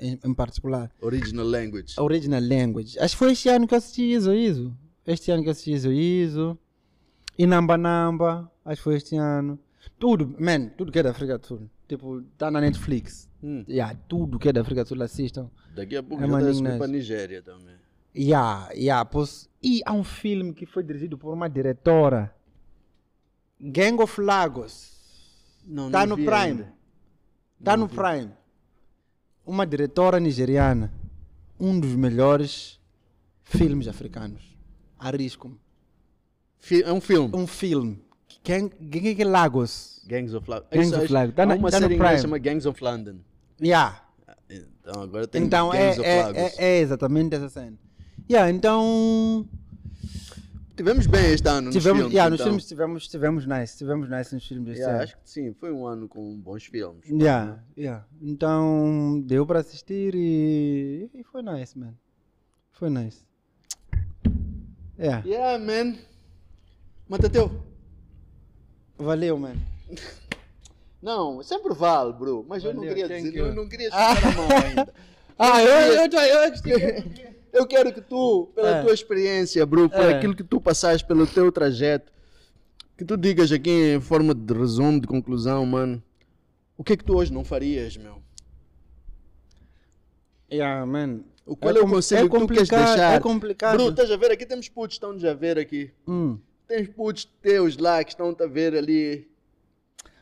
em, em particular. Original language. Original language. Acho que foi este ano que eu assisti isso, isso. Este ano que eu assisti isso, isso. E Namba Namba, acho que foi este ano. Tudo, man, tudo que é da África do Sul. Tipo, tá na Netflix. Hum. Yeah, tudo que é da África do Sul assistam. Daqui a pouco é já deve a Nigéria também. Yeah, yeah, posso... E há um filme que foi dirigido por uma diretora. Gang of Lagos. Não, tá, tá não no Prime. está no vi. Prime. Uma diretora nigeriana. Um dos melhores filmes africanos. Arrisco-me. É um filme? Um filme. Gang, Gang Lagos. Gangs of Lagos. Gangs of é- Lagos. Tá, na, uma tá série no Prime. chama Gangs of London. Yeah. Então agora tem então, Gangs é, of é, Lagos. é, é exatamente essa cena. Yeah, então Tivemos bem este ano tivemos, nos filmes. Yeah, nos então. filmes tivemos, tivemos nice, tivemos nice nos filmes este yeah, ano. Acho que sim, foi um ano com bons filmes. Yeah, mano. yeah. Então deu para assistir e, e foi nice, man. Foi nice. Yeah. Yeah, man. Matateu. Valeu, man. Não, sempre vale, bro. Mas Valeu, eu não queria dizer, eu não queria chutar ah. a mão ainda. ah, eu, eu, eu, eu, eu Eu quero que tu, pela é. tua experiência, bro, por é. aquilo que tu passaste pelo teu trajeto, que tu digas aqui em forma de resumo, de conclusão, mano. O que é que tu hoje não farias, meu? Yeah, man. O qual é, é o conselho é que tu queres deixar? É complicado. Bro, estás a ver aqui? Temos putos que estão-nos a ver aqui. Hum. Tens putos teus lá que estão-te a ver ali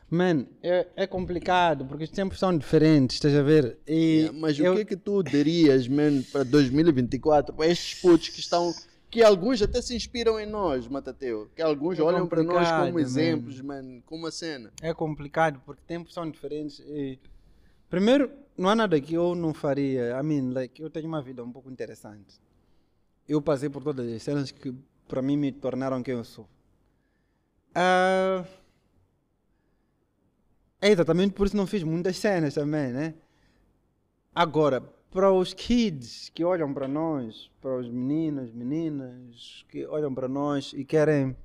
Man, é, é, complicado porque os tempos são diferentes, estás a ver? E yeah, mas eu... o que é que tu dirias, man, para 2024, para estes putos que estão. que alguns até se inspiram em nós, Matateu. Que alguns é olham para nós como exemplos, man. man, como a cena. É complicado porque tempos são diferentes. E... Primeiro, não há nada que eu não faria. I mean, like, eu tenho uma vida um pouco interessante. Eu passei por todas as cenas que para mim me tornaram quem eu sou. Ah. Uh é exatamente por isso não fiz muitas cenas também, né? Agora, para os kids que olham para nós, para os meninos, meninas que olham para nós e querem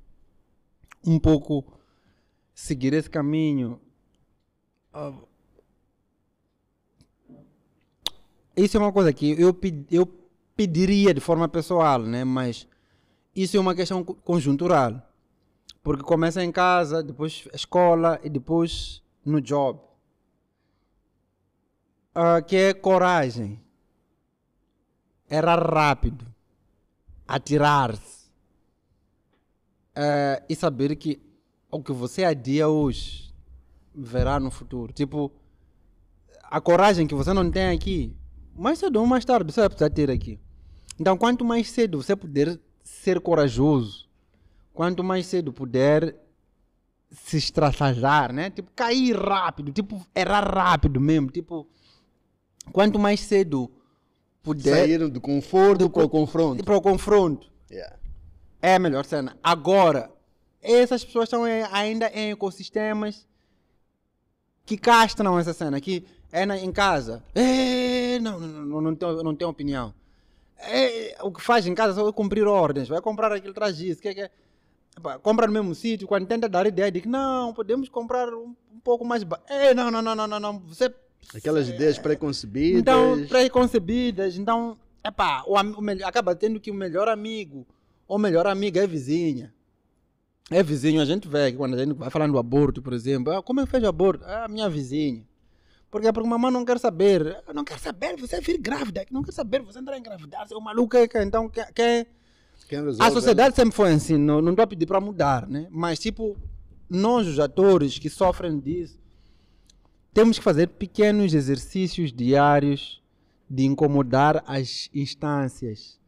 um pouco seguir esse caminho, ah, isso é uma coisa que eu, eu pediria de forma pessoal, né? Mas isso é uma questão conjuntural. Porque começa em casa, depois escola e depois no job, uh, que é coragem. Era rápido, atirar-se uh, e saber que o que você adia hoje verá no futuro. Tipo, a coragem que você não tem aqui, mais cedo ou mais tarde você vai precisar ter aqui. Então, quanto mais cedo você puder ser corajoso, quanto mais cedo puder se estrafajar, né? Tipo, cair rápido, tipo, errar rápido mesmo. Tipo, quanto mais cedo puder. Sair do conforto para o confronto. Para o confronto. Yeah. É a melhor cena. Agora, essas pessoas estão eh, ainda em ecossistemas que castram essa cena, que é na, em casa. É, não, não, não, não, tenho, não tenho opinião. É, o que faz em casa é cumprir ordens, vai comprar aquilo, traz isso, que, é que, é. Tipo, ah, compra no mesmo sítio, quando tenta dar ideia, que não, podemos comprar um, um pouco mais ba... Ei, não, não, não, não, não, não, você... Aquelas é... ideias concebidas Então, concebidas então, é o, o melhor, acaba tendo que o melhor amigo ou melhor amiga é vizinha. É vizinho, a gente vê que quando a gente vai falando do aborto, por exemplo, ah, como é que fez o aborto? Ah, minha vizinha. Porque porque mamãe não quer saber. Ah, não quer saber, você vir é grávida. Não quer saber, você entrar engravidar. Você é um maluco. Então, quem quer a né? sociedade sempre foi assim, não, estou a pedir para mudar, né? mas tipo, nós os atores que sofrem disso, temos que fazer pequenos exercícios diários de incomodar as instâncias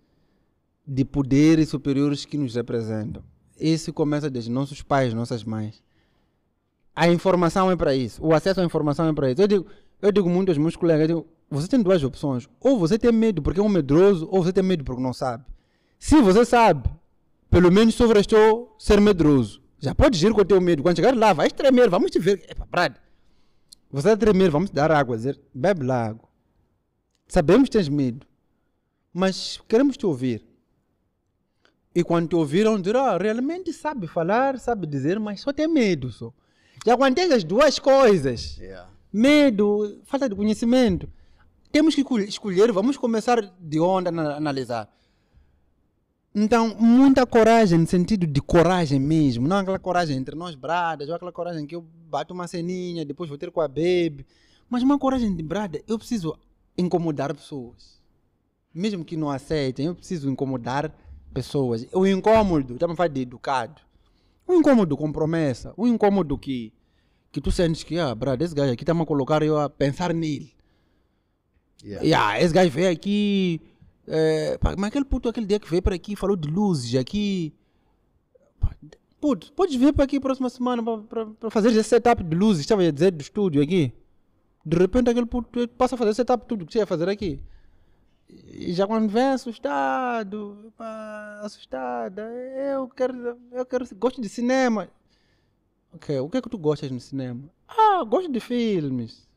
de poderes superiores que nos representam. Isso começa desde nossos pais, nossas mães. A informação é para isso, o acesso à informação é para isso. Eu digo, eu digo muito aos meus colegas, digo, você tem duas opções, ou você tem medo porque é um medroso, ou você tem medo porque não sabe. Se você sabe, pelo menos sobre estou ser medroso. Já pode ir com é o teu medo. Quando chegar lá, vais tremer, vamos te ver. para brade. Você vai tremer, vamos te dar água, dizer, bebe lá água. Sabemos que tens medo, mas queremos te ouvir. E quando te ouviram, dirão, ah, realmente sabe falar, sabe dizer, mas só tem medo só. Já quando tens as duas coisas, yeah. medo, falta de conhecimento, temos que escolher, vamos começar de onde analisar. Então, muita coragem, no sentido de coragem mesmo. Não aquela coragem entre nós bradas, ou aquela coragem que eu bato uma ceninha, depois vou ter com a baby. Mas uma coragem de brada, eu preciso incomodar pessoas. Mesmo que não aceitem, eu preciso incomodar pessoas. O incômodo, estamos falando de educado. O incômodo com promessa. O incômodo que, que tu sentes que, ah, brada, esse gajo aqui está-me colocar eu a pensar nele. Yeah. Yeah, esse gajo veio aqui é, pá, mas aquele puto, aquele dia que veio para aqui, falou de luzes aqui. puto, podes vir para aqui próxima semana para fazer esse setup de luzes, estava a dizer, do estúdio aqui. De repente aquele puto passa a fazer setup tudo que você ia fazer aqui. E já quando vem assustado, pá, assustada, eu quero, eu quero, gosto de cinema. Ok, o que é que tu gostas no cinema? Ah, gosto de filmes.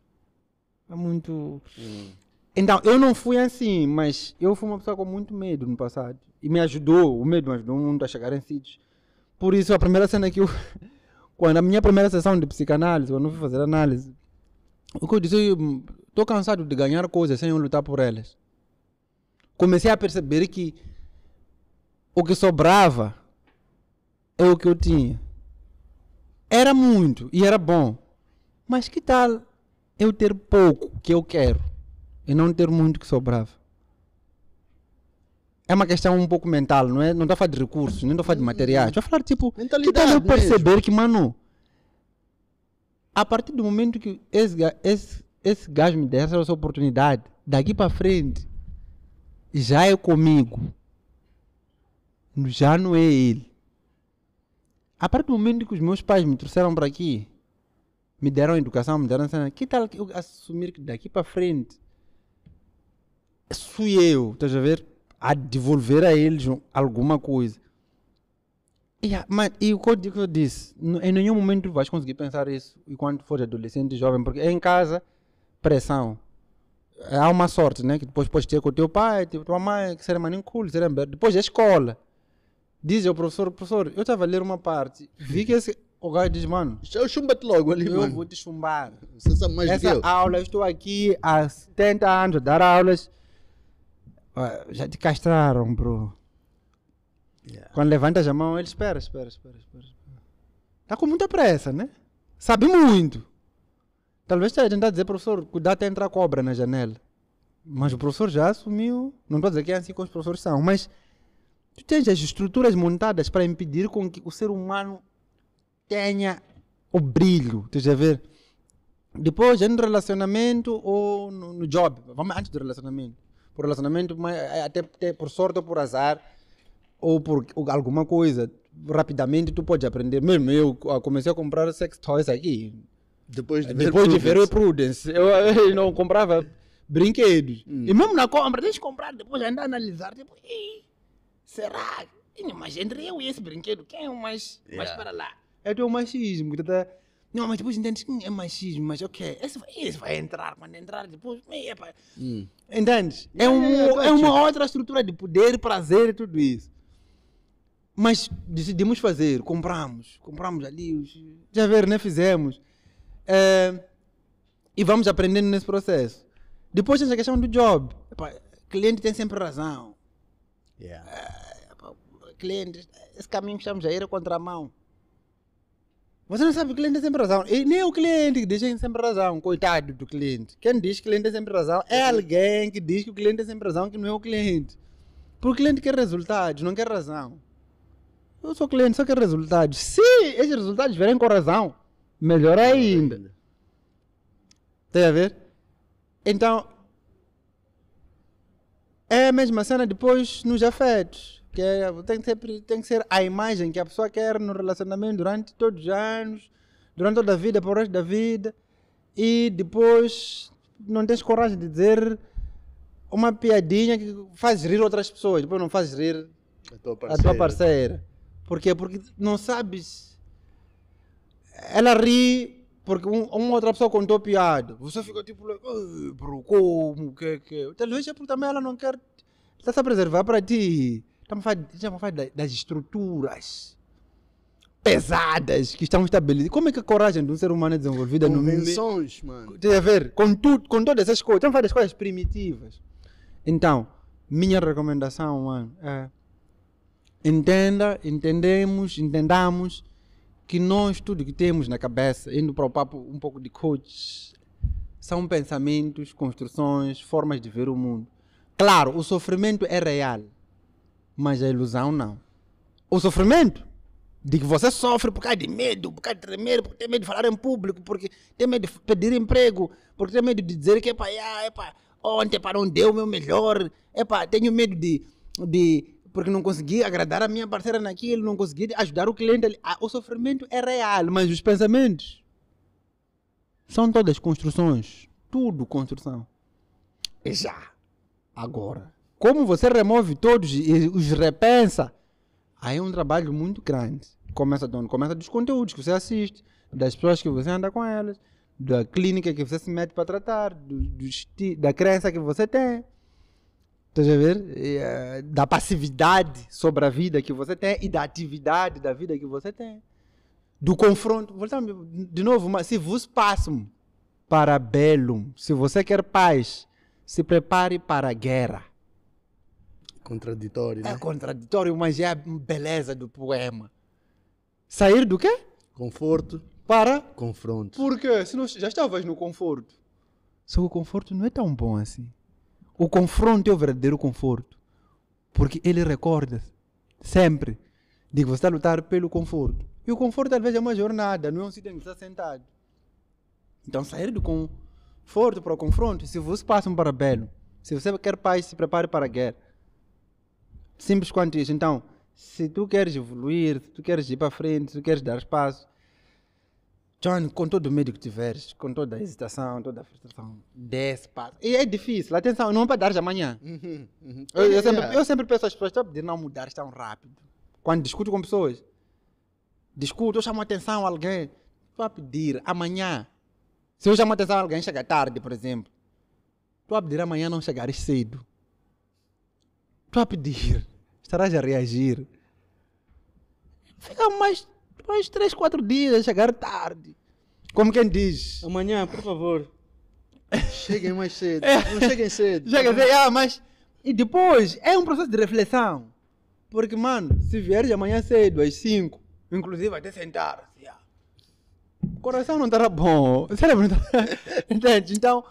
É muito. Hum. Então, eu não fui assim, mas eu fui uma pessoa com muito medo no passado. E me ajudou, o medo me ajudou muito a chegar em sítios. Por isso, a primeira cena que eu. Quando a minha primeira sessão de psicanálise, quando eu fui fazer análise, o que eu disse, estou cansado de ganhar coisas sem eu lutar por elas. Comecei a perceber que o que sobrava é o que eu tinha. Era muito e era bom. Mas que tal eu ter pouco que eu quero? e não ter muito que sobrava. É uma questão um pouco mental, não é? Não estou tá a falar de recursos, nem estou tá a falar de uhum. materiais. Estou tá a falar, tipo, Mentalidade Que tal eu perceber mesmo. que, mano, a partir do momento que esse, esse, esse gajo me der essa oportunidade, daqui para frente, já é comigo. Já não é ele. A partir do momento que os meus pais me trouxeram para aqui, me deram educação, me deram cena, que tal eu assumir que daqui para frente sou eu, estás a ver? A devolver a eles alguma coisa. E, e o que eu disse, em nenhum momento vais conseguir pensar isso enquanto for adolescente, jovem, porque em casa, pressão. É, há uma sorte, né? Que depois podes ter com o teu pai, com tipo, a tua mãe, que será mais cool, será Depois da escola, diz ao professor, professor, eu estava a ler uma parte, vi que esse, o gajo diz, mano. Eu chumba-te logo ali, eu mano. Eu vou te chumbar. Você sabe mais Essa que eu. aula, eu estou aqui há 70 anos a dar aulas já te castraram, bro. Yeah. Quando levantas a mão, ele espera, espera, espera, espera. espera. Tá com muita pressa, né? Sabe muito. Talvez esteja a tentar dizer, professor, cuidado até entrar cobra na janela. Mas o professor já assumiu. Não estou dizer que é assim que os professores são, mas tu tens as estruturas montadas para impedir com que o ser humano tenha o brilho. Estás a ver? Depois, no relacionamento ou no, no job. Vamos antes do relacionamento por relacionamento, mas eh, até, até por sorte ou por azar, ou por ou alguma coisa, rapidamente tu pode aprender. Mesmo eu ah, comecei a comprar sex toys aqui. Depois de eh, ver, Depois Prudence. De ver o Prudence. Eu, eh, eu não comprava brinquedos. Hum. E mesmo na compra, deixa comprar, depois andar a analisar. Tipo, será? Mas entre eu e esse brinquedo, quem é o mais, yeah. mais para lá? É o teu machismo que está não, mas depois entendes que é machismo, mas ok, isso vai, isso vai entrar, quando entrar depois. Hum. Entendes? É, um, é, uma outra estrutura de poder, prazer e tudo isso. Mas decidimos fazer, compramos, compramos ali, os... já ver, né? Fizemos. É... e vamos aprendendo nesse processo. Depois tem a questão do job. Epa, cliente tem sempre razão. Yeah. É, epa, cliente, esse caminho que estamos a ir é contramão. mão você não sabe, o cliente tem sempre razão. E nem o cliente que diz que tem sempre razão, coitado do cliente. Quem diz que o cliente tem sempre razão é uhum. alguém que diz que o cliente tem sempre razão, que não é o cliente. Porque o cliente quer resultados, não quer razão. Eu sou cliente, só quero resultados. Se esses resultados vierem com razão, melhor ainda. Tem a ver? Então, é a mesma cena depois nos afetos que é, tem, que ser, tem que ser a imagem que a pessoa quer no relacionamento durante todos os anos, durante toda a vida, para o resto da vida, e depois não tens coragem de dizer uma piadinha que faz rir outras pessoas, depois não faz rir a tua parceira. A tua parceira. Porque não sabes. Ela ri porque um, uma outra pessoa contou piada. Você fica tipo, oh, bro, como, que que... Talvez é porque também ela não quer. Está-se a preservar para ti. Tá Estamos a falar das estruturas pesadas que estão estabelecidas. Como é que a coragem de um ser humano é desenvolvida Convenções, no meio? mano. Tem a ver com tudo, com todas essas coisas. Estamos a falar das coisas primitivas. Então, minha recomendação, mano, é entenda, entendemos, entendamos que nós tudo que temos na cabeça, indo para o papo um pouco de coach, são pensamentos, construções, formas de ver o mundo. Claro, o sofrimento é real. Mas a ilusão não. O sofrimento de que você sofre por causa de medo, por causa de tremer, porque tem medo de falar em público, porque tem medo de pedir emprego, porque tem medo de dizer que é para é para ontem para onde deu o meu melhor, é para tenho medo de, de porque não consegui agradar a minha parceira naquilo, não consegui ajudar o cliente ali. Ah, o sofrimento é real, mas os pensamentos são todas construções, tudo construção. E já, agora como você remove todos e os repensa, aí é um trabalho muito grande. Começa de onde? Começa dos conteúdos que você assiste, das pessoas que você anda com elas, da clínica que você se mete para tratar, do, do da crença que você tem. Estás a ver? E, uh, da passividade sobre a vida que você tem e da atividade da vida que você tem. Do confronto. de novo, mas se vos passam para Bellum, se você quer paz, se prepare para a guerra. Contraditório, é né? É contraditório, mas é a beleza do poema. Sair do quê? Conforto. Para? Confronto. Por quê? Se não, já estavas no conforto. Só que o conforto não é tão bom assim. O confronto é o verdadeiro conforto. Porque ele recorda sempre de que você está a lutar pelo conforto. E o conforto talvez é uma jornada, não é um sítio em que você está sentado. Então sair do conforto para o confronto, se você passa um parabelo, se você quer paz, se prepare para a guerra. Simples quanto isso. Então, se tu queres evoluir, se tu queres ir para frente, se tu queres dar espaço, John, com todo o medo que tiveres, com toda a hesitação, toda a frustração, dê espaço. E é difícil, atenção, não é para dar de amanhã. Uhum, uhum. Eu, eu, é. sempre, eu sempre peço às pessoas, de a pedir não mudar tão rápido. Quando discuto com pessoas, discuto, eu chamo a atenção a alguém, estou a pedir amanhã. Se eu chamo a atenção a alguém, chega tarde, por exemplo. Estou a pedir amanhã não chegares cedo tu a pedir, estarás a reagir. Fica mais, mais três, quatro dias a chegar tarde. Como quem diz. Amanhã, por favor. Cheguem mais cedo. É. Não cheguem cedo. Chega cedo, ah, mas. E depois é um processo de reflexão. Porque, mano, se vieres amanhã cedo, às 5, inclusive até sentar, se assim, ah. o coração não estará bom, o cérebro não estará. Entende? Então,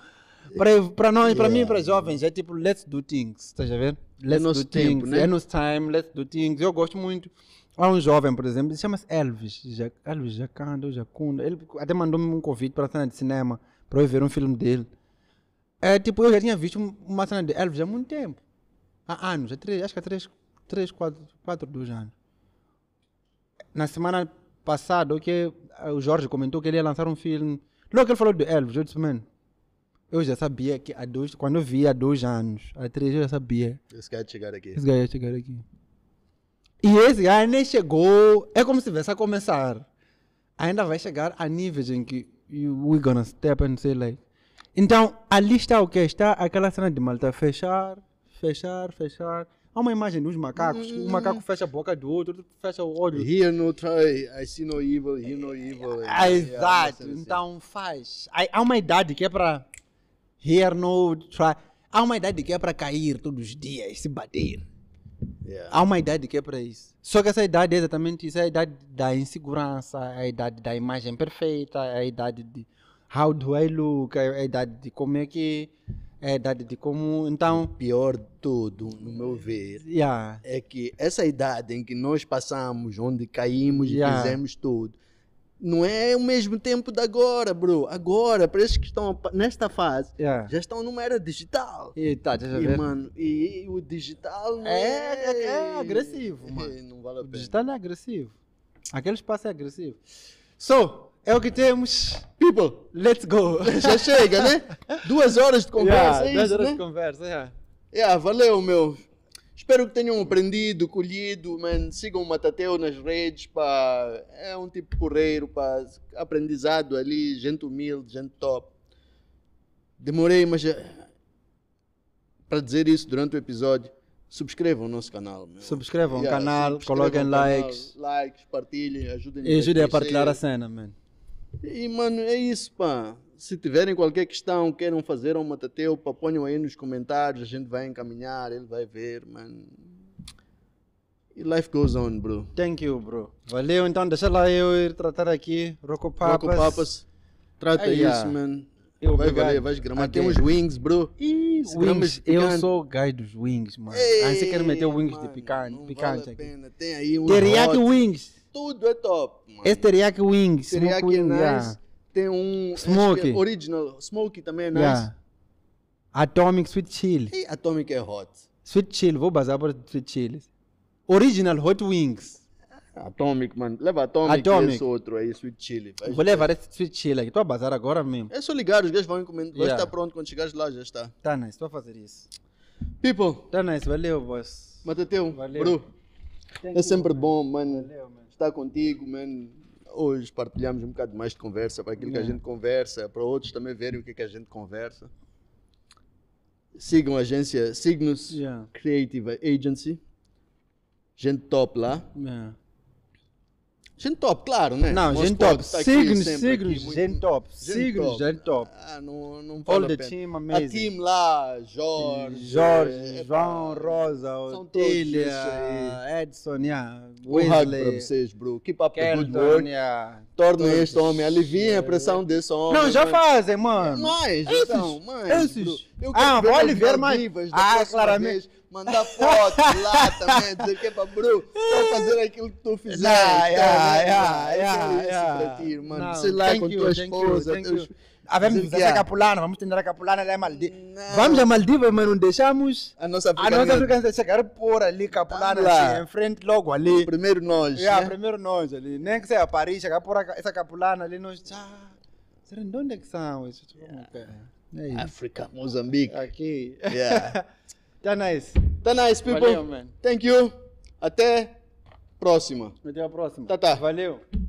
para nós, yeah. para mim, para jovens, é tipo, let's do things, estás a ver? let's do tempo, things. Né? É time, let's do things. Eu gosto muito. Há um jovem, por exemplo, se chama-se Elvis. Ja, Elvis Jacanda, Jacunda. Ele até mandou-me um convite para a cena de cinema para eu ver um filme dele. É, tipo, eu já tinha visto uma cena de Elvis há muito tempo. Há anos, há três, acho que há três, três quatro, quatro, dois anos. Na semana passada, o, que, o Jorge comentou que ele ia lançar um filme. Logo que ele falou de Elvis, eu disse, mano, eu já sabia que há dois, quando eu vi há dois anos, há três eu já sabia. Esse cara ia chegar aqui. Esse cara ia chegar aqui. E esse cara nem chegou. É como se tivesse a começar. Ainda vai chegar a níveis em que you, we gonna step and say like. Então, ali está é o que está aquela cena de malta fechar, fechar, fechar. Há uma imagem dos macacos. Um macaco fecha a boca do outro, fecha o olho. Here no try, I see no evil, here no evil. Ah, exato. Então faz. Há uma idade que é para Here no try. Há uma idade que é para cair todos os dias, se bater. Yeah. Há uma idade que é para isso. Só que essa idade é exatamente isso. É a idade da insegurança, é a idade da imagem perfeita, é a idade de how do I look, é a idade de como é que... É a idade de como... Então... O pior de tudo, no meu ver, yeah. é que essa idade em que nós passamos, onde caímos yeah. e fizemos tudo, não é o mesmo tempo de agora, bro. Agora, para esses que estão nesta fase, yeah. É. já estão numa era digital. E, tá, já e mano, e, e, o digital não é, é, é, é agressivo, mano. É, não vale a pena. O digital é agressivo. Aquele espaço é agressivo. So, é o que temos. People, let's go. Já chega, né? Duas horas de conversa. Yeah, é duas horas né? de conversa, yeah. Yeah, valeu, meu. Espero que tenham aprendido, colhido, man. Sigam o Matateu nas redes, pá. É um tipo porreiro, pá. Aprendizado ali, gente humilde, gente top. Demorei, mas... Para dizer isso durante o episódio, subscrevam o nosso canal. Meu. Subscrevam yeah, o canal, coloquem likes. likes, partilhem, ajudem-nos. E ajudem a, a partilhar a cena, man. E, mano, é isso, pá se tiverem qualquer questão, queiram fazer uma tateupa, ponham aí nos comentários, a gente vai encaminhar, ele vai ver, mano. E life goes on, bro. Thank you, bro. Valeu, então deixa lá eu ir tratar aqui, Rocco Papas. Rocco Papas, trata Ai, isso, mano. Eu vai valer, vais gramar. Ah, tem uns wings, bro. Isso, wings. Eu sou o guy dos wings, mano. Aí ah, você quer meter wings mano, de picante, picante vale aqui. Pena. Tem aí um Teriyaki hot. wings. Tudo é top, mano. Esse teriyaki wings. Teriyaki é nice. Yeah. Tem um é Smoke. original, Smoke também é nice. Yeah. Atomic Sweet Chili. E Atomic é hot. Sweet Chili, vou basar por Sweet Chili. Original Hot Wings. Atomic, mano. Leva Atomic, Atomic. esse outro aí, Sweet Chili. Vai Vou levar esse Sweet Chili aqui. Estou a bazar agora mesmo. É só ligar, os gajos vão encomendar. Yeah. Já está pronto, quando chegares lá já está. Tá nice, estou a fazer isso. People. Tá nice, valeu, boss. Matateu, valeu. bro. Thank é sempre bom, mano. Valeu, mano. Estar contigo, mano hoje partilhamos um bocado mais de conversa para aquilo yeah. que a gente conversa, para outros também verem o que, é que a gente conversa. Sigam a agência Signos yeah. Creative Agency. Gente top lá. Yeah. Gente top, claro, né? Não, gente top. Tá signos, signos, gente top. Signos, gente top. Ah, não, não vale All the team amazing. A team lá, Jorge. Jorge, é, é João, Rosa, Otília, Edson, yeah, Wesley. Um hug para vocês, bro. Keep up Kelton, the good work. Yeah, Torne este homem, aliviem a pressão desse homem. Não, já fazem, mano. Mais, esses, então, mais. Esses. Bro, eu ah, vou ver mais. Ah, claramente. Vez mandar foto lá também, dizer que é pra bro, vou fazer aquilo que tu fizer. Yeah, yeah, yeah, yeah, yeah. Pra ti, irmão. Sei lá com tua esposa, a vamos fazer a capulana, vamos tentar a capulana né, lá em maldiva. Vamos a Maldivas, mas não deixamos a nossa africana, a nossa africana chegar por ali, capulana, tá assim, em frente, logo ali. Primeiro nós. É, né? Primeiro nós ali. Nem que seja a Paris, chegar por essa capulana ali, nós. Ah, de onde é que são? yeah. É, é África, Moçambique. Aqui. Yeah. Tá nice. Tá nice, people. Valeu, man. Thank you. Até próxima. Até a próxima. Tá, tá. Valeu.